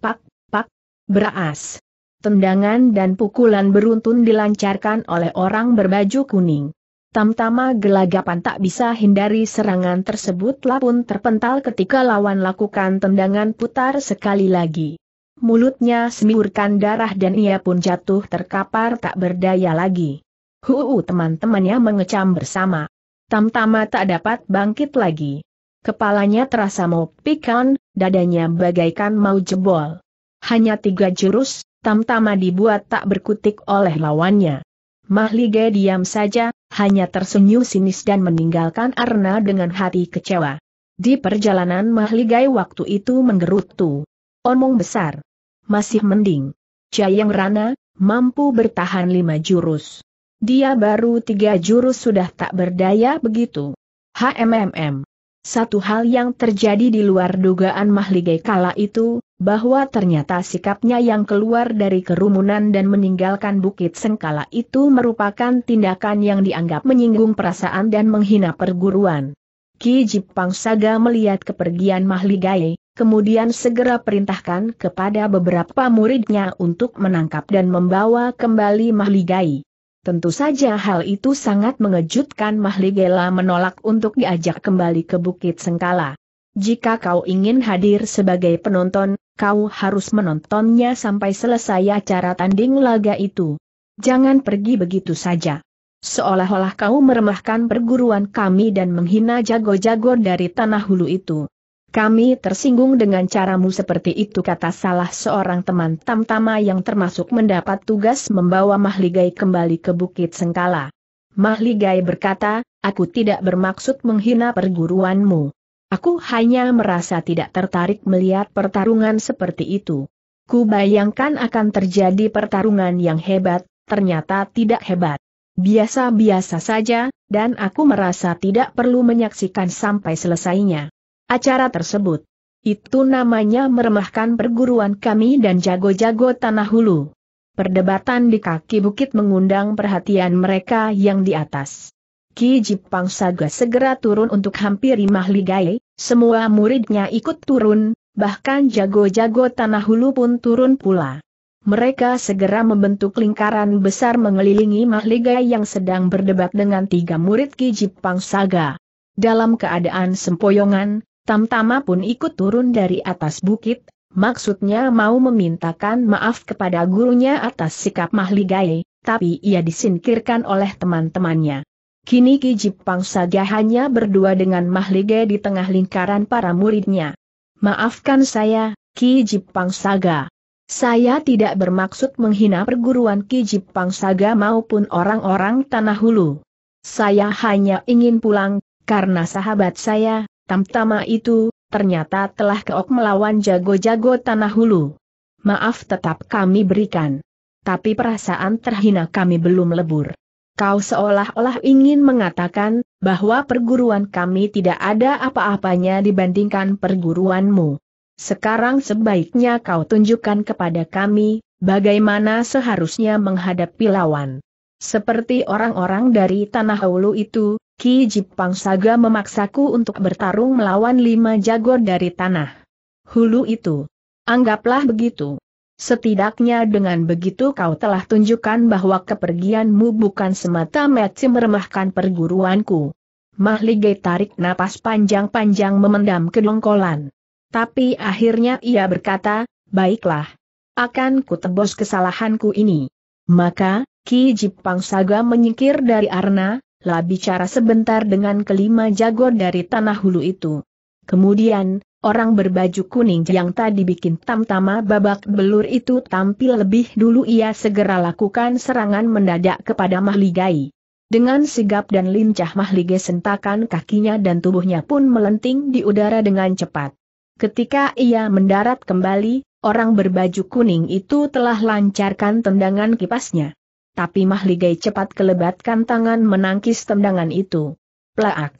Pak, pak. beras, Tendangan dan pukulan beruntun dilancarkan oleh orang berbaju kuning. Tamtama gelagapan tak bisa hindari serangan tersebut lapun terpental ketika lawan lakukan tendangan putar sekali lagi. Mulutnya semiurkan darah dan ia pun jatuh terkapar tak berdaya lagi. Huu teman-temannya mengecam bersama. Tamtama tak dapat bangkit lagi. Kepalanya terasa mau pikan, dadanya bagaikan mau jebol. Hanya tiga jurus, Tamtama dibuat tak berkutik oleh lawannya. Mahligai diam saja, hanya tersenyum sinis dan meninggalkan Arna dengan hati kecewa. Di perjalanan Mahligai waktu itu menggerutu. Omong besar. Masih mending. Jayang Rana, mampu bertahan lima jurus. Dia baru tiga jurus sudah tak berdaya begitu. HMMM. Satu hal yang terjadi di luar dugaan Mahligai kala itu, bahwa ternyata sikapnya yang keluar dari kerumunan dan meninggalkan Bukit Sengkala itu merupakan tindakan yang dianggap menyinggung perasaan dan menghina perguruan. Ki Jipang Saga melihat kepergian Mahligai, kemudian segera perintahkan kepada beberapa muridnya untuk menangkap dan membawa kembali Mahligai. Tentu saja hal itu sangat mengejutkan Mahligela menolak untuk diajak kembali ke Bukit Sengkala. Jika kau ingin hadir sebagai penonton, kau harus menontonnya sampai selesai acara tanding laga itu. Jangan pergi begitu saja. Seolah-olah kau meremahkan perguruan kami dan menghina jago-jago dari tanah hulu itu. Kami tersinggung dengan caramu seperti itu kata salah seorang teman tamtama yang termasuk mendapat tugas membawa Mahligai kembali ke Bukit Sengkala. Mahligai berkata, aku tidak bermaksud menghina perguruanmu. Aku hanya merasa tidak tertarik melihat pertarungan seperti itu. Ku bayangkan akan terjadi pertarungan yang hebat, ternyata tidak hebat. Biasa-biasa saja, dan aku merasa tidak perlu menyaksikan sampai selesainya acara tersebut. Itu namanya meremahkan perguruan kami dan jago-jago tanah hulu. Perdebatan di kaki bukit mengundang perhatian mereka yang di atas. Ki Jipang Saga segera turun untuk hampiri Mahligai, semua muridnya ikut turun, bahkan jago-jago tanah hulu pun turun pula. Mereka segera membentuk lingkaran besar mengelilingi Mahligai yang sedang berdebat dengan tiga murid Ki Jipang Saga. Dalam keadaan sempoyongan, Tama pun ikut turun dari atas bukit, maksudnya mau memintakan maaf kepada gurunya atas sikap Mahligai, tapi ia disingkirkan oleh teman-temannya. Kini Ki Jipang saja hanya berdua dengan Mahligai di tengah lingkaran para muridnya. Maafkan saya, Ki Jipang Saga. Saya tidak bermaksud menghina perguruan Ki Jipang Saga maupun orang-orang Tanah Hulu. Saya hanya ingin pulang, karena sahabat saya, Tamtama itu, ternyata telah keok melawan jago-jago tanah hulu. Maaf tetap kami berikan. Tapi perasaan terhina kami belum lebur. Kau seolah-olah ingin mengatakan, bahwa perguruan kami tidak ada apa-apanya dibandingkan perguruanmu. Sekarang sebaiknya kau tunjukkan kepada kami, bagaimana seharusnya menghadapi lawan. Seperti orang-orang dari Tanah Hulu itu, Ki Jipang Saga memaksaku untuk bertarung melawan lima jago dari tanah hulu itu. Anggaplah begitu. Setidaknya dengan begitu kau telah tunjukkan bahwa kepergianmu bukan semata-mata meremahkan perguruanku. Mahligai tarik napas panjang-panjang memendam kedongkolan. Tapi akhirnya ia berkata, baiklah. Akan ku tebus kesalahanku ini. Maka, Ki Jipang Saga menyingkir dari Arna, lah bicara sebentar dengan kelima jago dari tanah hulu itu. Kemudian, orang berbaju kuning yang tadi bikin tamtama babak belur itu tampil lebih dulu ia segera lakukan serangan mendadak kepada Mahligai. Dengan sigap dan lincah Mahligai sentakan kakinya dan tubuhnya pun melenting di udara dengan cepat. Ketika ia mendarat kembali, orang berbaju kuning itu telah lancarkan tendangan kipasnya tapi Mahligai cepat kelebatkan tangan menangkis tendangan itu. Plaak.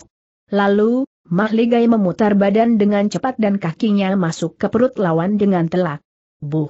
Lalu, Mahligai memutar badan dengan cepat dan kakinya masuk ke perut lawan dengan telak. Buh.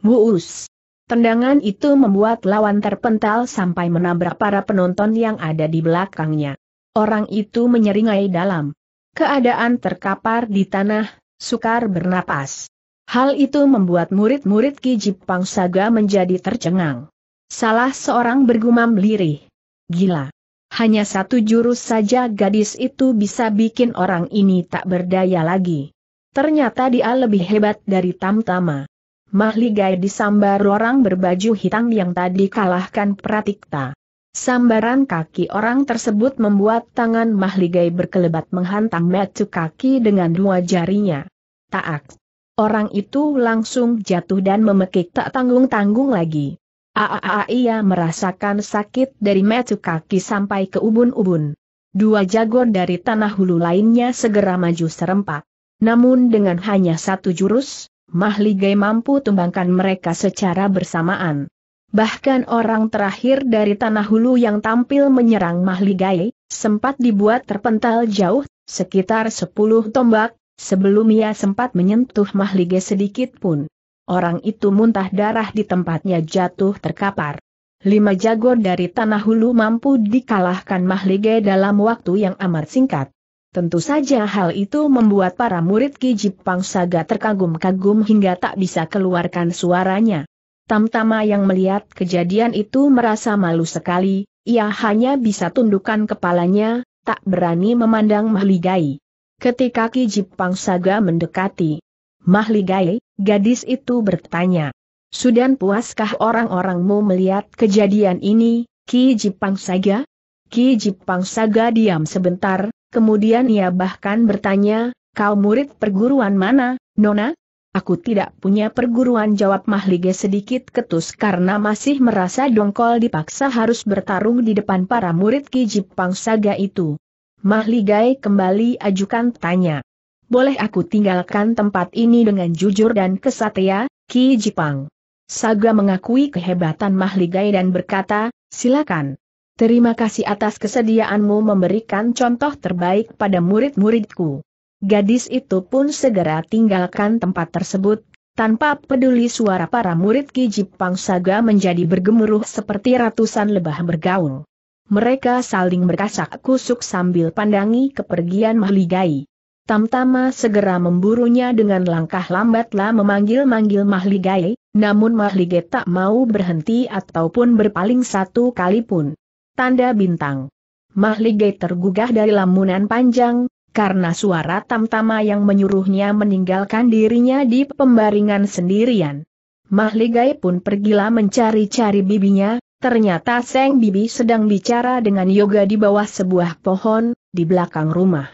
Buus. Tendangan itu membuat lawan terpental sampai menabrak para penonton yang ada di belakangnya. Orang itu menyeringai dalam keadaan terkapar di tanah, sukar bernapas. Hal itu membuat murid-murid Ki Jipang Saga menjadi tercengang. Salah seorang bergumam lirih. Gila. Hanya satu jurus saja gadis itu bisa bikin orang ini tak berdaya lagi. Ternyata dia lebih hebat dari Tamtama. Mahligai disambar orang berbaju hitam yang tadi kalahkan Pratikta. Sambaran kaki orang tersebut membuat tangan Mahligai berkelebat menghantam metu kaki dengan dua jarinya. Taak. Orang itu langsung jatuh dan memekik tak tanggung-tanggung lagi. Aa ia merasakan sakit dari metu kaki sampai ke ubun-ubun. Dua jago dari tanah hulu lainnya segera maju serempak. Namun dengan hanya satu jurus, Mahligai mampu tumbangkan mereka secara bersamaan. Bahkan orang terakhir dari tanah hulu yang tampil menyerang Mahligai, sempat dibuat terpental jauh, sekitar 10 tombak, sebelum ia sempat menyentuh Mahligai sedikit pun. Orang itu muntah darah di tempatnya jatuh terkapar. Lima jago dari Tanah Hulu mampu dikalahkan Mahlige dalam waktu yang amat singkat. Tentu saja hal itu membuat para murid Ki Jipang Saga terkagum-kagum hingga tak bisa keluarkan suaranya. Tamtama yang melihat kejadian itu merasa malu sekali, ia hanya bisa tundukkan kepalanya, tak berani memandang Mahligai. Ketika Ki Jipang Saga mendekati, Mahligai, Gadis itu bertanya, Sudan puaskah orang-orangmu melihat kejadian ini, Ki Jipang Saga? Ki Jipang Saga diam sebentar, kemudian ia bahkan bertanya, kau murid perguruan mana, Nona? Aku tidak punya perguruan jawab Mahlige sedikit ketus karena masih merasa dongkol dipaksa harus bertarung di depan para murid Ki Jipang Saga itu. Mahligai kembali ajukan tanya boleh aku tinggalkan tempat ini dengan jujur dan kesatria, Ki Jipang. Saga mengakui kehebatan Mahligai dan berkata, silakan. Terima kasih atas kesediaanmu memberikan contoh terbaik pada murid-muridku. Gadis itu pun segera tinggalkan tempat tersebut, tanpa peduli suara para murid Ki Jipang Saga menjadi bergemuruh seperti ratusan lebah bergaul. Mereka saling berkasak kusuk sambil pandangi kepergian Mahligai. Tamtama segera memburunya dengan langkah lambatlah memanggil-manggil Mahligai, namun Mahligai tak mau berhenti ataupun berpaling satu kali pun. Tanda bintang. Mahligai tergugah dari lamunan panjang, karena suara tamtama yang menyuruhnya meninggalkan dirinya di pembaringan sendirian. Mahligai pun pergilah mencari-cari bibinya, ternyata Seng Bibi sedang bicara dengan Yoga di bawah sebuah pohon, di belakang rumah.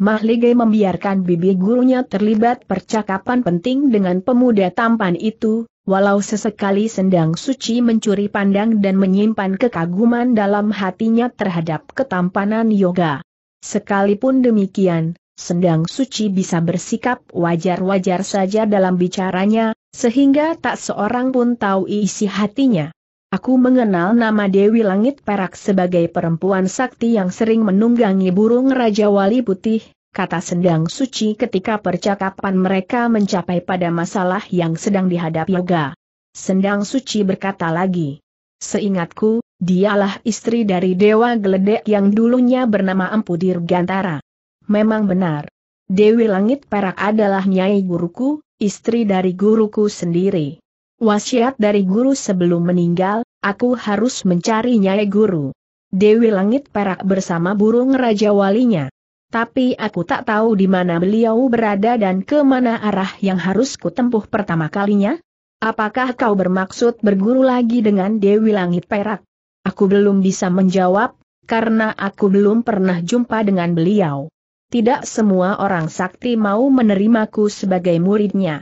Mahlige membiarkan bibi gurunya terlibat percakapan penting dengan pemuda tampan itu, walau sesekali sendang suci mencuri pandang dan menyimpan kekaguman dalam hatinya terhadap ketampanan yoga. Sekalipun demikian, Sendang Suci bisa bersikap wajar-wajar saja dalam bicaranya, sehingga tak seorang pun tahu isi hatinya. Aku mengenal nama Dewi Langit Perak sebagai perempuan sakti yang sering menunggangi burung Raja Wali Putih, kata Sendang Suci ketika percakapan mereka mencapai pada masalah yang sedang dihadapi Yoga. Sendang Suci berkata lagi, Seingatku, dialah istri dari Dewa Geledek yang dulunya bernama Empu Dirgantara. Memang benar. Dewi Langit Perak adalah nyai guruku, istri dari guruku sendiri. Wasiat dari guru sebelum meninggal, aku harus mencari nyai guru. Dewi Langit Perak bersama burung Raja Walinya. Tapi aku tak tahu di mana beliau berada dan ke mana arah yang harus kutempuh pertama kalinya. Apakah kau bermaksud berguru lagi dengan Dewi Langit Perak? Aku belum bisa menjawab, karena aku belum pernah jumpa dengan beliau. Tidak semua orang sakti mau menerimaku sebagai muridnya.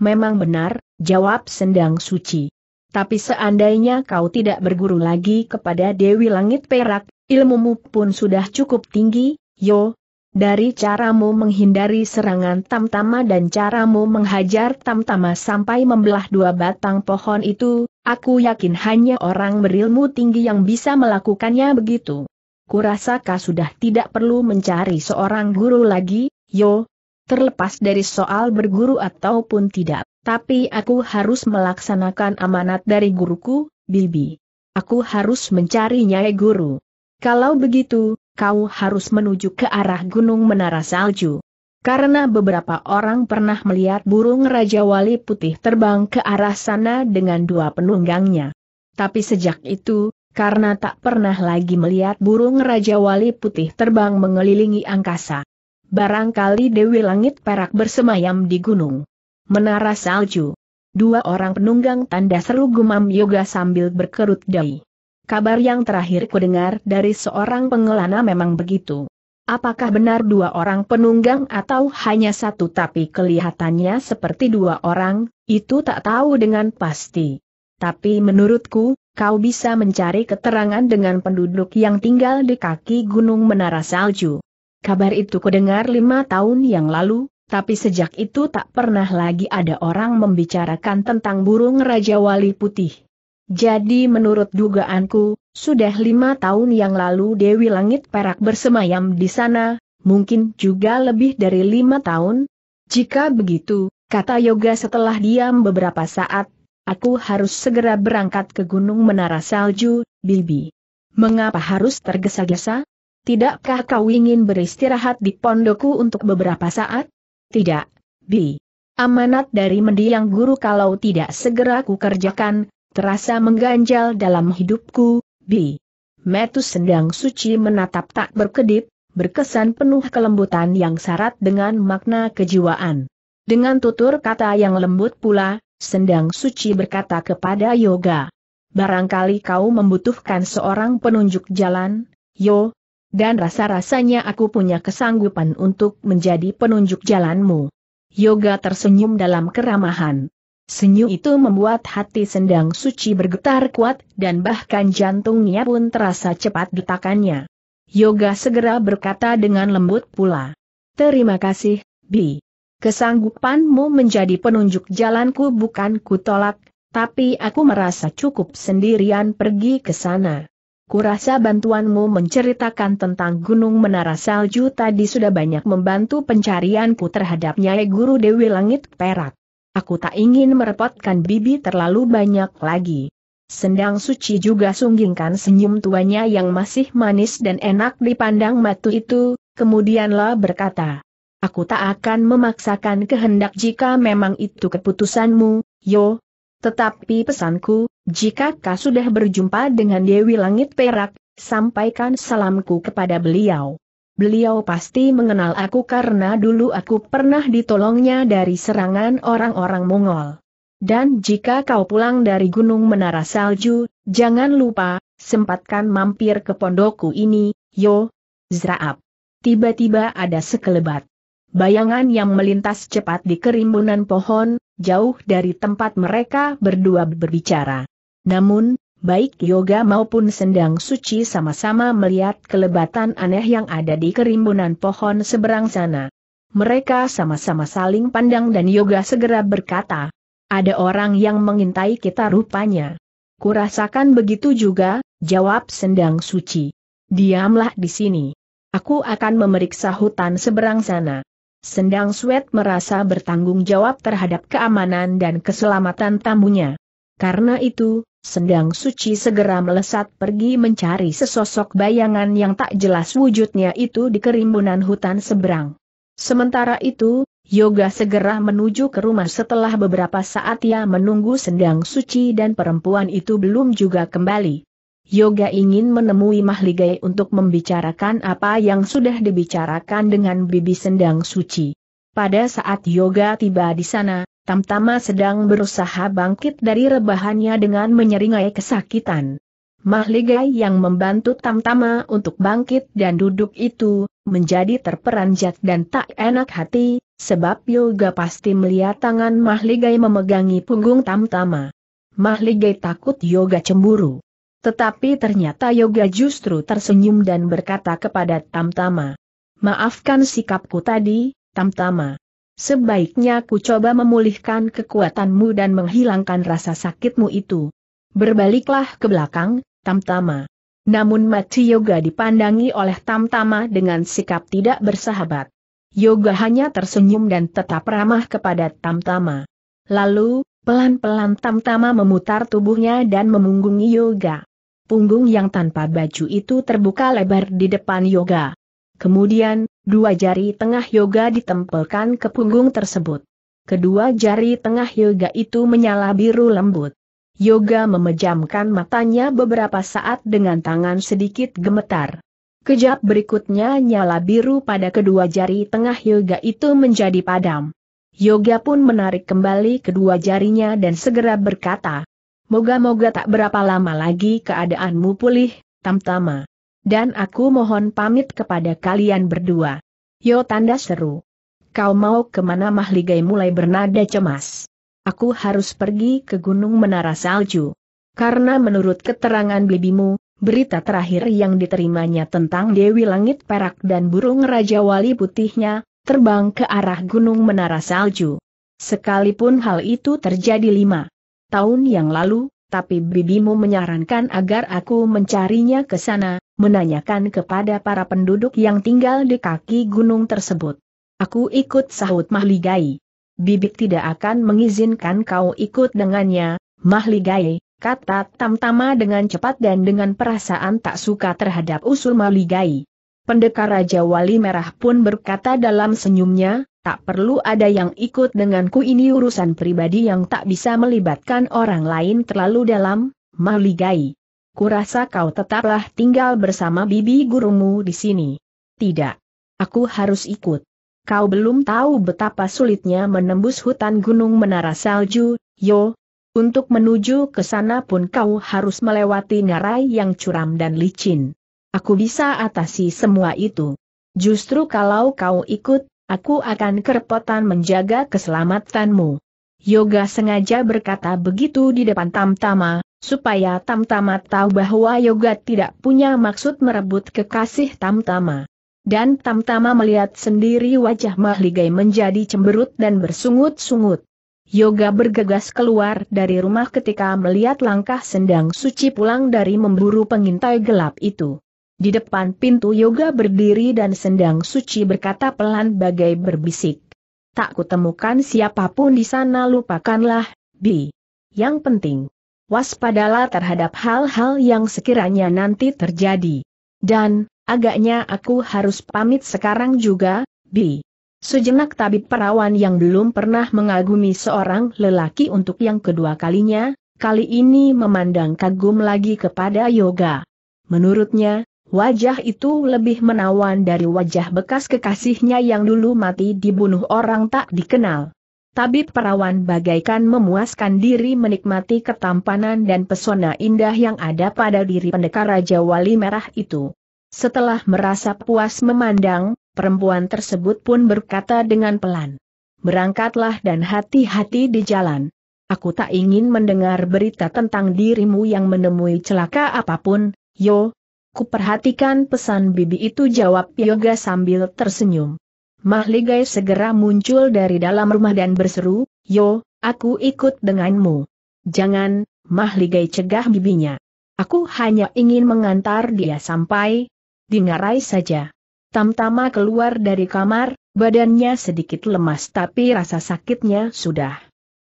Memang benar, jawab Sendang Suci. Tapi seandainya kau tidak berguru lagi kepada Dewi Langit Perak, ilmumu pun sudah cukup tinggi, yo. Dari caramu menghindari serangan tamtama dan caramu menghajar tamtama sampai membelah dua batang pohon itu, aku yakin hanya orang berilmu tinggi yang bisa melakukannya begitu. Kurasa kau sudah tidak perlu mencari seorang guru lagi, yo. Terlepas dari soal berguru ataupun tidak. Tapi aku harus melaksanakan amanat dari guruku, Bibi. Aku harus mencari Nyai Guru. Kalau begitu, kau harus menuju ke arah Gunung Menara Salju. Karena beberapa orang pernah melihat burung Raja Wali Putih terbang ke arah sana dengan dua penunggangnya. Tapi sejak itu, karena tak pernah lagi melihat burung Raja Wali Putih terbang mengelilingi angkasa. Barangkali Dewi Langit Perak bersemayam di gunung. Menara Salju. Dua orang penunggang tanda seru gumam yoga sambil berkerut dahi. Kabar yang terakhir kudengar dari seorang pengelana memang begitu. Apakah benar dua orang penunggang atau hanya satu tapi kelihatannya seperti dua orang, itu tak tahu dengan pasti. Tapi menurutku, kau bisa mencari keterangan dengan penduduk yang tinggal di kaki Gunung Menara Salju. Kabar itu kudengar lima tahun yang lalu, tapi sejak itu tak pernah lagi ada orang membicarakan tentang burung Raja Wali Putih. Jadi menurut dugaanku, sudah lima tahun yang lalu Dewi Langit Perak bersemayam di sana, mungkin juga lebih dari lima tahun. Jika begitu, kata Yoga setelah diam beberapa saat, aku harus segera berangkat ke Gunung Menara Salju, Bibi. Mengapa harus tergesa-gesa? Tidakkah kau ingin beristirahat di pondokku untuk beberapa saat? Tidak, Bi. Amanat dari mendiang guru kalau tidak segera kukerjakan, terasa mengganjal dalam hidupku, Bi. Metus sendang suci menatap tak berkedip, berkesan penuh kelembutan yang syarat dengan makna kejiwaan. Dengan tutur kata yang lembut pula, sendang suci berkata kepada Yoga. Barangkali kau membutuhkan seorang penunjuk jalan, Yo, dan rasa-rasanya aku punya kesanggupan untuk menjadi penunjuk jalanmu. Yoga tersenyum dalam keramahan. Senyum itu membuat hati sendang suci bergetar kuat dan bahkan jantungnya pun terasa cepat detakannya. Yoga segera berkata dengan lembut pula. Terima kasih, Bi. Kesanggupanmu menjadi penunjuk jalanku bukan kutolak, tapi aku merasa cukup sendirian pergi ke sana. Kurasa bantuanmu menceritakan tentang Gunung Menara Salju tadi sudah banyak membantu pencarianku terhadap Nyai Guru Dewi Langit Perak. Aku tak ingin merepotkan bibi terlalu banyak lagi. Sendang suci juga sunggingkan senyum tuanya yang masih manis dan enak dipandang matu itu, kemudianlah berkata, Aku tak akan memaksakan kehendak jika memang itu keputusanmu, yo, tetapi pesanku, jika kau sudah berjumpa dengan Dewi Langit Perak, sampaikan salamku kepada beliau. Beliau pasti mengenal aku karena dulu aku pernah ditolongnya dari serangan orang-orang Mongol. Dan jika kau pulang dari Gunung Menara Salju, jangan lupa, sempatkan mampir ke pondokku ini, yo. Zraab. Tiba-tiba ada sekelebat. Bayangan yang melintas cepat di kerimbunan pohon, jauh dari tempat mereka berdua berbicara. Namun, baik Yoga maupun Sendang Suci sama-sama melihat kelebatan aneh yang ada di kerimbunan pohon seberang sana. Mereka sama-sama saling pandang dan Yoga segera berkata, ada orang yang mengintai kita rupanya. Kurasakan begitu juga, jawab Sendang Suci. Diamlah di sini. Aku akan memeriksa hutan seberang sana. Sendang Swet merasa bertanggung jawab terhadap keamanan dan keselamatan tamunya. Karena itu, Sendang Suci segera melesat pergi mencari sesosok bayangan yang tak jelas wujudnya itu di kerimbunan hutan seberang. Sementara itu, Yoga segera menuju ke rumah setelah beberapa saat ia menunggu Sendang Suci dan perempuan itu belum juga kembali. Yoga ingin menemui Mahligai untuk membicarakan apa yang sudah dibicarakan dengan Bibi Sendang Suci. Pada saat Yoga tiba di sana, Tamtama sedang berusaha bangkit dari rebahannya dengan menyeringai kesakitan. Mahligai yang membantu Tamtama untuk bangkit dan duduk itu, menjadi terperanjat dan tak enak hati, sebab Yoga pasti melihat tangan Mahligai memegangi punggung Tamtama. Mahligai takut Yoga cemburu. Tetapi ternyata Yoga justru tersenyum dan berkata kepada Tamtama. Maafkan sikapku tadi, Tamtama. Sebaiknya ku coba memulihkan kekuatanmu dan menghilangkan rasa sakitmu itu. Berbaliklah ke belakang, Tamtama. Namun mati Yoga dipandangi oleh Tamtama dengan sikap tidak bersahabat. Yoga hanya tersenyum dan tetap ramah kepada Tamtama. Lalu, pelan-pelan Tamtama memutar tubuhnya dan memunggungi Yoga punggung yang tanpa baju itu terbuka lebar di depan Yoga. Kemudian, dua jari tengah Yoga ditempelkan ke punggung tersebut. Kedua jari tengah Yoga itu menyala biru lembut. Yoga memejamkan matanya beberapa saat dengan tangan sedikit gemetar. Kejap berikutnya nyala biru pada kedua jari tengah Yoga itu menjadi padam. Yoga pun menarik kembali kedua jarinya dan segera berkata, Moga-moga tak berapa lama lagi keadaanmu pulih, Tamtama. Dan aku mohon pamit kepada kalian berdua. Yo tanda seru. Kau mau kemana Mahligai mulai bernada cemas. Aku harus pergi ke Gunung Menara Salju. Karena menurut keterangan bibimu, berita terakhir yang diterimanya tentang Dewi Langit Perak dan burung Raja Wali Putihnya, terbang ke arah Gunung Menara Salju. Sekalipun hal itu terjadi lima tahun yang lalu, tapi bibimu menyarankan agar aku mencarinya ke sana, menanyakan kepada para penduduk yang tinggal di kaki gunung tersebut. Aku ikut sahut Mahligai. Bibik tidak akan mengizinkan kau ikut dengannya, Mahligai, kata Tamtama dengan cepat dan dengan perasaan tak suka terhadap usul Mahligai. Pendekar Raja Wali Merah pun berkata dalam senyumnya, Tak perlu ada yang ikut denganku ini urusan pribadi yang tak bisa melibatkan orang lain terlalu dalam, Maligai. Kurasa kau tetaplah tinggal bersama bibi gurumu di sini. Tidak. Aku harus ikut. Kau belum tahu betapa sulitnya menembus hutan gunung menara salju, yo. Untuk menuju ke sana pun kau harus melewati ngarai yang curam dan licin. Aku bisa atasi semua itu. Justru kalau kau ikut, Aku akan kerepotan menjaga keselamatanmu. Yoga sengaja berkata begitu di depan Tamtama, supaya Tamtama tahu bahwa Yoga tidak punya maksud merebut kekasih Tamtama. Dan Tamtama melihat sendiri wajah Mahligai menjadi cemberut dan bersungut-sungut. Yoga bergegas keluar dari rumah ketika melihat langkah sendang suci pulang dari memburu pengintai gelap itu. Di depan pintu yoga berdiri dan sendang suci berkata pelan bagai berbisik. Tak kutemukan siapapun di sana lupakanlah, Bi. Yang penting, waspadalah terhadap hal-hal yang sekiranya nanti terjadi. Dan, agaknya aku harus pamit sekarang juga, Bi. Sejenak tabib perawan yang belum pernah mengagumi seorang lelaki untuk yang kedua kalinya, kali ini memandang kagum lagi kepada Yoga. Menurutnya, Wajah itu lebih menawan dari wajah bekas kekasihnya yang dulu mati dibunuh orang tak dikenal. Tabib perawan bagaikan memuaskan diri menikmati ketampanan dan pesona indah yang ada pada diri pendekar Raja Wali Merah itu. Setelah merasa puas memandang, perempuan tersebut pun berkata dengan pelan. Berangkatlah dan hati-hati di jalan. Aku tak ingin mendengar berita tentang dirimu yang menemui celaka apapun, yo, Kuperhatikan pesan bibi itu jawab Yoga sambil tersenyum. Mahligai segera muncul dari dalam rumah dan berseru, Yo, aku ikut denganmu. Jangan, Mahligai cegah bibinya. Aku hanya ingin mengantar dia sampai Dengarai saja. Tamtama keluar dari kamar, badannya sedikit lemas tapi rasa sakitnya sudah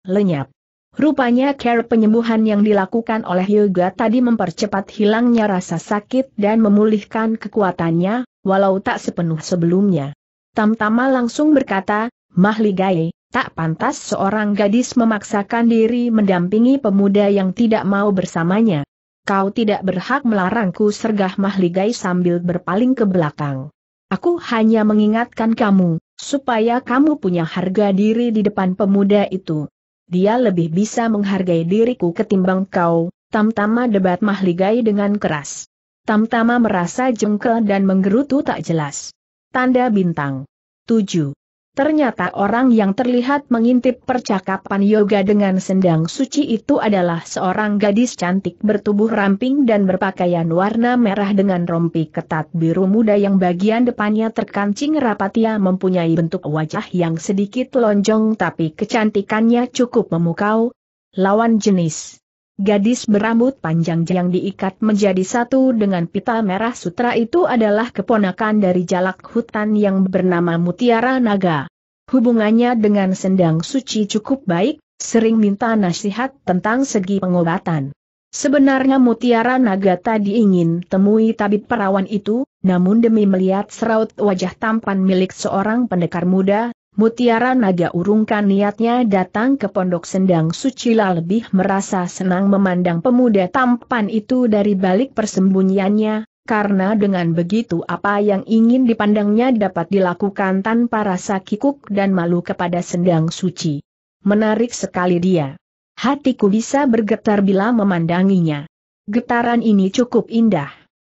lenyap. Rupanya care penyembuhan yang dilakukan oleh Yoga tadi mempercepat hilangnya rasa sakit dan memulihkan kekuatannya, walau tak sepenuh sebelumnya. Tamtama langsung berkata, Mahligai, tak pantas seorang gadis memaksakan diri mendampingi pemuda yang tidak mau bersamanya. Kau tidak berhak melarangku sergah Mahligai sambil berpaling ke belakang. Aku hanya mengingatkan kamu, supaya kamu punya harga diri di depan pemuda itu dia lebih bisa menghargai diriku ketimbang kau, Tamtama debat mahligai dengan keras. Tamtama merasa jengkel dan menggerutu tak jelas. Tanda bintang. 7. Ternyata orang yang terlihat mengintip percakapan yoga dengan sendang suci itu adalah seorang gadis cantik bertubuh ramping dan berpakaian warna merah dengan rompi ketat biru muda yang bagian depannya terkancing rapat ia mempunyai bentuk wajah yang sedikit lonjong tapi kecantikannya cukup memukau. Lawan jenis Gadis berambut panjang yang diikat menjadi satu dengan pita merah sutra itu adalah keponakan dari jalak hutan yang bernama Mutiara Naga. Hubungannya dengan sendang suci cukup baik, sering minta nasihat tentang segi pengobatan. Sebenarnya Mutiara Naga tadi ingin temui tabib perawan itu, namun demi melihat seraut wajah tampan milik seorang pendekar muda, Mutiara Naga urungkan niatnya datang ke Pondok Sendang Sucila lebih merasa senang memandang pemuda tampan itu dari balik persembunyiannya, karena dengan begitu apa yang ingin dipandangnya dapat dilakukan tanpa rasa kikuk dan malu kepada Sendang Suci. Menarik sekali dia. Hatiku bisa bergetar bila memandanginya. Getaran ini cukup indah.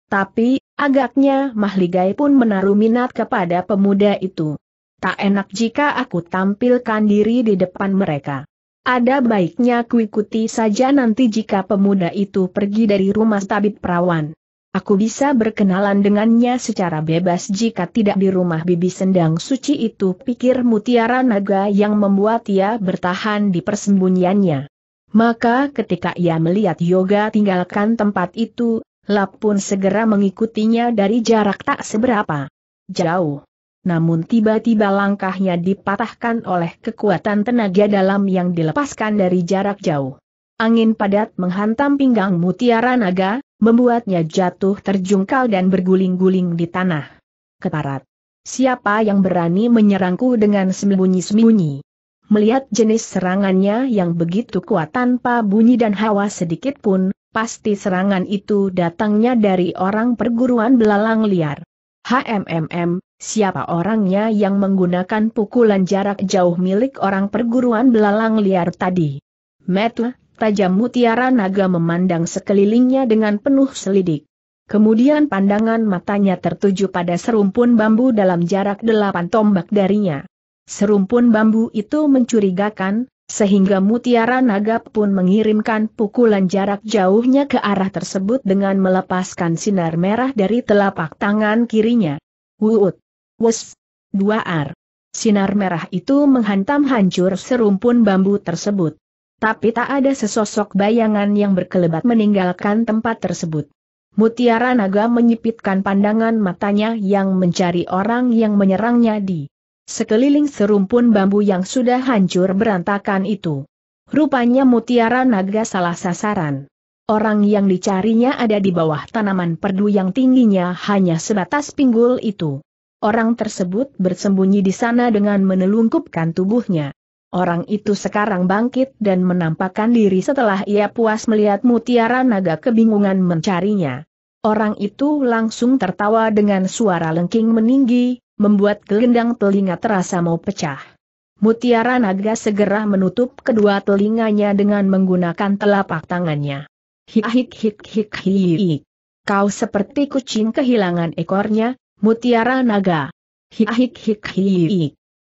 Tapi, agaknya Mahligai pun menaruh minat kepada pemuda itu. Tak enak jika aku tampilkan diri di depan mereka. Ada baiknya kuikuti saja nanti jika pemuda itu pergi dari rumah tabib perawan. Aku bisa berkenalan dengannya secara bebas jika tidak di rumah bibi sendang suci itu pikir mutiara naga yang membuat ia bertahan di persembunyiannya. Maka ketika ia melihat Yoga tinggalkan tempat itu, Lap pun segera mengikutinya dari jarak tak seberapa jauh namun tiba-tiba langkahnya dipatahkan oleh kekuatan tenaga dalam yang dilepaskan dari jarak jauh. Angin padat menghantam pinggang mutiara naga, membuatnya jatuh terjungkal dan berguling-guling di tanah. Keparat. Siapa yang berani menyerangku dengan sembunyi-sembunyi? Melihat jenis serangannya yang begitu kuat tanpa bunyi dan hawa sedikit pun, pasti serangan itu datangnya dari orang perguruan belalang liar. HMMM, siapa orangnya yang menggunakan pukulan jarak jauh milik orang perguruan belalang liar tadi. Metu, tajam mutiara naga memandang sekelilingnya dengan penuh selidik. Kemudian pandangan matanya tertuju pada serumpun bambu dalam jarak delapan tombak darinya. Serumpun bambu itu mencurigakan, sehingga mutiara naga pun mengirimkan pukulan jarak jauhnya ke arah tersebut dengan melepaskan sinar merah dari telapak tangan kirinya. Wuut! Wes! Dua ar. Sinar merah itu menghantam hancur serumpun bambu tersebut. Tapi tak ada sesosok bayangan yang berkelebat meninggalkan tempat tersebut. Mutiara naga menyipitkan pandangan matanya yang mencari orang yang menyerangnya di sekeliling serumpun bambu yang sudah hancur berantakan itu. Rupanya mutiara naga salah sasaran. Orang yang dicarinya ada di bawah tanaman perdu yang tingginya hanya sebatas pinggul itu. Orang tersebut bersembunyi di sana dengan menelungkupkan tubuhnya. Orang itu sekarang bangkit dan menampakkan diri setelah ia puas melihat mutiara naga kebingungan mencarinya. Orang itu langsung tertawa dengan suara lengking meninggi, membuat gelendang telinga terasa mau pecah. Mutiara naga segera menutup kedua telinganya dengan menggunakan telapak tangannya. Hik hik hik hik hik. Kau seperti kucing kehilangan ekornya, Mutiara Naga. Hik hik hik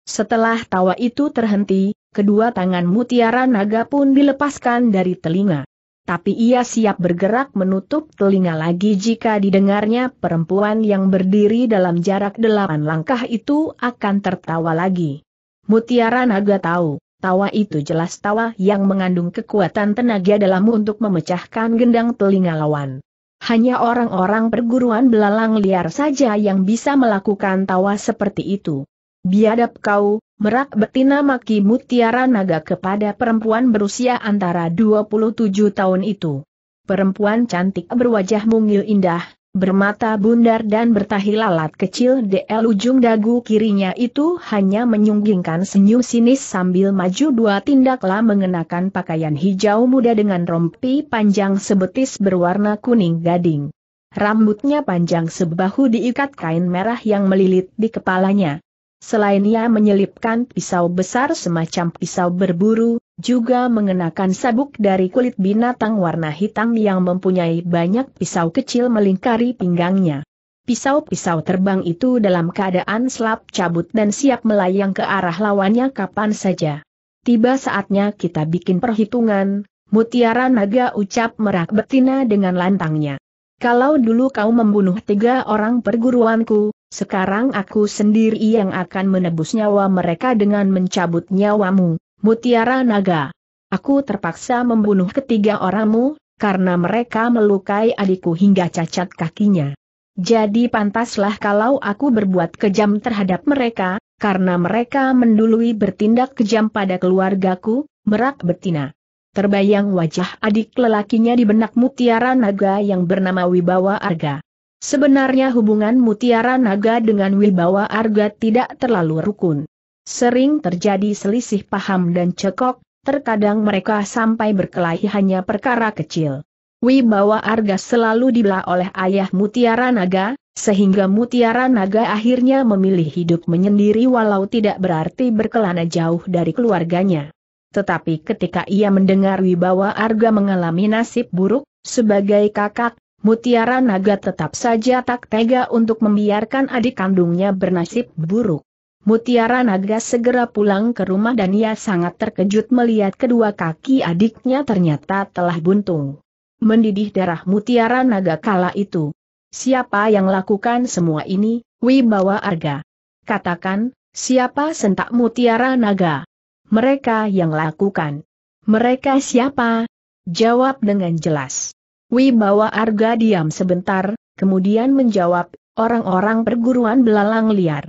Setelah tawa itu terhenti, kedua tangan mutiara naga pun dilepaskan dari telinga. Tapi ia siap bergerak menutup telinga lagi jika didengarnya perempuan yang berdiri dalam jarak delapan langkah itu akan tertawa lagi. Mutiara naga tahu, tawa itu jelas tawa yang mengandung kekuatan tenaga dalam untuk memecahkan gendang telinga lawan. Hanya orang-orang perguruan belalang liar saja yang bisa melakukan tawa seperti itu. Biadab kau, merak betina maki mutiara naga kepada perempuan berusia antara 27 tahun itu. Perempuan cantik berwajah mungil indah, bermata bundar dan bertahi lalat kecil DL ujung dagu kirinya itu hanya menyunggingkan senyum sinis sambil maju dua tindaklah mengenakan pakaian hijau muda dengan rompi panjang sebetis berwarna kuning gading. Rambutnya panjang sebahu diikat kain merah yang melilit di kepalanya. Selain ia menyelipkan pisau besar semacam pisau berburu, juga mengenakan sabuk dari kulit binatang warna hitam yang mempunyai banyak pisau kecil melingkari pinggangnya. Pisau-pisau terbang itu dalam keadaan selap cabut dan siap melayang ke arah lawannya kapan saja. Tiba saatnya kita bikin perhitungan, mutiara naga ucap merak betina dengan lantangnya. Kalau dulu kau membunuh tiga orang perguruanku, sekarang aku sendiri yang akan menebus nyawa mereka dengan mencabut nyawamu. Mutiara Naga. Aku terpaksa membunuh ketiga orangmu, karena mereka melukai adikku hingga cacat kakinya. Jadi pantaslah kalau aku berbuat kejam terhadap mereka, karena mereka mendului bertindak kejam pada keluargaku, merak betina. Terbayang wajah adik lelakinya di benak mutiara naga yang bernama Wibawa Arga. Sebenarnya hubungan mutiara naga dengan Wibawa Arga tidak terlalu rukun. Sering terjadi selisih paham dan cekok, terkadang mereka sampai berkelahi hanya perkara kecil. Wibawa Arga selalu dibelah oleh ayah Mutiara Naga, sehingga Mutiara Naga akhirnya memilih hidup menyendiri walau tidak berarti berkelana jauh dari keluarganya. Tetapi ketika ia mendengar Wibawa Arga mengalami nasib buruk, sebagai kakak, Mutiara Naga tetap saja tak tega untuk membiarkan adik kandungnya bernasib buruk. Mutiara Naga segera pulang ke rumah dan ia sangat terkejut melihat kedua kaki adiknya ternyata telah buntung. Mendidih darah Mutiara Naga kala itu. Siapa yang lakukan semua ini, Wibawa Arga? Katakan, siapa sentak Mutiara Naga? Mereka yang lakukan. Mereka siapa? Jawab dengan jelas. Wibawa Arga diam sebentar, kemudian menjawab, orang-orang perguruan belalang liar.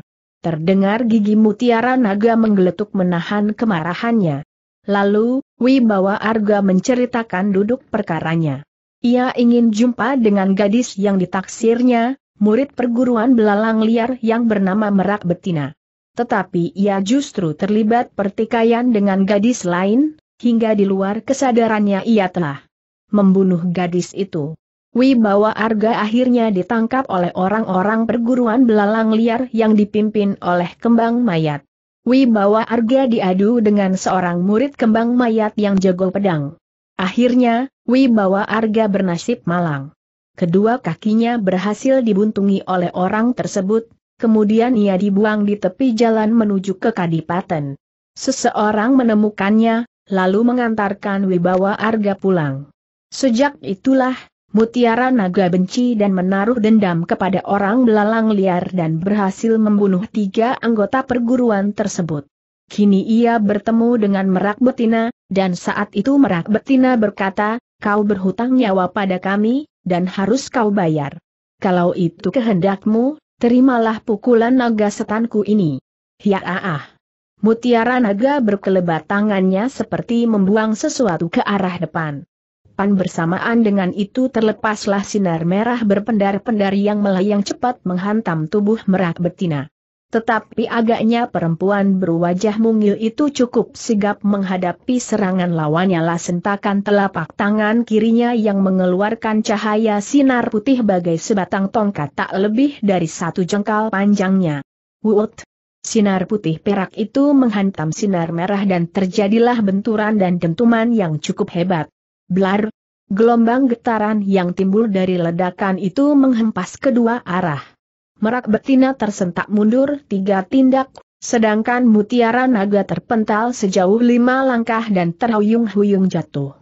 Terdengar gigi mutiara naga menggeletuk menahan kemarahannya. Lalu, Wibawa Arga menceritakan duduk perkaranya. Ia ingin jumpa dengan gadis yang ditaksirnya, murid perguruan belalang liar yang bernama Merak Betina. Tetapi ia justru terlibat pertikaian dengan gadis lain, hingga di luar kesadarannya ia telah membunuh gadis itu. Wibawa Arga akhirnya ditangkap oleh orang-orang perguruan belalang liar yang dipimpin oleh kembang mayat. Wibawa Arga diadu dengan seorang murid kembang mayat yang jago pedang. Akhirnya, Wibawa Arga bernasib malang. Kedua kakinya berhasil dibuntungi oleh orang tersebut, kemudian ia dibuang di tepi jalan menuju ke Kadipaten. Seseorang menemukannya, lalu mengantarkan Wibawa Arga pulang. Sejak itulah, Mutiara Naga benci dan menaruh dendam kepada orang belalang liar dan berhasil membunuh tiga anggota perguruan tersebut. Kini ia bertemu dengan Merak Betina, dan saat itu Merak Betina berkata, kau berhutang nyawa pada kami, dan harus kau bayar. Kalau itu kehendakmu, terimalah pukulan naga setanku ini. Ya ah, ah. Mutiara naga berkelebat tangannya seperti membuang sesuatu ke arah depan depan bersamaan dengan itu terlepaslah sinar merah berpendar-pendar yang melayang cepat menghantam tubuh merak betina. Tetapi agaknya perempuan berwajah mungil itu cukup sigap menghadapi serangan lawannya lah sentakan telapak tangan kirinya yang mengeluarkan cahaya sinar putih bagai sebatang tongkat tak lebih dari satu jengkal panjangnya. Wut! Sinar putih perak itu menghantam sinar merah dan terjadilah benturan dan dentuman yang cukup hebat. Blar! Gelombang getaran yang timbul dari ledakan itu menghempas kedua arah. Merak betina tersentak mundur tiga tindak, sedangkan mutiara naga terpental sejauh lima langkah dan terhuyung-huyung jatuh.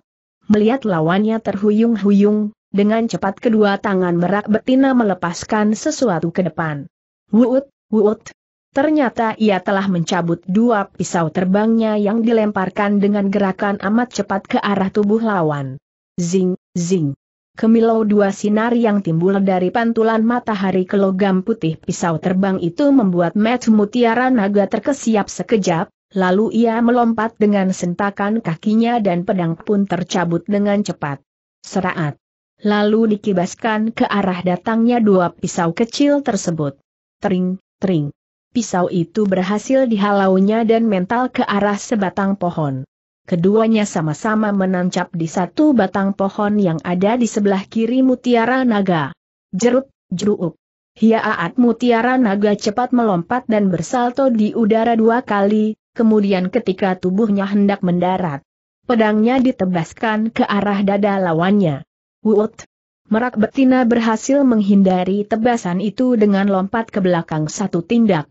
Melihat lawannya terhuyung-huyung, dengan cepat kedua tangan merak betina melepaskan sesuatu ke depan. Wuut, wuut, Ternyata ia telah mencabut dua pisau terbangnya yang dilemparkan dengan gerakan amat cepat ke arah tubuh lawan. Zing, zing. Kemilau dua sinar yang timbul dari pantulan matahari ke logam putih pisau terbang itu membuat Matt Mutiara Naga terkesiap sekejap, lalu ia melompat dengan sentakan kakinya dan pedang pun tercabut dengan cepat. Seraat. Lalu dikibaskan ke arah datangnya dua pisau kecil tersebut. Tering, tering pisau itu berhasil dihalaunya dan mental ke arah sebatang pohon. Keduanya sama-sama menancap di satu batang pohon yang ada di sebelah kiri mutiara naga. Jeruk, jeruuk. Hiaat mutiara naga cepat melompat dan bersalto di udara dua kali, kemudian ketika tubuhnya hendak mendarat. Pedangnya ditebaskan ke arah dada lawannya. Wut. Merak betina berhasil menghindari tebasan itu dengan lompat ke belakang satu tindak.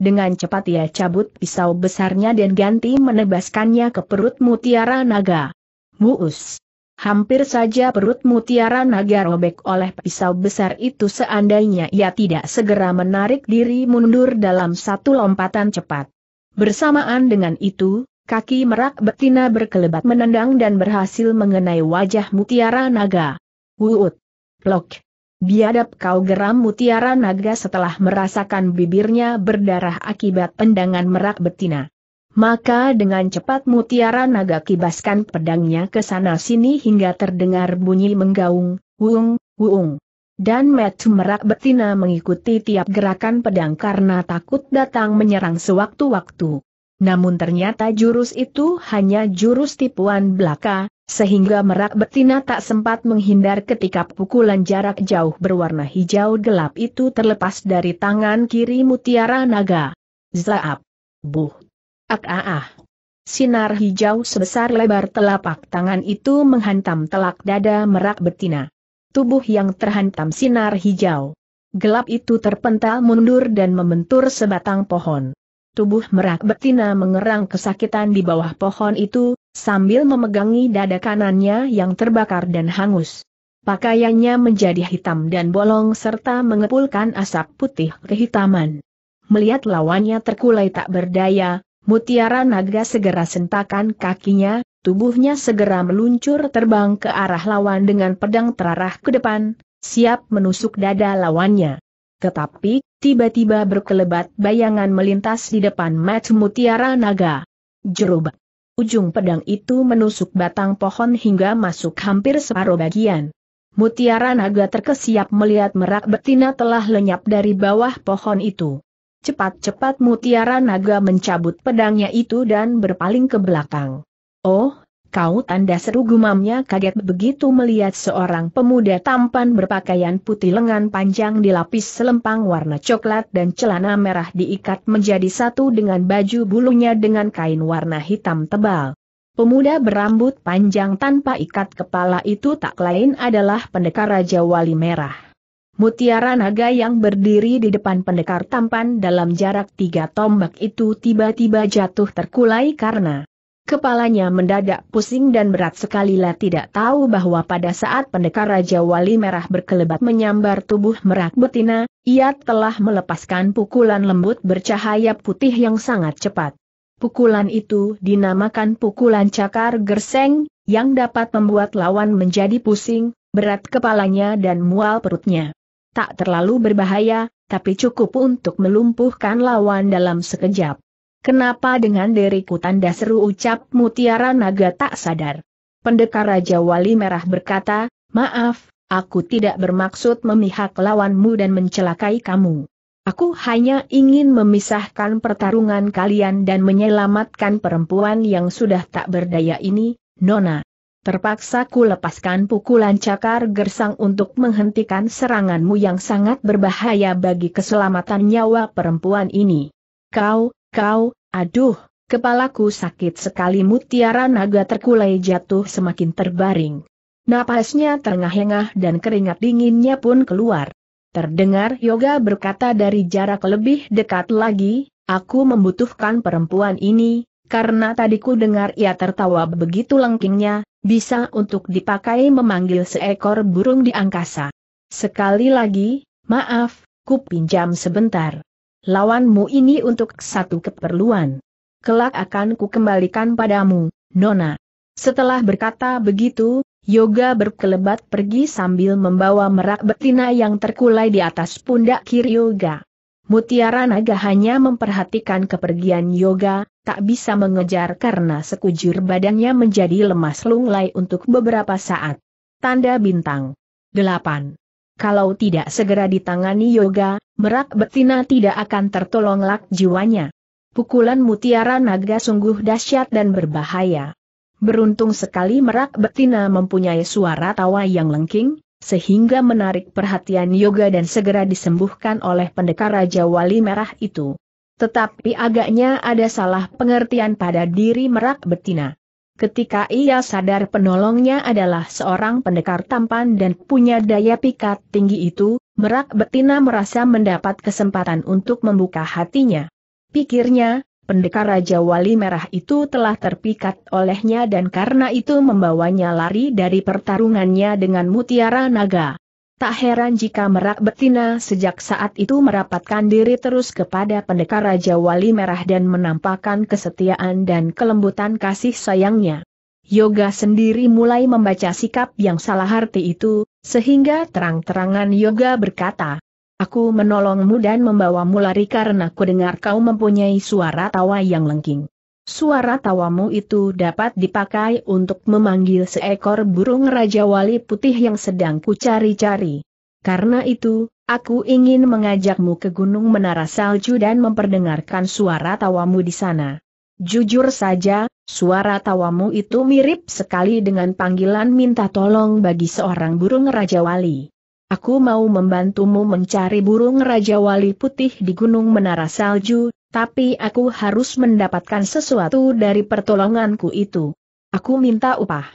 Dengan cepat ia cabut pisau besarnya dan ganti menebaskannya ke perut mutiara naga. Muus! Hampir saja perut mutiara naga robek oleh pisau besar itu seandainya ia tidak segera menarik diri mundur dalam satu lompatan cepat. Bersamaan dengan itu, kaki merak betina berkelebat menendang dan berhasil mengenai wajah mutiara naga. Wuut! Plok! Biadab kau geram mutiara naga setelah merasakan bibirnya berdarah akibat pendangan merak betina. Maka dengan cepat mutiara naga kibaskan pedangnya ke sana sini hingga terdengar bunyi menggaung, wung, wung. Dan metu merak betina mengikuti tiap gerakan pedang karena takut datang menyerang sewaktu-waktu. Namun ternyata jurus itu hanya jurus tipuan belaka, sehingga merak betina tak sempat menghindar ketika pukulan jarak jauh berwarna hijau gelap itu terlepas dari tangan kiri mutiara naga. Zaap! Buh! Ak -a ah, ah! Sinar hijau sebesar lebar telapak tangan itu menghantam telak dada merak betina. Tubuh yang terhantam sinar hijau. Gelap itu terpental mundur dan membentur sebatang pohon. Tubuh merak betina mengerang kesakitan di bawah pohon itu, sambil memegangi dada kanannya yang terbakar dan hangus. Pakaiannya menjadi hitam dan bolong serta mengepulkan asap putih kehitaman. Melihat lawannya terkulai tak berdaya, mutiara naga segera sentakan kakinya, tubuhnya segera meluncur terbang ke arah lawan dengan pedang terarah ke depan, siap menusuk dada lawannya. Tetapi, tiba-tiba berkelebat bayangan melintas di depan mata mutiara naga. Jerubak. Ujung pedang itu menusuk batang pohon hingga masuk hampir separuh bagian. Mutiara naga terkesiap melihat merak betina telah lenyap dari bawah pohon itu. Cepat-cepat mutiara naga mencabut pedangnya itu dan berpaling ke belakang. Oh, Kau tanda seru gumamnya kaget begitu melihat seorang pemuda tampan berpakaian putih lengan panjang dilapis selempang warna coklat dan celana merah diikat menjadi satu dengan baju bulunya dengan kain warna hitam tebal. Pemuda berambut panjang tanpa ikat kepala itu tak lain adalah pendekar Raja Wali Merah. Mutiara naga yang berdiri di depan pendekar tampan dalam jarak tiga tombak itu tiba-tiba jatuh terkulai karena Kepalanya mendadak pusing dan berat sekali lah tidak tahu bahwa pada saat pendekar Raja Wali Merah berkelebat menyambar tubuh merak betina, ia telah melepaskan pukulan lembut bercahaya putih yang sangat cepat. Pukulan itu dinamakan pukulan cakar gerseng, yang dapat membuat lawan menjadi pusing, berat kepalanya dan mual perutnya. Tak terlalu berbahaya, tapi cukup untuk melumpuhkan lawan dalam sekejap. Kenapa dengan diriku tanda seru ucap mutiara naga tak sadar? Pendekar Raja Wali Merah berkata, maaf, aku tidak bermaksud memihak lawanmu dan mencelakai kamu. Aku hanya ingin memisahkan pertarungan kalian dan menyelamatkan perempuan yang sudah tak berdaya ini, Nona. Terpaksa ku lepaskan pukulan cakar gersang untuk menghentikan seranganmu yang sangat berbahaya bagi keselamatan nyawa perempuan ini. Kau, Kau, aduh, kepalaku sakit sekali mutiara naga terkulai jatuh semakin terbaring. Napasnya terengah-engah dan keringat dinginnya pun keluar. Terdengar Yoga berkata dari jarak lebih dekat lagi, aku membutuhkan perempuan ini, karena tadi ku dengar ia tertawa begitu lengkingnya, bisa untuk dipakai memanggil seekor burung di angkasa. Sekali lagi, maaf, ku pinjam sebentar lawanmu ini untuk satu keperluan. Kelak akan ku kembalikan padamu, Nona. Setelah berkata begitu, Yoga berkelebat pergi sambil membawa merak betina yang terkulai di atas pundak kiri Yoga. Mutiara naga hanya memperhatikan kepergian Yoga, tak bisa mengejar karena sekujur badannya menjadi lemas lunglai untuk beberapa saat. Tanda bintang 8 kalau tidak segera ditangani yoga, merak betina tidak akan tertolong lak jiwanya. Pukulan mutiara naga sungguh dahsyat dan berbahaya. Beruntung sekali merak betina mempunyai suara tawa yang lengking, sehingga menarik perhatian yoga dan segera disembuhkan oleh pendekar Raja Wali Merah itu. Tetapi agaknya ada salah pengertian pada diri merak betina. Ketika ia sadar penolongnya adalah seorang pendekar tampan dan punya daya pikat tinggi itu, merak betina merasa mendapat kesempatan untuk membuka hatinya. Pikirnya, pendekar Raja Wali Merah itu telah terpikat olehnya dan karena itu membawanya lari dari pertarungannya dengan mutiara naga. Tak heran jika merak betina sejak saat itu merapatkan diri terus kepada pendekar Raja Wali Merah dan menampakkan kesetiaan dan kelembutan kasih sayangnya. Yoga sendiri mulai membaca sikap yang salah arti itu, sehingga terang-terangan Yoga berkata, Aku menolongmu dan membawamu lari karena ku dengar kau mempunyai suara tawa yang lengking. Suara tawamu itu dapat dipakai untuk memanggil seekor burung Raja Wali Putih yang sedang kucari-cari. Karena itu, aku ingin mengajakmu ke Gunung Menara Salju dan memperdengarkan suara tawamu di sana. Jujur saja, suara tawamu itu mirip sekali dengan panggilan minta tolong bagi seorang burung Raja Wali. Aku mau membantumu mencari burung Raja Wali Putih di Gunung Menara Salju, tapi aku harus mendapatkan sesuatu dari pertolonganku itu. Aku minta upah.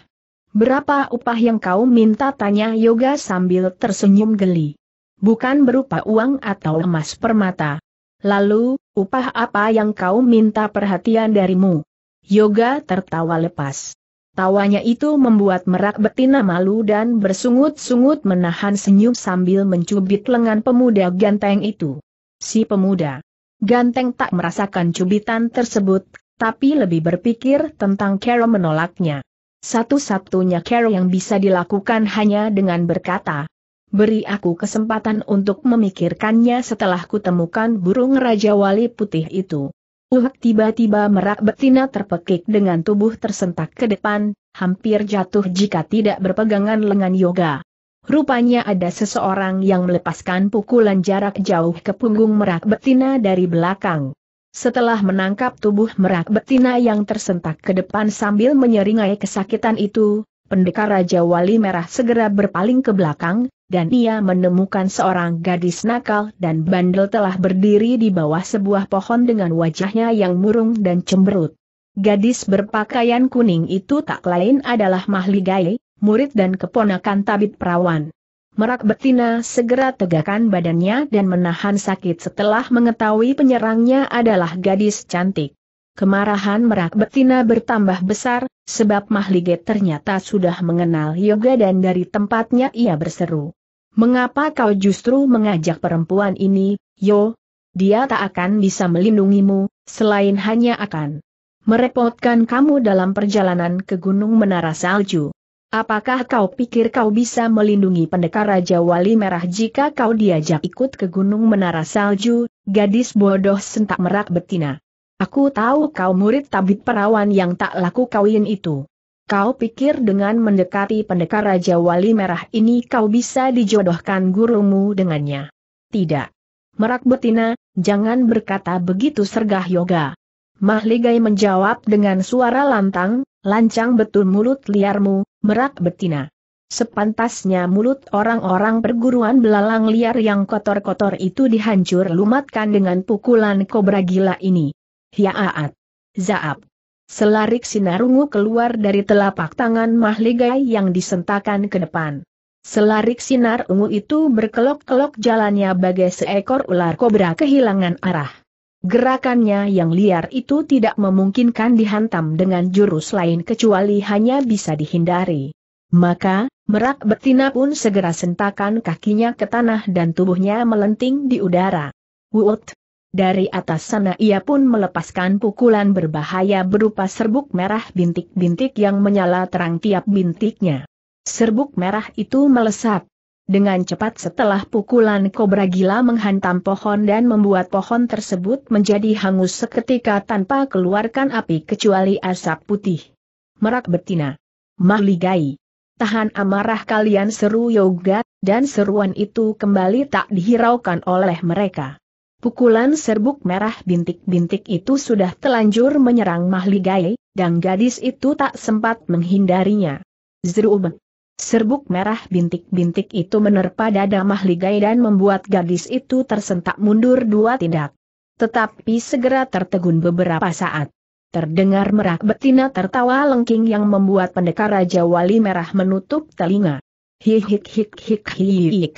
Berapa upah yang kau minta tanya Yoga sambil tersenyum geli. Bukan berupa uang atau emas permata. Lalu, upah apa yang kau minta perhatian darimu? Yoga tertawa lepas. Tawanya itu membuat merak betina malu dan bersungut-sungut menahan senyum sambil mencubit lengan pemuda ganteng itu. Si pemuda Ganteng tak merasakan cubitan tersebut, tapi lebih berpikir tentang Carol menolaknya. Satu-satunya Carol yang bisa dilakukan hanya dengan berkata, Beri aku kesempatan untuk memikirkannya setelah kutemukan burung Raja Wali Putih itu. Uhak tiba-tiba merak betina terpekik dengan tubuh tersentak ke depan, hampir jatuh jika tidak berpegangan lengan yoga. Rupanya ada seseorang yang melepaskan pukulan jarak jauh ke punggung merak betina dari belakang. Setelah menangkap tubuh merak betina yang tersentak ke depan sambil menyeringai kesakitan itu, pendekar Raja Wali Merah segera berpaling ke belakang, dan ia menemukan seorang gadis nakal dan bandel telah berdiri di bawah sebuah pohon dengan wajahnya yang murung dan cemberut. Gadis berpakaian kuning itu tak lain adalah Mahligai, murid dan keponakan tabib perawan. Merak betina segera tegakkan badannya dan menahan sakit setelah mengetahui penyerangnya adalah gadis cantik. Kemarahan merak betina bertambah besar, sebab Mahligai ternyata sudah mengenal yoga dan dari tempatnya ia berseru. Mengapa kau justru mengajak perempuan ini, yo? Dia tak akan bisa melindungimu, selain hanya akan merepotkan kamu dalam perjalanan ke Gunung Menara Salju. Apakah kau pikir kau bisa melindungi pendekar Raja Wali Merah jika kau diajak ikut ke Gunung Menara Salju, gadis bodoh sentak merak betina? Aku tahu kau murid tabib perawan yang tak laku kawin itu. Kau pikir dengan mendekati pendekar Raja Wali Merah ini kau bisa dijodohkan gurumu dengannya? Tidak. Merak betina, jangan berkata begitu sergah yoga. Mahligai menjawab dengan suara lantang, lancang betul mulut liarmu, merak betina. Sepantasnya mulut orang-orang perguruan belalang liar yang kotor-kotor itu dihancur lumatkan dengan pukulan kobra gila ini. Hiaat! zaab. Selarik sinar ungu keluar dari telapak tangan mahligai yang disentakan ke depan. Selarik sinar ungu itu berkelok-kelok jalannya bagai seekor ular kobra kehilangan arah. Gerakannya yang liar itu tidak memungkinkan dihantam dengan jurus lain kecuali hanya bisa dihindari. Maka, merak betina pun segera sentakan kakinya ke tanah dan tubuhnya melenting di udara. Wut! Dari atas sana ia pun melepaskan pukulan berbahaya berupa serbuk merah bintik-bintik yang menyala terang tiap bintiknya. Serbuk merah itu melesat, dengan cepat setelah pukulan kobra gila menghantam pohon dan membuat pohon tersebut menjadi hangus seketika tanpa keluarkan api kecuali asap putih. Merak betina. Mahligai. Tahan amarah kalian seru yoga, dan seruan itu kembali tak dihiraukan oleh mereka. Pukulan serbuk merah bintik-bintik itu sudah telanjur menyerang Mahligai, dan gadis itu tak sempat menghindarinya. Zerubeng. Serbuk merah bintik-bintik itu menerpa dada mahligai dan membuat gadis itu tersentak mundur dua tindak. Tetapi segera tertegun beberapa saat. Terdengar merak betina tertawa lengking yang membuat pendekar Raja Wali Merah menutup telinga. Hik hik hik hik hik.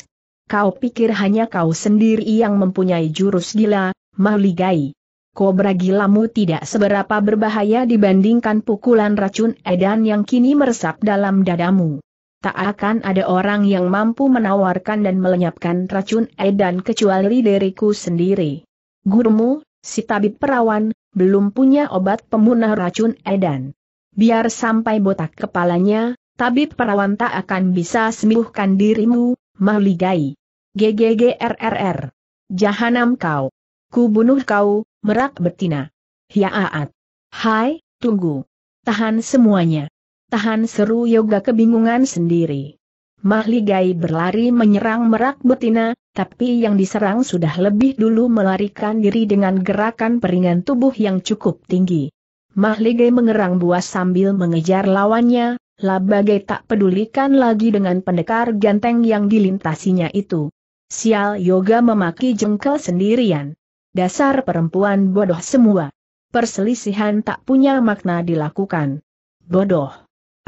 Kau pikir hanya kau sendiri yang mempunyai jurus gila, mahligai. Kobra gilamu tidak seberapa berbahaya dibandingkan pukulan racun edan yang kini meresap dalam dadamu tak akan ada orang yang mampu menawarkan dan melenyapkan racun edan kecuali diriku sendiri. Gurumu, si tabib perawan, belum punya obat pemunah racun edan. Biar sampai botak kepalanya, tabib perawan tak akan bisa sembuhkan dirimu, mahligai. GGGRRR. Jahanam kau. Ku bunuh kau, merak betina. Hiaat. Hai, tunggu. Tahan semuanya. Tahan seru Yoga kebingungan sendiri. Mahligai berlari menyerang merak betina, tapi yang diserang sudah lebih dulu melarikan diri dengan gerakan peringan tubuh yang cukup tinggi. Mahligai mengerang buas sambil mengejar lawannya, Labagai tak pedulikan lagi dengan pendekar ganteng yang dilintasinya itu. Sial Yoga memaki jengkel sendirian. Dasar perempuan bodoh semua. Perselisihan tak punya makna dilakukan. Bodoh.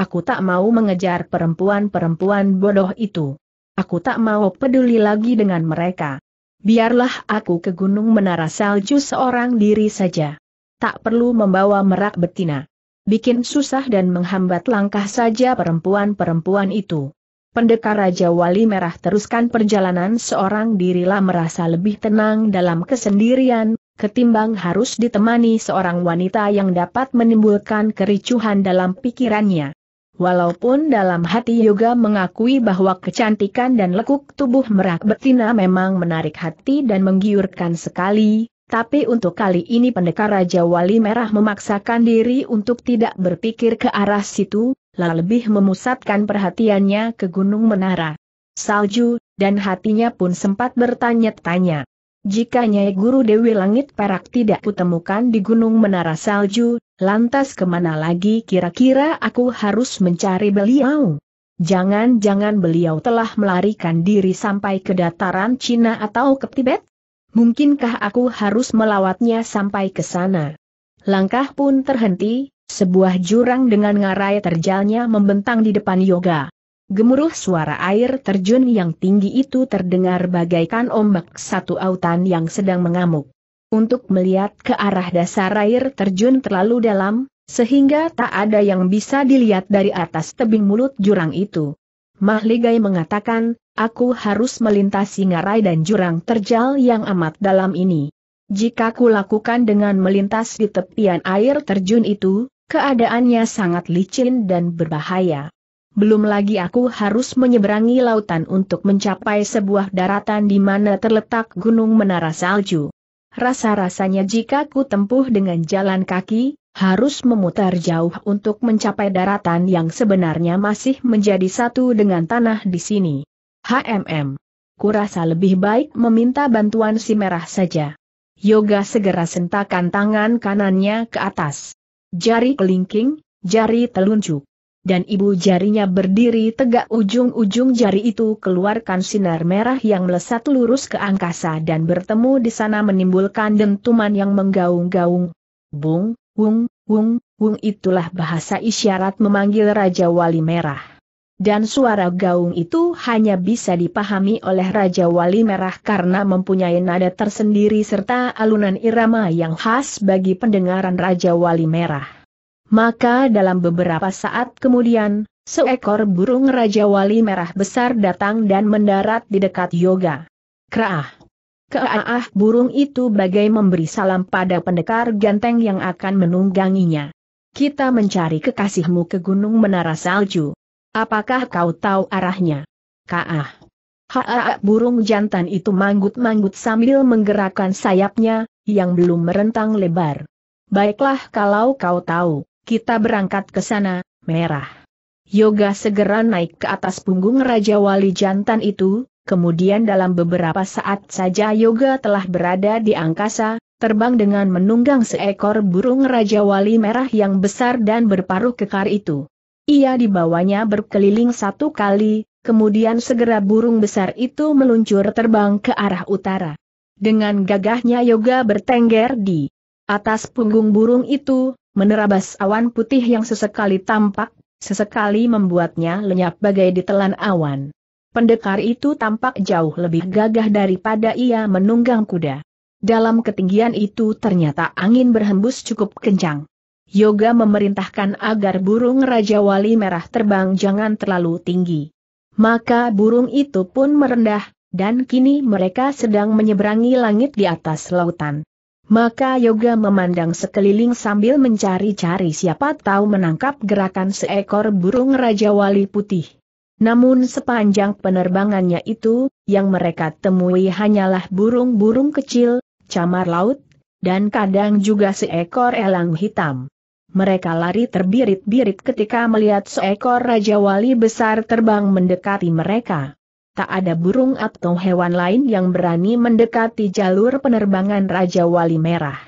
Aku tak mau mengejar perempuan-perempuan bodoh itu. Aku tak mau peduli lagi dengan mereka. Biarlah aku ke gunung menara salju seorang diri saja. Tak perlu membawa merak betina. Bikin susah dan menghambat langkah saja perempuan-perempuan itu. Pendekar Raja Wali Merah teruskan perjalanan seorang dirilah merasa lebih tenang dalam kesendirian, ketimbang harus ditemani seorang wanita yang dapat menimbulkan kericuhan dalam pikirannya. Walaupun dalam hati Yoga mengakui bahwa kecantikan dan lekuk tubuh merak betina memang menarik hati dan menggiurkan sekali, tapi untuk kali ini pendekar Raja Wali Merah memaksakan diri untuk tidak berpikir ke arah situ, lalu lebih memusatkan perhatiannya ke Gunung Menara. Salju, dan hatinya pun sempat bertanya-tanya. Jika Nyai Guru Dewi Langit Perak tidak kutemukan di Gunung Menara Salju, Lantas kemana lagi kira-kira aku harus mencari beliau? Jangan-jangan beliau telah melarikan diri sampai ke dataran Cina atau ke Tibet? Mungkinkah aku harus melawatnya sampai ke sana? Langkah pun terhenti, sebuah jurang dengan ngarai terjalnya membentang di depan yoga. Gemuruh suara air terjun yang tinggi itu terdengar bagaikan ombak satu autan yang sedang mengamuk untuk melihat ke arah dasar air terjun terlalu dalam, sehingga tak ada yang bisa dilihat dari atas tebing mulut jurang itu. Mahligai mengatakan, aku harus melintasi ngarai dan jurang terjal yang amat dalam ini. Jika ku lakukan dengan melintas di tepian air terjun itu, keadaannya sangat licin dan berbahaya. Belum lagi aku harus menyeberangi lautan untuk mencapai sebuah daratan di mana terletak gunung menara salju. Rasa-rasanya jika ku tempuh dengan jalan kaki, harus memutar jauh untuk mencapai daratan yang sebenarnya masih menjadi satu dengan tanah di sini. HMM. Kurasa lebih baik meminta bantuan si merah saja. Yoga segera sentakan tangan kanannya ke atas. Jari kelingking, jari telunjuk dan ibu jarinya berdiri tegak ujung-ujung jari itu keluarkan sinar merah yang melesat lurus ke angkasa dan bertemu di sana menimbulkan dentuman yang menggaung-gaung. Bung, wung, wung, wung itulah bahasa isyarat memanggil Raja Wali Merah. Dan suara gaung itu hanya bisa dipahami oleh Raja Wali Merah karena mempunyai nada tersendiri serta alunan irama yang khas bagi pendengaran Raja Wali Merah. Maka dalam beberapa saat kemudian, seekor burung Raja Wali Merah besar datang dan mendarat di dekat Yoga. Kraah! Keaah burung itu bagai memberi salam pada pendekar ganteng yang akan menungganginya. Kita mencari kekasihmu ke Gunung Menara Salju. Apakah kau tahu arahnya? Kaah! Haa burung jantan itu manggut-manggut sambil menggerakkan sayapnya, yang belum merentang lebar. Baiklah kalau kau tahu. Kita berangkat ke sana, merah. Yoga segera naik ke atas punggung Raja Wali Jantan itu, kemudian dalam beberapa saat saja Yoga telah berada di angkasa, terbang dengan menunggang seekor burung Raja Wali Merah yang besar dan berparuh kekar itu. Ia dibawanya berkeliling satu kali, kemudian segera burung besar itu meluncur terbang ke arah utara. Dengan gagahnya Yoga bertengger di atas punggung burung itu, menerabas awan putih yang sesekali tampak, sesekali membuatnya lenyap bagai ditelan awan. Pendekar itu tampak jauh lebih gagah daripada ia menunggang kuda. Dalam ketinggian itu ternyata angin berhembus cukup kencang. Yoga memerintahkan agar burung Raja Wali Merah terbang jangan terlalu tinggi. Maka burung itu pun merendah, dan kini mereka sedang menyeberangi langit di atas lautan. Maka Yoga memandang sekeliling sambil mencari-cari siapa tahu menangkap gerakan seekor burung Raja Wali Putih. Namun sepanjang penerbangannya itu, yang mereka temui hanyalah burung-burung kecil, camar laut, dan kadang juga seekor elang hitam. Mereka lari terbirit-birit ketika melihat seekor Raja Wali besar terbang mendekati mereka tak ada burung atau hewan lain yang berani mendekati jalur penerbangan Raja Wali Merah.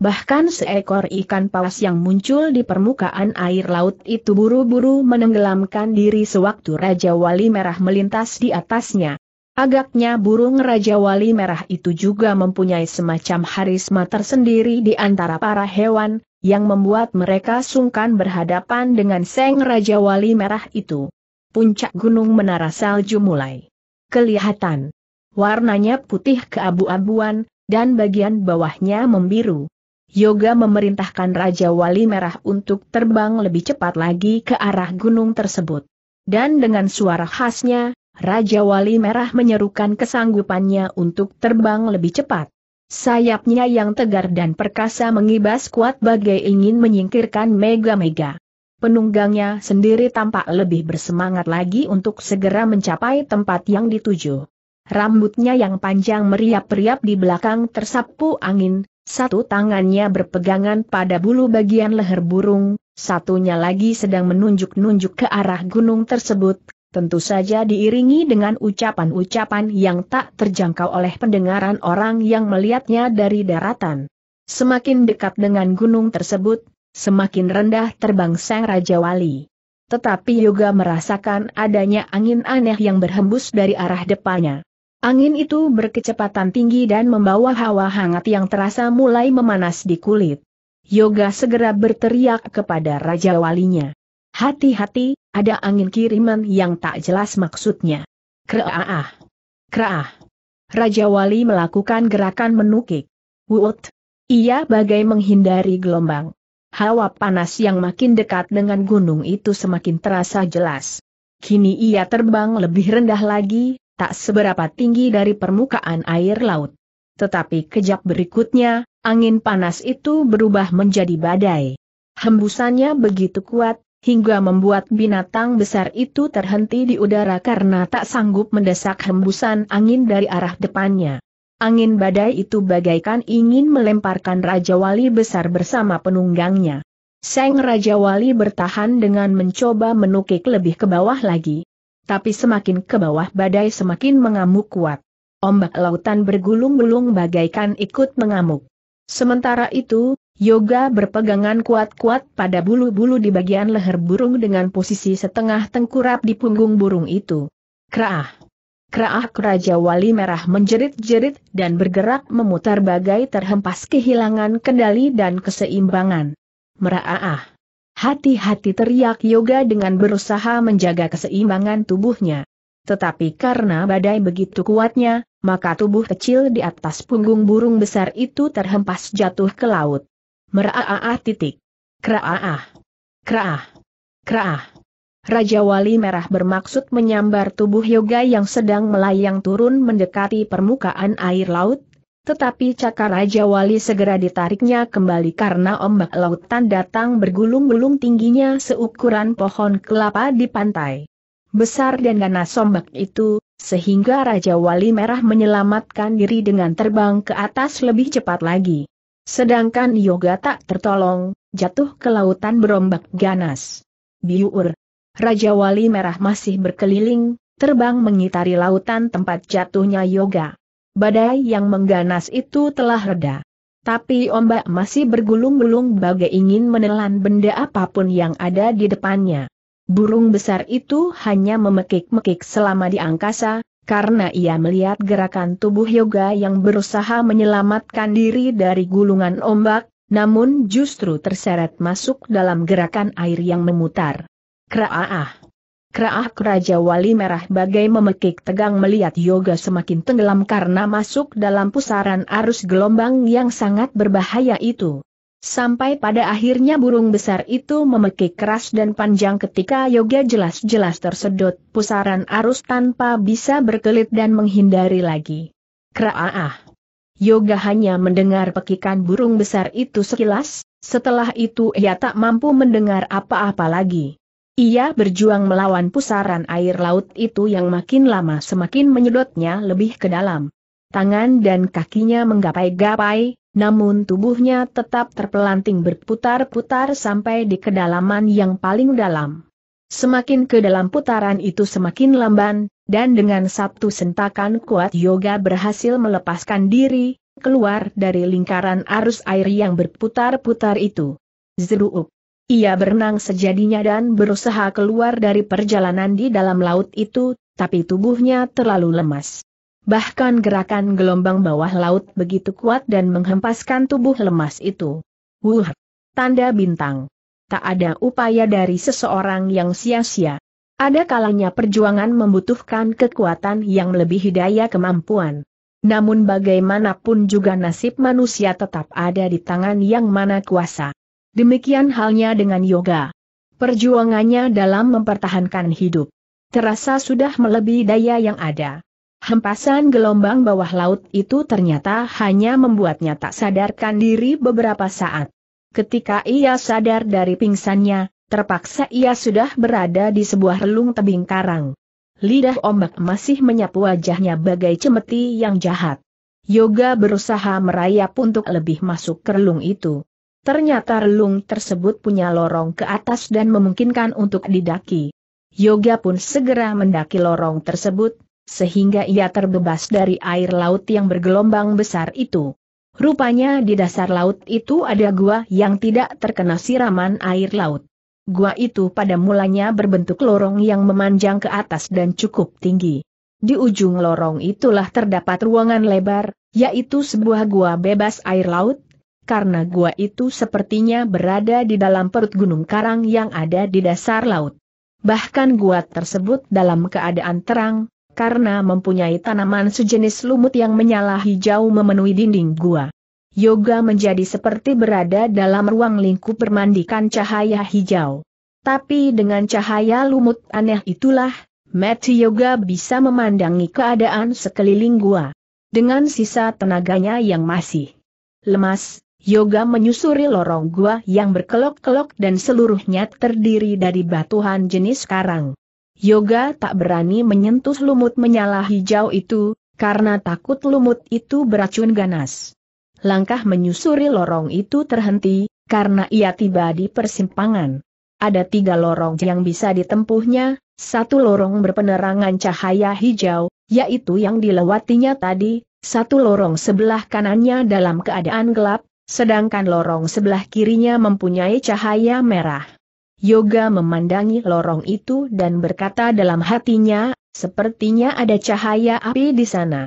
Bahkan seekor ikan paus yang muncul di permukaan air laut itu buru-buru menenggelamkan diri sewaktu Raja Wali Merah melintas di atasnya. Agaknya burung Raja Wali Merah itu juga mempunyai semacam harisma tersendiri di antara para hewan, yang membuat mereka sungkan berhadapan dengan Seng Raja Wali Merah itu. Puncak Gunung Menara Salju mulai kelihatan. Warnanya putih keabu-abuan, dan bagian bawahnya membiru. Yoga memerintahkan Raja Wali Merah untuk terbang lebih cepat lagi ke arah gunung tersebut. Dan dengan suara khasnya, Raja Wali Merah menyerukan kesanggupannya untuk terbang lebih cepat. Sayapnya yang tegar dan perkasa mengibas kuat bagai ingin menyingkirkan mega-mega penunggangnya sendiri tampak lebih bersemangat lagi untuk segera mencapai tempat yang dituju. Rambutnya yang panjang meriap-riap di belakang tersapu angin, satu tangannya berpegangan pada bulu bagian leher burung, satunya lagi sedang menunjuk-nunjuk ke arah gunung tersebut, tentu saja diiringi dengan ucapan-ucapan yang tak terjangkau oleh pendengaran orang yang melihatnya dari daratan. Semakin dekat dengan gunung tersebut, semakin rendah terbang sang Raja Wali. Tetapi Yoga merasakan adanya angin aneh yang berhembus dari arah depannya. Angin itu berkecepatan tinggi dan membawa hawa hangat yang terasa mulai memanas di kulit. Yoga segera berteriak kepada Raja Walinya. Hati-hati, ada angin kiriman yang tak jelas maksudnya. Kraah! Kraah! Raja Wali melakukan gerakan menukik. Wut! Ia bagai menghindari gelombang. Hawa panas yang makin dekat dengan gunung itu semakin terasa jelas. Kini ia terbang lebih rendah lagi, tak seberapa tinggi dari permukaan air laut. Tetapi kejap berikutnya, angin panas itu berubah menjadi badai. Hembusannya begitu kuat, hingga membuat binatang besar itu terhenti di udara karena tak sanggup mendesak hembusan angin dari arah depannya. Angin badai itu bagaikan ingin melemparkan Raja Wali besar bersama penunggangnya. Seng Raja Wali bertahan dengan mencoba menukik lebih ke bawah lagi. Tapi semakin ke bawah badai semakin mengamuk kuat. Ombak lautan bergulung-gulung bagaikan ikut mengamuk. Sementara itu, Yoga berpegangan kuat-kuat pada bulu-bulu di bagian leher burung dengan posisi setengah tengkurap di punggung burung itu. Krah. Kraah Raja Wali Merah menjerit-jerit dan bergerak memutar bagai terhempas kehilangan kendali dan keseimbangan. Meraah. Hati-hati teriak Yoga dengan berusaha menjaga keseimbangan tubuhnya. Tetapi karena badai begitu kuatnya, maka tubuh kecil di atas punggung burung besar itu terhempas jatuh ke laut. Meraah titik. Kraah. Kraah. Kraah. Raja Wali Merah bermaksud menyambar tubuh Yoga yang sedang melayang turun mendekati permukaan air laut, tetapi cakar Raja Wali segera ditariknya kembali karena ombak lautan datang bergulung-gulung tingginya seukuran pohon kelapa di pantai. Besar dan ganas ombak itu, sehingga Raja Wali Merah menyelamatkan diri dengan terbang ke atas lebih cepat lagi. Sedangkan Yoga tak tertolong, jatuh ke lautan berombak ganas. Biur Raja Wali Merah masih berkeliling, terbang mengitari lautan tempat jatuhnya yoga. Badai yang mengganas itu telah reda. Tapi ombak masih bergulung-gulung bagai ingin menelan benda apapun yang ada di depannya. Burung besar itu hanya memekik-mekik selama di angkasa, karena ia melihat gerakan tubuh yoga yang berusaha menyelamatkan diri dari gulungan ombak, namun justru terseret masuk dalam gerakan air yang memutar. Kraah. Kraah Keraja Wali Merah bagai memekik tegang melihat Yoga semakin tenggelam karena masuk dalam pusaran arus gelombang yang sangat berbahaya itu. Sampai pada akhirnya burung besar itu memekik keras dan panjang ketika Yoga jelas-jelas tersedot pusaran arus tanpa bisa berkelit dan menghindari lagi. Kraaah. Yoga hanya mendengar pekikan burung besar itu sekilas, setelah itu ia tak mampu mendengar apa-apa lagi. Ia berjuang melawan pusaran air laut itu yang makin lama semakin menyedotnya lebih ke dalam. Tangan dan kakinya menggapai-gapai, namun tubuhnya tetap terpelanting berputar-putar sampai di kedalaman yang paling dalam. Semakin ke dalam putaran itu semakin lamban, dan dengan satu sentakan kuat yoga berhasil melepaskan diri, keluar dari lingkaran arus air yang berputar-putar itu. Zeruup. Ia berenang sejadinya dan berusaha keluar dari perjalanan di dalam laut itu, tapi tubuhnya terlalu lemas. Bahkan gerakan gelombang bawah laut begitu kuat dan menghempaskan tubuh lemas itu. Wuh! Tanda bintang. Tak ada upaya dari seseorang yang sia-sia. Ada kalanya perjuangan membutuhkan kekuatan yang lebih hidayah kemampuan. Namun bagaimanapun juga nasib manusia tetap ada di tangan yang mana kuasa. Demikian halnya dengan yoga. Perjuangannya dalam mempertahankan hidup. Terasa sudah melebihi daya yang ada. Hempasan gelombang bawah laut itu ternyata hanya membuatnya tak sadarkan diri beberapa saat. Ketika ia sadar dari pingsannya, terpaksa ia sudah berada di sebuah relung tebing karang. Lidah ombak masih menyapu wajahnya bagai cemeti yang jahat. Yoga berusaha merayap untuk lebih masuk ke relung itu. Ternyata relung tersebut punya lorong ke atas dan memungkinkan untuk didaki. Yoga pun segera mendaki lorong tersebut, sehingga ia terbebas dari air laut yang bergelombang besar itu. Rupanya di dasar laut itu ada gua yang tidak terkena siraman air laut. Gua itu pada mulanya berbentuk lorong yang memanjang ke atas dan cukup tinggi. Di ujung lorong itulah terdapat ruangan lebar, yaitu sebuah gua bebas air laut, karena gua itu sepertinya berada di dalam perut gunung karang yang ada di dasar laut. Bahkan gua tersebut dalam keadaan terang, karena mempunyai tanaman sejenis lumut yang menyala hijau memenuhi dinding gua. Yoga menjadi seperti berada dalam ruang lingkup bermandikan cahaya hijau. Tapi dengan cahaya lumut aneh itulah, Matthew Yoga bisa memandangi keadaan sekeliling gua. Dengan sisa tenaganya yang masih lemas, Yoga menyusuri lorong gua yang berkelok-kelok dan seluruhnya terdiri dari batuhan jenis karang. Yoga tak berani menyentuh lumut menyala hijau itu, karena takut lumut itu beracun ganas. Langkah menyusuri lorong itu terhenti, karena ia tiba di persimpangan. Ada tiga lorong yang bisa ditempuhnya, satu lorong berpenerangan cahaya hijau, yaitu yang dilewatinya tadi, satu lorong sebelah kanannya dalam keadaan gelap, Sedangkan lorong sebelah kirinya mempunyai cahaya merah. Yoga memandangi lorong itu dan berkata dalam hatinya, sepertinya ada cahaya api di sana.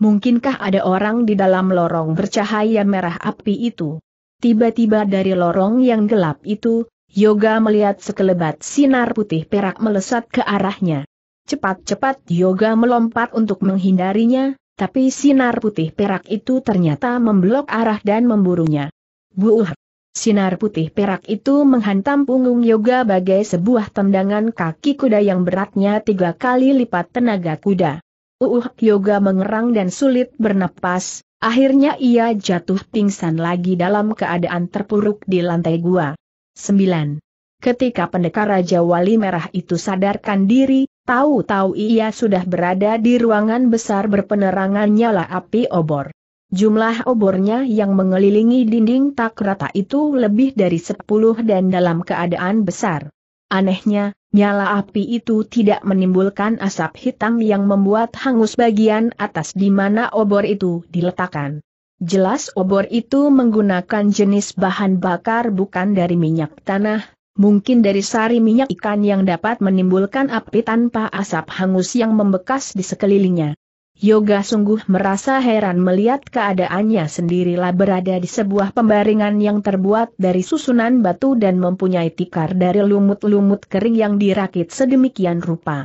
Mungkinkah ada orang di dalam lorong bercahaya merah api itu? Tiba-tiba dari lorong yang gelap itu, Yoga melihat sekelebat sinar putih perak melesat ke arahnya. Cepat-cepat Yoga melompat untuk menghindarinya, tapi sinar putih perak itu ternyata memblok arah dan memburunya. Buuh! Sinar putih perak itu menghantam punggung yoga bagai sebuah tendangan kaki kuda yang beratnya tiga kali lipat tenaga kuda. Uuh yoga mengerang dan sulit bernapas, akhirnya ia jatuh pingsan lagi dalam keadaan terpuruk di lantai gua. 9. Ketika pendekar Raja Wali Merah itu sadarkan diri, Tahu-tahu ia sudah berada di ruangan besar berpenerangan nyala api obor. Jumlah obornya yang mengelilingi dinding tak rata itu lebih dari sepuluh dan dalam keadaan besar. Anehnya, nyala api itu tidak menimbulkan asap hitam yang membuat hangus bagian atas di mana obor itu diletakkan. Jelas obor itu menggunakan jenis bahan bakar bukan dari minyak tanah, Mungkin dari sari minyak ikan yang dapat menimbulkan api tanpa asap hangus yang membekas di sekelilingnya. Yoga sungguh merasa heran melihat keadaannya sendirilah berada di sebuah pembaringan yang terbuat dari susunan batu dan mempunyai tikar dari lumut-lumut kering yang dirakit sedemikian rupa.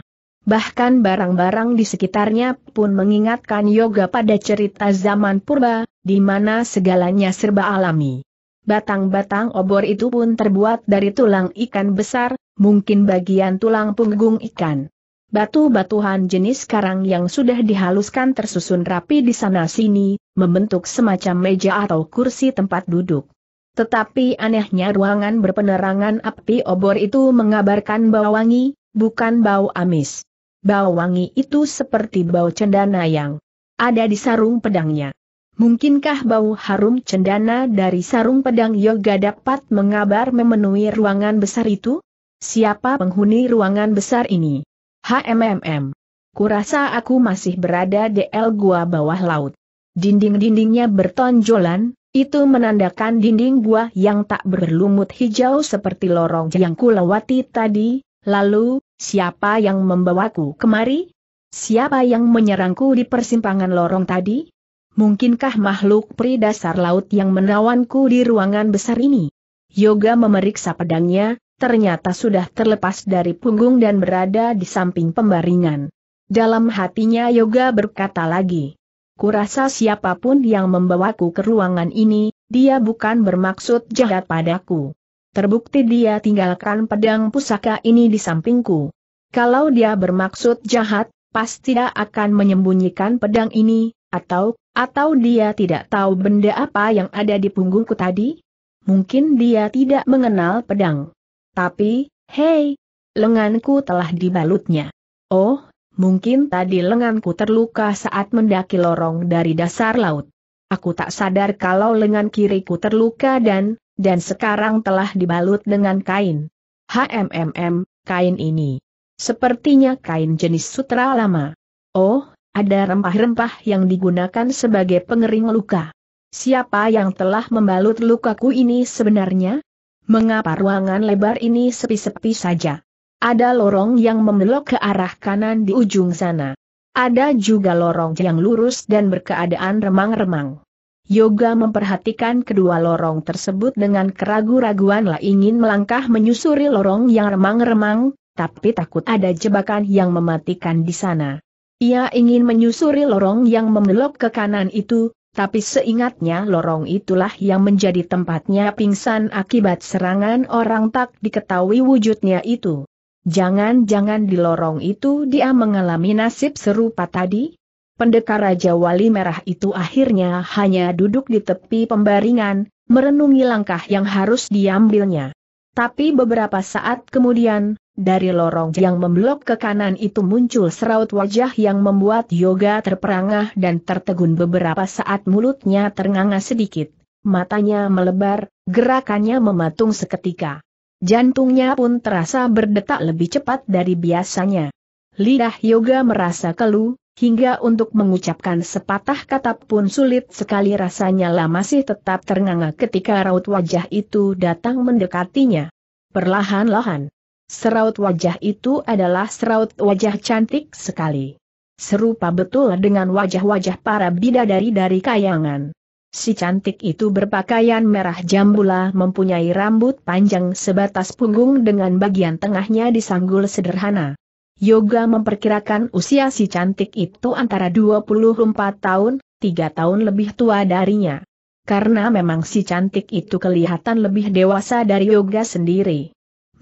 Bahkan barang-barang di sekitarnya pun mengingatkan yoga pada cerita zaman purba, di mana segalanya serba alami. Batang-batang obor itu pun terbuat dari tulang ikan besar, mungkin bagian tulang punggung ikan. Batu-batuhan jenis karang yang sudah dihaluskan tersusun rapi di sana-sini, membentuk semacam meja atau kursi tempat duduk. Tetapi anehnya ruangan berpenerangan api obor itu mengabarkan bau wangi, bukan bau amis. Bau wangi itu seperti bau cendana yang ada di sarung pedangnya. Mungkinkah bau harum cendana dari sarung pedang yoga dapat mengabar memenuhi ruangan besar itu? Siapa penghuni ruangan besar ini? HMMM. Kurasa aku masih berada di El Gua bawah laut. Dinding-dindingnya bertonjolan, itu menandakan dinding gua yang tak berlumut hijau seperti lorong yang kulewati tadi, lalu, siapa yang membawaku kemari? Siapa yang menyerangku di persimpangan lorong tadi? Mungkinkah makhluk pri dasar laut yang menawanku di ruangan besar ini? Yoga memeriksa pedangnya, ternyata sudah terlepas dari punggung dan berada di samping pembaringan. Dalam hatinya Yoga berkata lagi, Kurasa siapapun yang membawaku ke ruangan ini, dia bukan bermaksud jahat padaku. Terbukti dia tinggalkan pedang pusaka ini di sampingku. Kalau dia bermaksud jahat, pasti dia akan menyembunyikan pedang ini, atau atau dia tidak tahu benda apa yang ada di punggungku tadi? Mungkin dia tidak mengenal pedang. Tapi, hei, lenganku telah dibalutnya. Oh, mungkin tadi lenganku terluka saat mendaki lorong dari dasar laut. Aku tak sadar kalau lengan kiriku terluka dan, dan sekarang telah dibalut dengan kain. HMMM, kain ini. Sepertinya kain jenis sutra lama. Oh, ada rempah-rempah yang digunakan sebagai pengering luka. Siapa yang telah membalut lukaku ini sebenarnya? Mengapa ruangan lebar ini sepi-sepi saja? Ada lorong yang membelok ke arah kanan di ujung sana. Ada juga lorong yang lurus dan berkeadaan remang-remang. Yoga memperhatikan kedua lorong tersebut dengan keraguan raguanlah ingin melangkah menyusuri lorong yang remang-remang, tapi takut ada jebakan yang mematikan di sana. Ia ingin menyusuri lorong yang membelok ke kanan itu, tapi seingatnya lorong itulah yang menjadi tempatnya pingsan akibat serangan orang tak diketahui wujudnya itu. Jangan-jangan di lorong itu dia mengalami nasib serupa tadi? Pendekar Raja Wali Merah itu akhirnya hanya duduk di tepi pembaringan, merenungi langkah yang harus diambilnya. Tapi beberapa saat kemudian, dari lorong yang memblok ke kanan itu muncul seraut wajah yang membuat Yoga terperangah dan tertegun beberapa saat mulutnya ternganga sedikit. Matanya melebar, gerakannya mematung seketika. Jantungnya pun terasa berdetak lebih cepat dari biasanya. Lidah Yoga merasa keluh, hingga untuk mengucapkan sepatah kata pun sulit sekali rasanya lah masih tetap ternganga ketika raut wajah itu datang mendekatinya. Perlahan-lahan, Seraut wajah itu adalah seraut wajah cantik sekali. Serupa betul dengan wajah-wajah para bidadari dari kayangan. Si cantik itu berpakaian merah jambula mempunyai rambut panjang sebatas punggung dengan bagian tengahnya disanggul sederhana. Yoga memperkirakan usia si cantik itu antara 24 tahun, 3 tahun lebih tua darinya. Karena memang si cantik itu kelihatan lebih dewasa dari Yoga sendiri.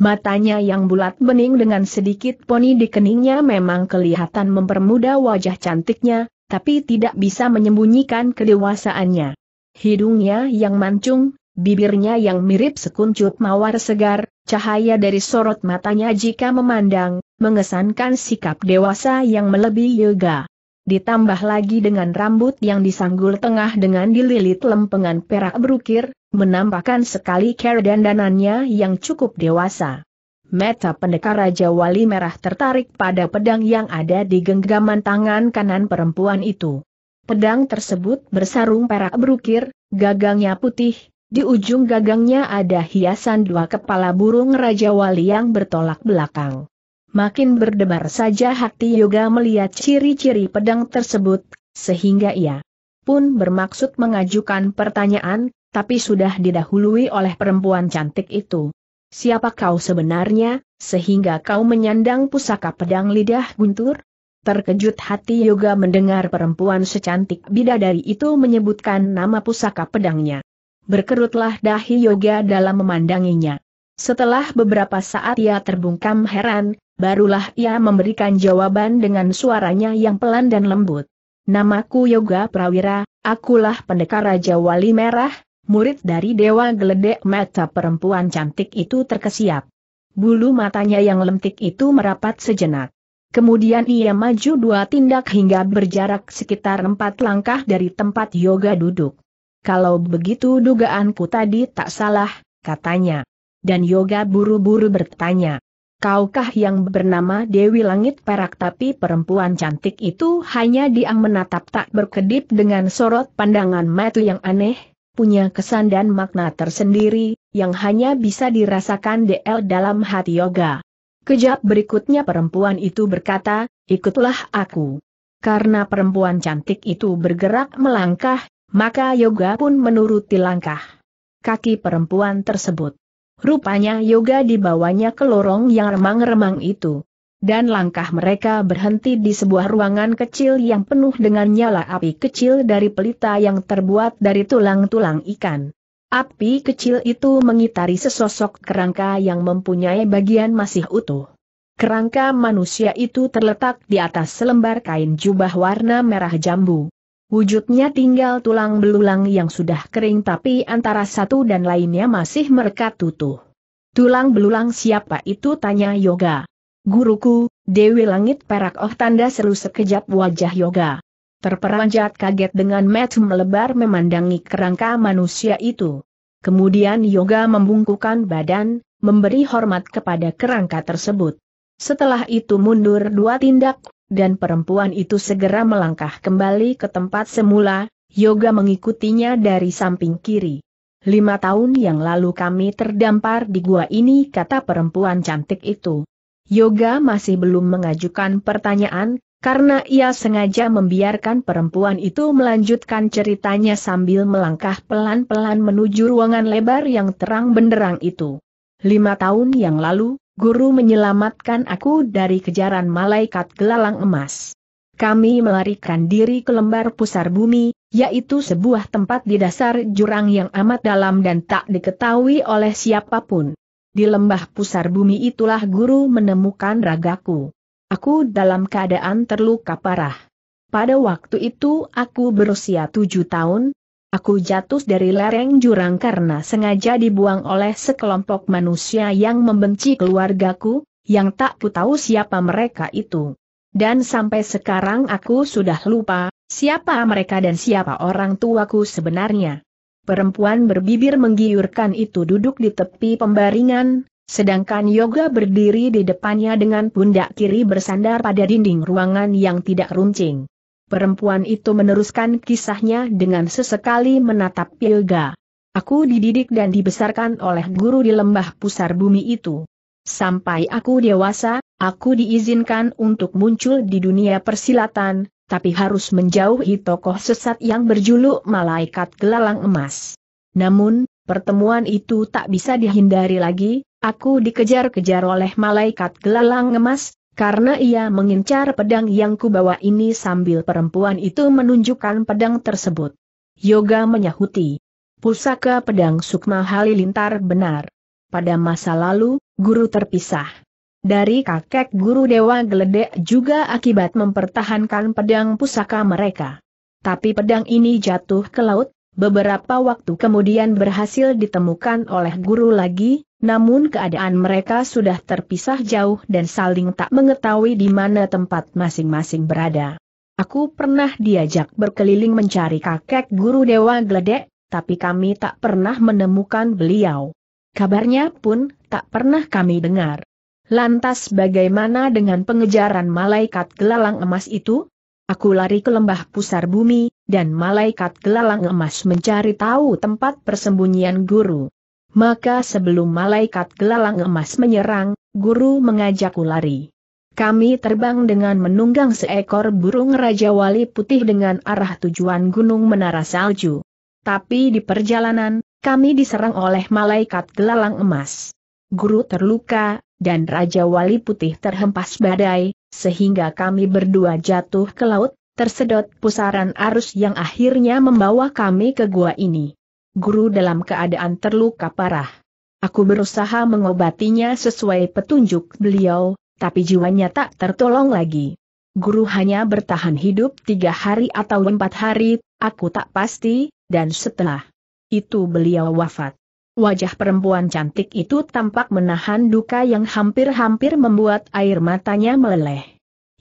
Matanya yang bulat bening dengan sedikit poni di keningnya memang kelihatan mempermuda wajah cantiknya, tapi tidak bisa menyembunyikan kedewasaannya. Hidungnya yang mancung, bibirnya yang mirip sekuncup mawar segar, cahaya dari sorot matanya jika memandang, mengesankan sikap dewasa yang melebihi yoga ditambah lagi dengan rambut yang disanggul tengah dengan dililit lempengan perak berukir, menampakkan sekali care dan dananya yang cukup dewasa. Mata pendekar Raja Wali Merah tertarik pada pedang yang ada di genggaman tangan kanan perempuan itu. Pedang tersebut bersarung perak berukir, gagangnya putih, di ujung gagangnya ada hiasan dua kepala burung Raja Wali yang bertolak belakang. Makin berdebar saja hati Yoga melihat ciri-ciri pedang tersebut, sehingga ia pun bermaksud mengajukan pertanyaan, tapi sudah didahului oleh perempuan cantik itu. Siapa kau sebenarnya, sehingga kau menyandang pusaka pedang lidah guntur? Terkejut hati Yoga mendengar perempuan secantik bidadari itu menyebutkan nama pusaka pedangnya. Berkerutlah dahi Yoga dalam memandanginya. Setelah beberapa saat ia terbungkam heran, Barulah ia memberikan jawaban dengan suaranya yang pelan dan lembut. Namaku Yoga Prawira, akulah pendekar Raja Wali Merah, murid dari Dewa Geledek mata perempuan cantik itu terkesiap. Bulu matanya yang lentik itu merapat sejenak. Kemudian ia maju dua tindak hingga berjarak sekitar empat langkah dari tempat Yoga duduk. Kalau begitu dugaanku tadi tak salah, katanya. Dan Yoga buru-buru bertanya, kaukah yang bernama Dewi Langit Perak tapi perempuan cantik itu hanya diam menatap tak berkedip dengan sorot pandangan mata yang aneh, punya kesan dan makna tersendiri, yang hanya bisa dirasakan DL dalam hati yoga. Kejap berikutnya perempuan itu berkata, ikutlah aku. Karena perempuan cantik itu bergerak melangkah, maka yoga pun menuruti langkah kaki perempuan tersebut. Rupanya Yoga dibawanya ke lorong yang remang-remang itu. Dan langkah mereka berhenti di sebuah ruangan kecil yang penuh dengan nyala api kecil dari pelita yang terbuat dari tulang-tulang ikan. Api kecil itu mengitari sesosok kerangka yang mempunyai bagian masih utuh. Kerangka manusia itu terletak di atas selembar kain jubah warna merah jambu. Wujudnya tinggal tulang belulang yang sudah kering tapi antara satu dan lainnya masih merekat tutuh. Tulang belulang siapa itu tanya Yoga. Guruku, Dewi Langit Perak Oh tanda seru sekejap wajah Yoga. Terperanjat kaget dengan mata melebar memandangi kerangka manusia itu. Kemudian Yoga membungkukan badan, memberi hormat kepada kerangka tersebut. Setelah itu mundur dua tindak dan perempuan itu segera melangkah kembali ke tempat semula, Yoga mengikutinya dari samping kiri. Lima tahun yang lalu kami terdampar di gua ini kata perempuan cantik itu. Yoga masih belum mengajukan pertanyaan, karena ia sengaja membiarkan perempuan itu melanjutkan ceritanya sambil melangkah pelan-pelan menuju ruangan lebar yang terang benderang itu. Lima tahun yang lalu, guru menyelamatkan aku dari kejaran malaikat gelalang emas. Kami melarikan diri ke lembar pusar bumi, yaitu sebuah tempat di dasar jurang yang amat dalam dan tak diketahui oleh siapapun. Di lembah pusar bumi itulah guru menemukan ragaku. Aku dalam keadaan terluka parah. Pada waktu itu aku berusia tujuh tahun, Aku jatuh dari lereng jurang karena sengaja dibuang oleh sekelompok manusia yang membenci keluargaku, yang tak ku tahu siapa mereka itu. Dan sampai sekarang aku sudah lupa, siapa mereka dan siapa orang tuaku sebenarnya. Perempuan berbibir menggiurkan itu duduk di tepi pembaringan, sedangkan Yoga berdiri di depannya dengan pundak kiri bersandar pada dinding ruangan yang tidak runcing. Perempuan itu meneruskan kisahnya dengan sesekali menatap Pilga. Aku dididik dan dibesarkan oleh guru di lembah pusar bumi itu. Sampai aku dewasa, aku diizinkan untuk muncul di dunia persilatan, tapi harus menjauhi tokoh sesat yang berjuluk malaikat gelalang emas. Namun, pertemuan itu tak bisa dihindari lagi, aku dikejar-kejar oleh malaikat gelalang emas, karena ia mengincar pedang yang kubawa ini sambil perempuan itu menunjukkan pedang tersebut. Yoga menyahuti. Pusaka pedang Sukma Halilintar benar. Pada masa lalu, guru terpisah. Dari kakek guru Dewa Geledek juga akibat mempertahankan pedang pusaka mereka. Tapi pedang ini jatuh ke laut, Beberapa waktu kemudian berhasil ditemukan oleh guru lagi, namun keadaan mereka sudah terpisah jauh dan saling tak mengetahui di mana tempat masing-masing berada. Aku pernah diajak berkeliling mencari kakek guru Dewa Gledek, tapi kami tak pernah menemukan beliau. Kabarnya pun tak pernah kami dengar. Lantas bagaimana dengan pengejaran malaikat gelalang emas itu? Aku lari ke lembah pusar bumi, dan malaikat gelalang emas mencari tahu tempat persembunyian guru. Maka sebelum malaikat gelalang emas menyerang, guru mengajakku lari. Kami terbang dengan menunggang seekor burung Raja Wali Putih dengan arah tujuan Gunung Menara Salju. Tapi di perjalanan, kami diserang oleh malaikat gelalang emas. Guru terluka, dan Raja Wali Putih terhempas badai, sehingga kami berdua jatuh ke laut, tersedot pusaran arus yang akhirnya membawa kami ke gua ini. Guru dalam keadaan terluka parah. Aku berusaha mengobatinya sesuai petunjuk beliau, tapi jiwanya tak tertolong lagi. Guru hanya bertahan hidup tiga hari atau empat hari, aku tak pasti, dan setelah itu beliau wafat. Wajah perempuan cantik itu tampak menahan duka yang hampir-hampir membuat air matanya meleleh.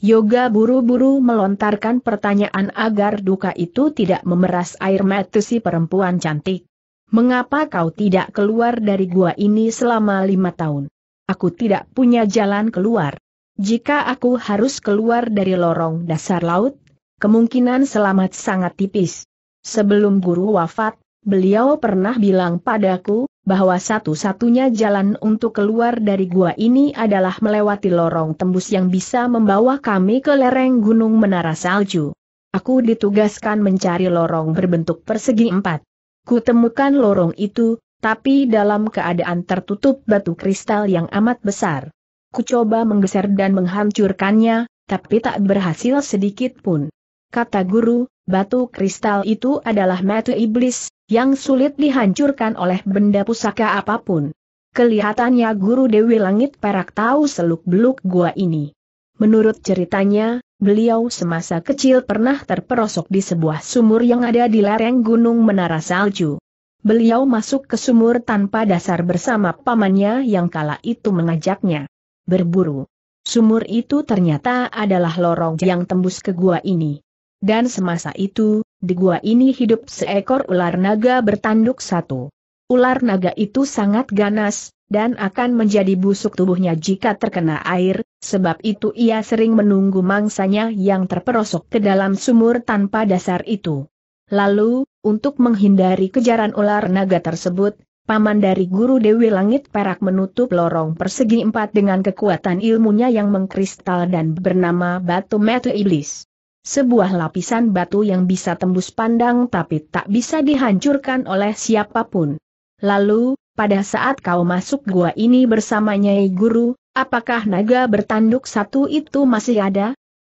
Yoga buru-buru melontarkan pertanyaan agar duka itu tidak memeras air mata si perempuan cantik. Mengapa kau tidak keluar dari gua ini selama lima tahun? Aku tidak punya jalan keluar. Jika aku harus keluar dari lorong dasar laut, kemungkinan selamat sangat tipis. Sebelum guru wafat, beliau pernah bilang padaku, bahwa satu-satunya jalan untuk keluar dari gua ini adalah melewati lorong tembus yang bisa membawa kami ke lereng gunung menara salju. Aku ditugaskan mencari lorong berbentuk persegi empat. Kutemukan lorong itu, tapi dalam keadaan tertutup batu kristal yang amat besar. Kucoba menggeser dan menghancurkannya, tapi tak berhasil sedikit pun. Kata guru, batu kristal itu adalah metu iblis, yang sulit dihancurkan oleh benda pusaka apapun. Kelihatannya Guru Dewi Langit Perak tahu seluk-beluk gua ini. Menurut ceritanya, beliau semasa kecil pernah terperosok di sebuah sumur yang ada di lereng Gunung Menara Salju. Beliau masuk ke sumur tanpa dasar bersama pamannya yang kala itu mengajaknya. Berburu. Sumur itu ternyata adalah lorong yang tembus ke gua ini. Dan semasa itu, di gua ini hidup seekor ular naga bertanduk satu. Ular naga itu sangat ganas, dan akan menjadi busuk tubuhnya jika terkena air, sebab itu ia sering menunggu mangsanya yang terperosok ke dalam sumur tanpa dasar itu. Lalu, untuk menghindari kejaran ular naga tersebut, paman dari guru Dewi Langit Perak menutup lorong persegi empat dengan kekuatan ilmunya yang mengkristal dan bernama Batu Metu Iblis sebuah lapisan batu yang bisa tembus pandang tapi tak bisa dihancurkan oleh siapapun. Lalu, pada saat kau masuk gua ini bersama Nyai Guru, apakah naga bertanduk satu itu masih ada?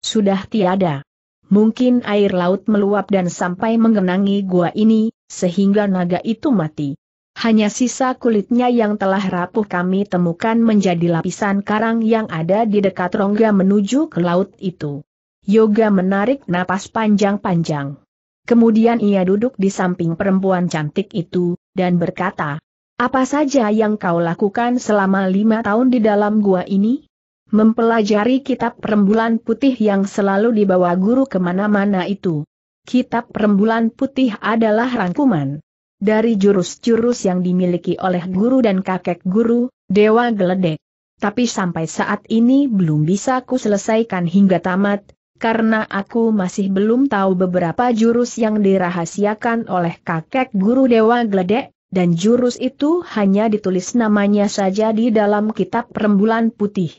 Sudah tiada. Mungkin air laut meluap dan sampai menggenangi gua ini, sehingga naga itu mati. Hanya sisa kulitnya yang telah rapuh kami temukan menjadi lapisan karang yang ada di dekat rongga menuju ke laut itu. Yoga menarik napas panjang-panjang. Kemudian ia duduk di samping perempuan cantik itu, dan berkata, Apa saja yang kau lakukan selama lima tahun di dalam gua ini? Mempelajari kitab perembulan putih yang selalu dibawa guru kemana-mana itu. Kitab perembulan putih adalah rangkuman. Dari jurus-jurus yang dimiliki oleh guru dan kakek guru, Dewa Geledek. Tapi sampai saat ini belum bisa ku selesaikan hingga tamat, karena aku masih belum tahu beberapa jurus yang dirahasiakan oleh kakek guru Dewa Gledek, dan jurus itu hanya ditulis namanya saja di dalam kitab rembulan putih.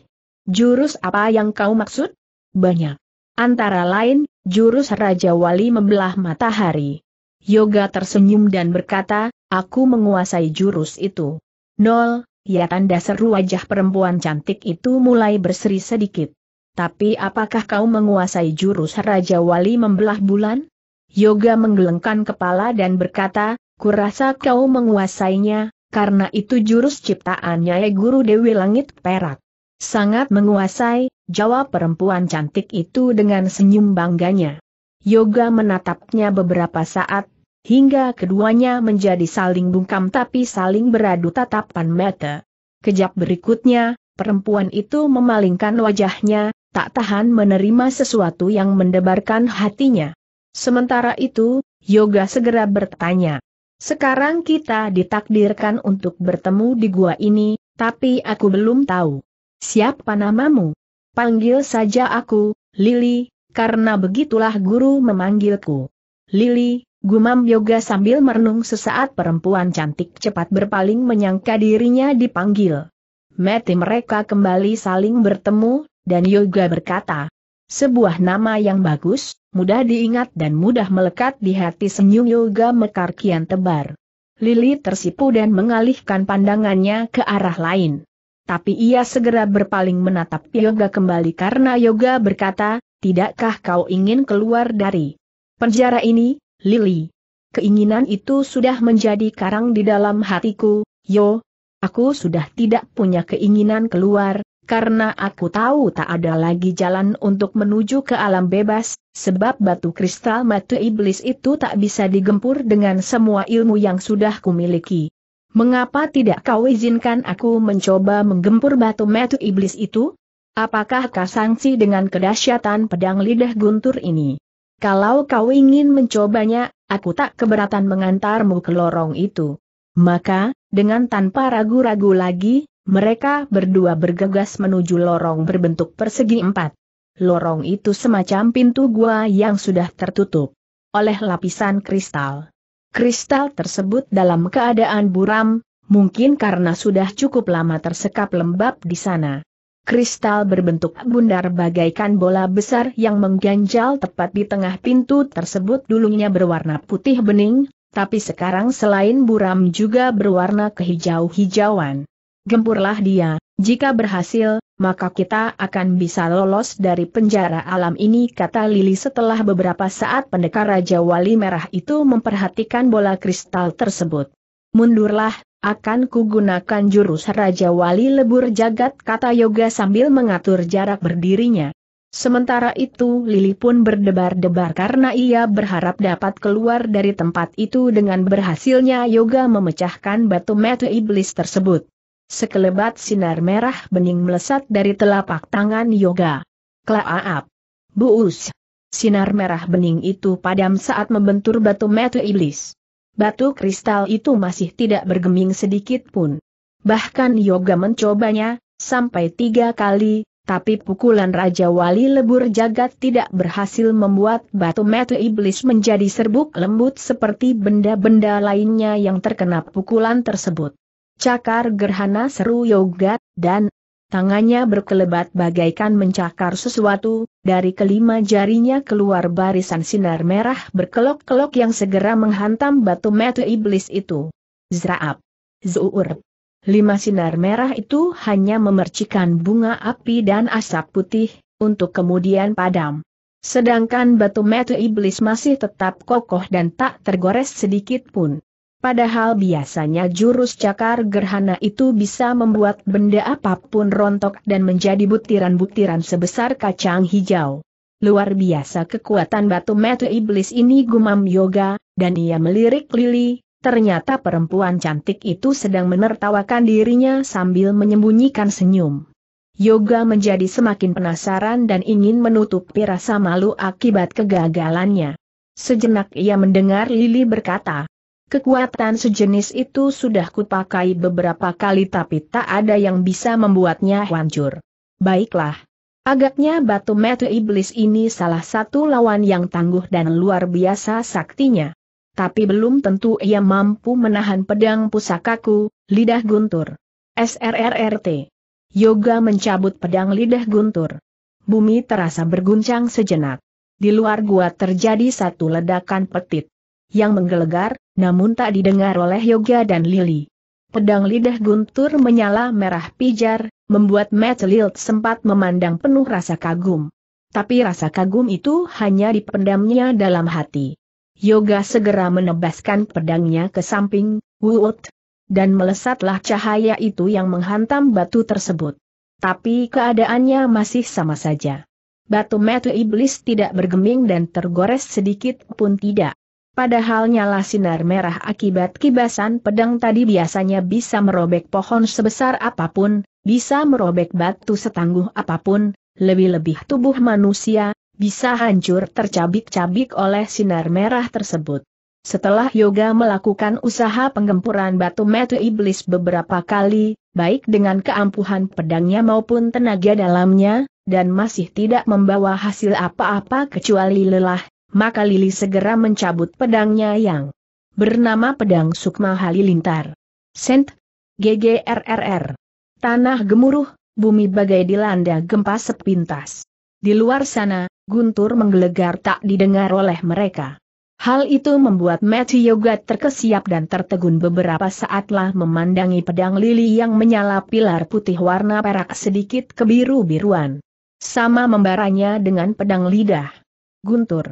Jurus apa yang kau maksud? Banyak. Antara lain, jurus Raja Wali membelah matahari. Yoga tersenyum dan berkata, aku menguasai jurus itu. Nol, ya tanda seru wajah perempuan cantik itu mulai berseri sedikit. Tapi apakah kau menguasai jurus Raja Wali membelah bulan? Yoga menggelengkan kepala dan berkata, kurasa kau menguasainya, karena itu jurus ciptaannya ya Guru Dewi Langit Perak. Sangat menguasai, jawab perempuan cantik itu dengan senyum bangganya. Yoga menatapnya beberapa saat, hingga keduanya menjadi saling bungkam tapi saling beradu tatapan mata. Kejap berikutnya, perempuan itu memalingkan wajahnya, tak tahan menerima sesuatu yang mendebarkan hatinya. Sementara itu, Yoga segera bertanya. Sekarang kita ditakdirkan untuk bertemu di gua ini, tapi aku belum tahu. Siapa namamu? Panggil saja aku, Lili, karena begitulah guru memanggilku. Lili, Gumam Yoga sambil merenung sesaat perempuan cantik cepat berpaling menyangka dirinya dipanggil. Mati mereka kembali saling bertemu, dan Yoga berkata, sebuah nama yang bagus, mudah diingat dan mudah melekat di hati senyum Yoga Mekar kian tebar. Lili tersipu dan mengalihkan pandangannya ke arah lain. Tapi ia segera berpaling menatap Yoga kembali karena Yoga berkata, Tidakkah kau ingin keluar dari penjara ini, Lili? Keinginan itu sudah menjadi karang di dalam hatiku, Yo. Aku sudah tidak punya keinginan keluar, karena aku tahu tak ada lagi jalan untuk menuju ke alam bebas, sebab batu kristal mata iblis itu tak bisa digempur dengan semua ilmu yang sudah kumiliki. Mengapa tidak kau izinkan aku mencoba menggempur batu mata iblis itu? Apakah kau sangsi dengan kedahsyatan pedang lidah guntur ini? Kalau kau ingin mencobanya, aku tak keberatan mengantarmu ke lorong itu. Maka, dengan tanpa ragu-ragu lagi, mereka berdua bergegas menuju lorong berbentuk persegi empat. Lorong itu semacam pintu gua yang sudah tertutup oleh lapisan kristal. Kristal tersebut dalam keadaan buram, mungkin karena sudah cukup lama tersekap lembab di sana. Kristal berbentuk bundar bagaikan bola besar yang mengganjal tepat di tengah pintu tersebut dulunya berwarna putih bening, tapi sekarang selain buram juga berwarna kehijau-hijauan gempurlah dia, jika berhasil, maka kita akan bisa lolos dari penjara alam ini kata Lili setelah beberapa saat pendekar Raja Wali Merah itu memperhatikan bola kristal tersebut. Mundurlah, akan kugunakan jurus Raja Wali Lebur Jagat kata Yoga sambil mengatur jarak berdirinya. Sementara itu Lili pun berdebar-debar karena ia berharap dapat keluar dari tempat itu dengan berhasilnya Yoga memecahkan batu metu iblis tersebut sekelebat sinar merah bening melesat dari telapak tangan yoga. Klaaap! Buus! Sinar merah bening itu padam saat membentur batu metu iblis. Batu kristal itu masih tidak bergeming sedikit pun. Bahkan yoga mencobanya, sampai tiga kali, tapi pukulan Raja Wali lebur jagat tidak berhasil membuat batu metu iblis menjadi serbuk lembut seperti benda-benda lainnya yang terkena pukulan tersebut cakar gerhana seru yoga, dan tangannya berkelebat bagaikan mencakar sesuatu, dari kelima jarinya keluar barisan sinar merah berkelok-kelok yang segera menghantam batu metu iblis itu. Zraab. Zuur. Lima sinar merah itu hanya memercikan bunga api dan asap putih, untuk kemudian padam. Sedangkan batu metu iblis masih tetap kokoh dan tak tergores sedikit pun. Padahal biasanya jurus cakar gerhana itu bisa membuat benda apapun rontok dan menjadi butiran-butiran sebesar kacang hijau. Luar biasa kekuatan batu metu iblis ini gumam yoga, dan ia melirik Lili, ternyata perempuan cantik itu sedang menertawakan dirinya sambil menyembunyikan senyum. Yoga menjadi semakin penasaran dan ingin menutupi rasa malu akibat kegagalannya. Sejenak ia mendengar Lili berkata, Kekuatan sejenis itu sudah kupakai beberapa kali tapi tak ada yang bisa membuatnya hancur. Baiklah. Agaknya batu metu iblis ini salah satu lawan yang tangguh dan luar biasa saktinya. Tapi belum tentu ia mampu menahan pedang pusakaku, lidah guntur. SRRRT. Yoga mencabut pedang lidah guntur. Bumi terasa berguncang sejenak. Di luar gua terjadi satu ledakan petit yang menggelegar, namun tak didengar oleh Yoga dan Lili. Pedang lidah guntur menyala merah pijar, membuat Metelilt sempat memandang penuh rasa kagum. Tapi rasa kagum itu hanya dipendamnya dalam hati. Yoga segera menebaskan pedangnya ke samping, wut, dan melesatlah cahaya itu yang menghantam batu tersebut. Tapi keadaannya masih sama saja. Batu metu iblis tidak bergeming dan tergores sedikit pun tidak. Padahal nyala sinar merah akibat kibasan pedang tadi biasanya bisa merobek pohon sebesar apapun, bisa merobek batu setangguh apapun, lebih-lebih tubuh manusia, bisa hancur tercabik-cabik oleh sinar merah tersebut. Setelah yoga melakukan usaha penggempuran batu metu iblis beberapa kali, baik dengan keampuhan pedangnya maupun tenaga dalamnya, dan masih tidak membawa hasil apa-apa kecuali lelah, maka Lili segera mencabut pedangnya yang bernama pedang Sukma Halilintar. Sent, GGRRR. Tanah gemuruh, bumi bagai dilanda gempa sepintas. Di luar sana, guntur menggelegar tak didengar oleh mereka. Hal itu membuat Mati Yoga terkesiap dan tertegun beberapa saatlah memandangi pedang lili yang menyala pilar putih warna perak sedikit kebiru-biruan. Sama membaranya dengan pedang lidah. Guntur.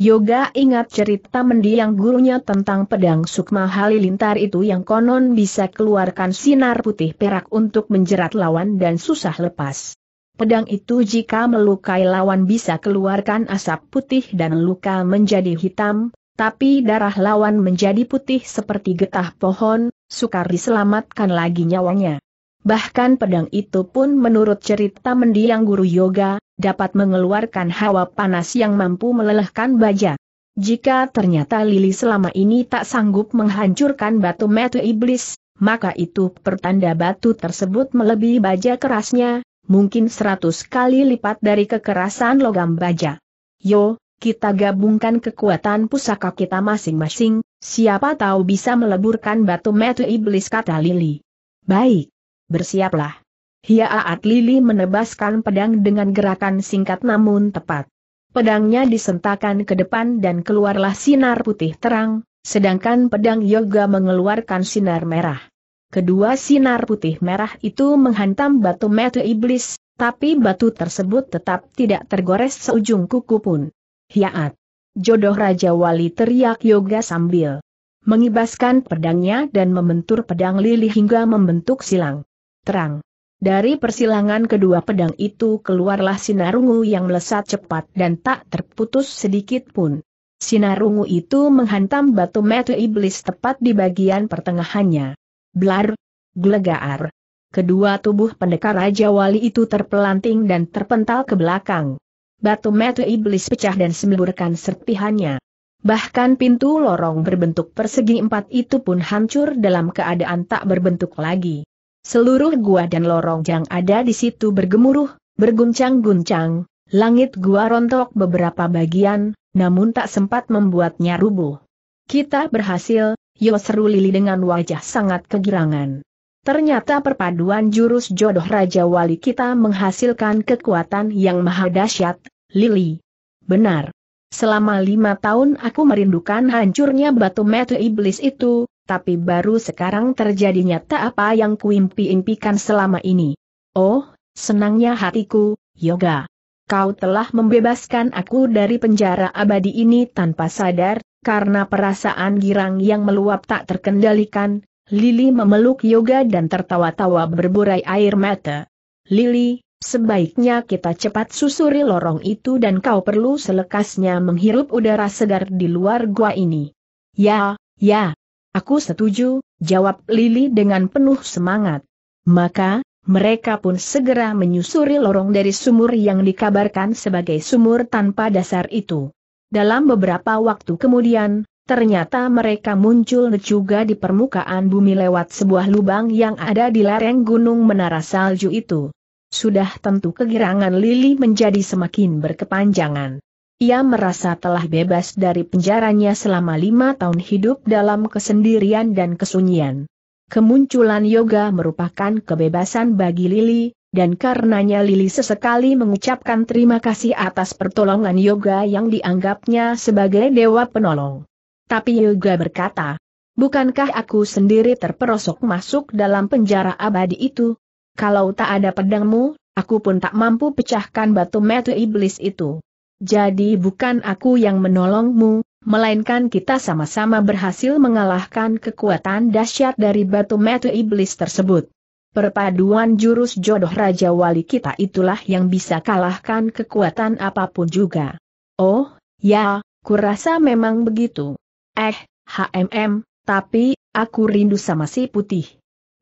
Yoga ingat cerita mendiang gurunya tentang pedang Sukma Halilintar itu yang konon bisa keluarkan sinar putih perak untuk menjerat lawan dan susah lepas. Pedang itu jika melukai lawan bisa keluarkan asap putih dan luka menjadi hitam, tapi darah lawan menjadi putih seperti getah pohon, sukar diselamatkan lagi nyawanya. Bahkan pedang itu pun menurut cerita mendiang guru yoga, dapat mengeluarkan hawa panas yang mampu melelehkan baja. Jika ternyata Lili selama ini tak sanggup menghancurkan batu metu iblis, maka itu pertanda batu tersebut melebihi baja kerasnya, mungkin seratus kali lipat dari kekerasan logam baja. Yo, kita gabungkan kekuatan pusaka kita masing-masing, siapa tahu bisa meleburkan batu metu iblis kata Lili. Baik, bersiaplah. Hiaat Lili menebaskan pedang dengan gerakan singkat namun tepat. Pedangnya disentakan ke depan dan keluarlah sinar putih terang, sedangkan pedang yoga mengeluarkan sinar merah. Kedua sinar putih merah itu menghantam batu mata iblis, tapi batu tersebut tetap tidak tergores seujung kuku pun. Hiaat! Jodoh Raja Wali teriak yoga sambil mengibaskan pedangnya dan membentur pedang lili hingga membentuk silang. Terang. Dari persilangan kedua pedang itu keluarlah sinar ungu yang melesat cepat dan tak terputus sedikit pun. Sinar ungu itu menghantam batu metu iblis tepat di bagian pertengahannya. Blar, Glegaar! Kedua tubuh pendekar Raja Wali itu terpelanting dan terpental ke belakang. Batu metu iblis pecah dan semburkan serpihannya. Bahkan pintu lorong berbentuk persegi empat itu pun hancur dalam keadaan tak berbentuk lagi. Seluruh gua dan lorong yang ada di situ bergemuruh, berguncang-guncang, langit gua rontok beberapa bagian, namun tak sempat membuatnya rubuh. Kita berhasil, yo seru Lili dengan wajah sangat kegirangan. Ternyata perpaduan jurus jodoh Raja Wali kita menghasilkan kekuatan yang maha dahsyat, Lili. Benar. Selama lima tahun aku merindukan hancurnya batu metu iblis itu, tapi baru sekarang terjadi nyata apa yang kuimpi-impikan selama ini. Oh, senangnya hatiku, Yoga. Kau telah membebaskan aku dari penjara abadi ini tanpa sadar, karena perasaan girang yang meluap tak terkendalikan, Lili memeluk Yoga dan tertawa-tawa berburai air mata. Lili, Sebaiknya kita cepat susuri lorong itu dan kau perlu selekasnya menghirup udara segar di luar gua ini. Ya, ya, Aku setuju, jawab Lili dengan penuh semangat. Maka, mereka pun segera menyusuri lorong dari sumur yang dikabarkan sebagai sumur tanpa dasar itu. Dalam beberapa waktu kemudian, Ternyata mereka muncul juga di permukaan bumi lewat sebuah lubang yang ada di lereng gunung menara salju itu. Sudah tentu kegirangan Lili menjadi semakin berkepanjangan. Ia merasa telah bebas dari penjaranya selama lima tahun hidup dalam kesendirian dan kesunyian. Kemunculan yoga merupakan kebebasan bagi Lili, dan karenanya Lili sesekali mengucapkan terima kasih atas pertolongan yoga yang dianggapnya sebagai dewa penolong. Tapi yoga berkata, bukankah aku sendiri terperosok masuk dalam penjara abadi itu? Kalau tak ada pedangmu, aku pun tak mampu pecahkan batu metu iblis itu. Jadi bukan aku yang menolongmu, melainkan kita sama-sama berhasil mengalahkan kekuatan dahsyat dari batu metu iblis tersebut. Perpaduan jurus jodoh Raja Wali kita itulah yang bisa kalahkan kekuatan apapun juga. Oh, ya, kurasa memang begitu. Eh, HMM, tapi, aku rindu sama si putih.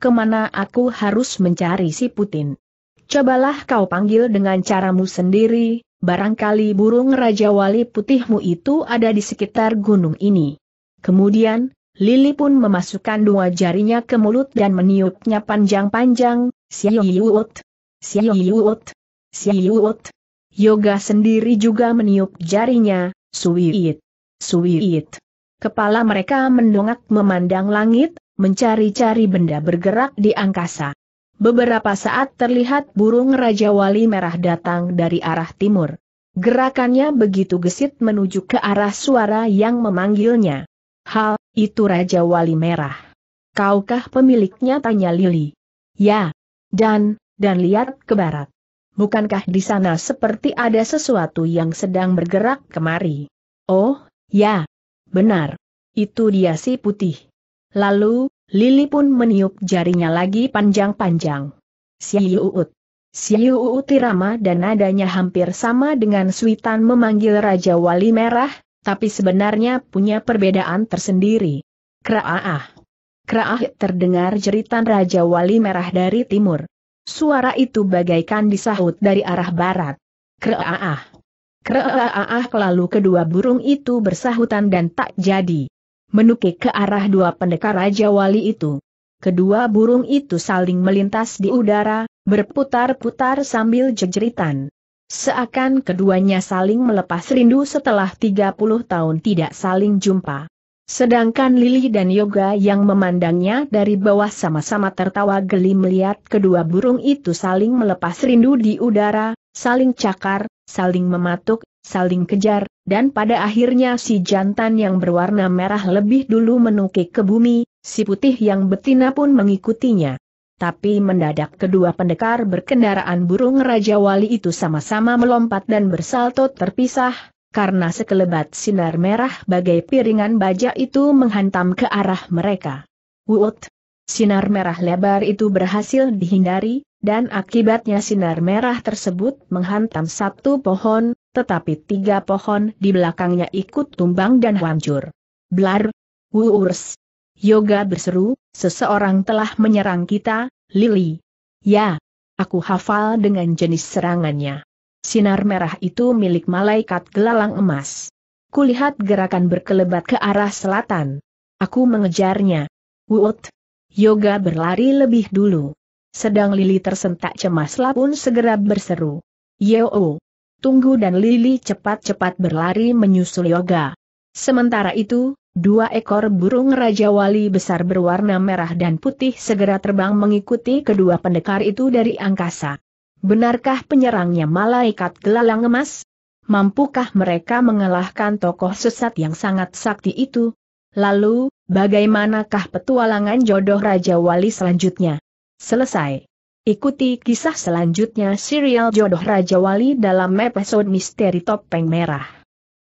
Kemana aku harus mencari si Putin? Cobalah kau panggil dengan caramu sendiri, Barangkali burung Raja Wali putihmu itu ada di sekitar gunung ini. Kemudian, Lili pun memasukkan dua jarinya ke mulut dan meniupnya panjang-panjang, siyiwut, siyiwut, siyiwut. Yoga sendiri juga meniup jarinya, suwiit, suwiit. Kepala mereka mendongak memandang langit, mencari-cari benda bergerak di angkasa. Beberapa saat terlihat burung Raja Wali Merah datang dari arah timur. Gerakannya begitu gesit menuju ke arah suara yang memanggilnya. Hal, itu Raja Wali Merah. Kaukah pemiliknya tanya Lili. Ya. Dan, dan lihat ke barat. Bukankah di sana seperti ada sesuatu yang sedang bergerak kemari? Oh, ya. Benar. Itu dia si putih. Lalu, Lili pun meniup jarinya lagi panjang-panjang. Siyuut, Siyuut tirama irama dan nadanya hampir sama dengan Suitan memanggil Raja Wali Merah, tapi sebenarnya punya perbedaan tersendiri. Kraah. Kraah terdengar jeritan Raja Wali Merah dari timur. Suara itu bagaikan disahut dari arah barat. Kraah. Kraaah lalu kedua burung itu bersahutan dan tak jadi menukik ke arah dua pendekar Raja Wali itu. Kedua burung itu saling melintas di udara, berputar-putar sambil jejeritan. Seakan keduanya saling melepas rindu setelah 30 tahun tidak saling jumpa. Sedangkan Lili dan Yoga yang memandangnya dari bawah sama-sama tertawa geli melihat kedua burung itu saling melepas rindu di udara, saling cakar, saling mematuk, saling kejar, dan pada akhirnya si jantan yang berwarna merah lebih dulu menukik ke bumi, si putih yang betina pun mengikutinya. Tapi mendadak kedua pendekar berkendaraan burung Raja Wali itu sama-sama melompat dan bersalto terpisah, karena sekelebat sinar merah bagai piringan baja itu menghantam ke arah mereka. Wut! Sinar merah lebar itu berhasil dihindari, dan akibatnya sinar merah tersebut menghantam satu pohon, tetapi tiga pohon di belakangnya ikut tumbang dan hancur. Blar, wuurs. Yoga berseru, seseorang telah menyerang kita, Lily, Ya, aku hafal dengan jenis serangannya. Sinar merah itu milik malaikat gelalang emas. Kulihat gerakan berkelebat ke arah selatan. Aku mengejarnya. Wut! Yoga berlari lebih dulu. Sedang Lily tersentak cemas pun segera berseru. yo! Tunggu dan Lili cepat-cepat berlari menyusul Yoga. Sementara itu, dua ekor burung Raja Wali besar berwarna merah dan putih segera terbang mengikuti kedua pendekar itu dari angkasa. Benarkah penyerangnya malaikat gelalang emas? Mampukah mereka mengalahkan tokoh sesat yang sangat sakti itu? Lalu, bagaimanakah petualangan jodoh Raja Wali selanjutnya? Selesai. Ikuti kisah selanjutnya serial Jodoh Raja Wali dalam episode Misteri Topeng Merah.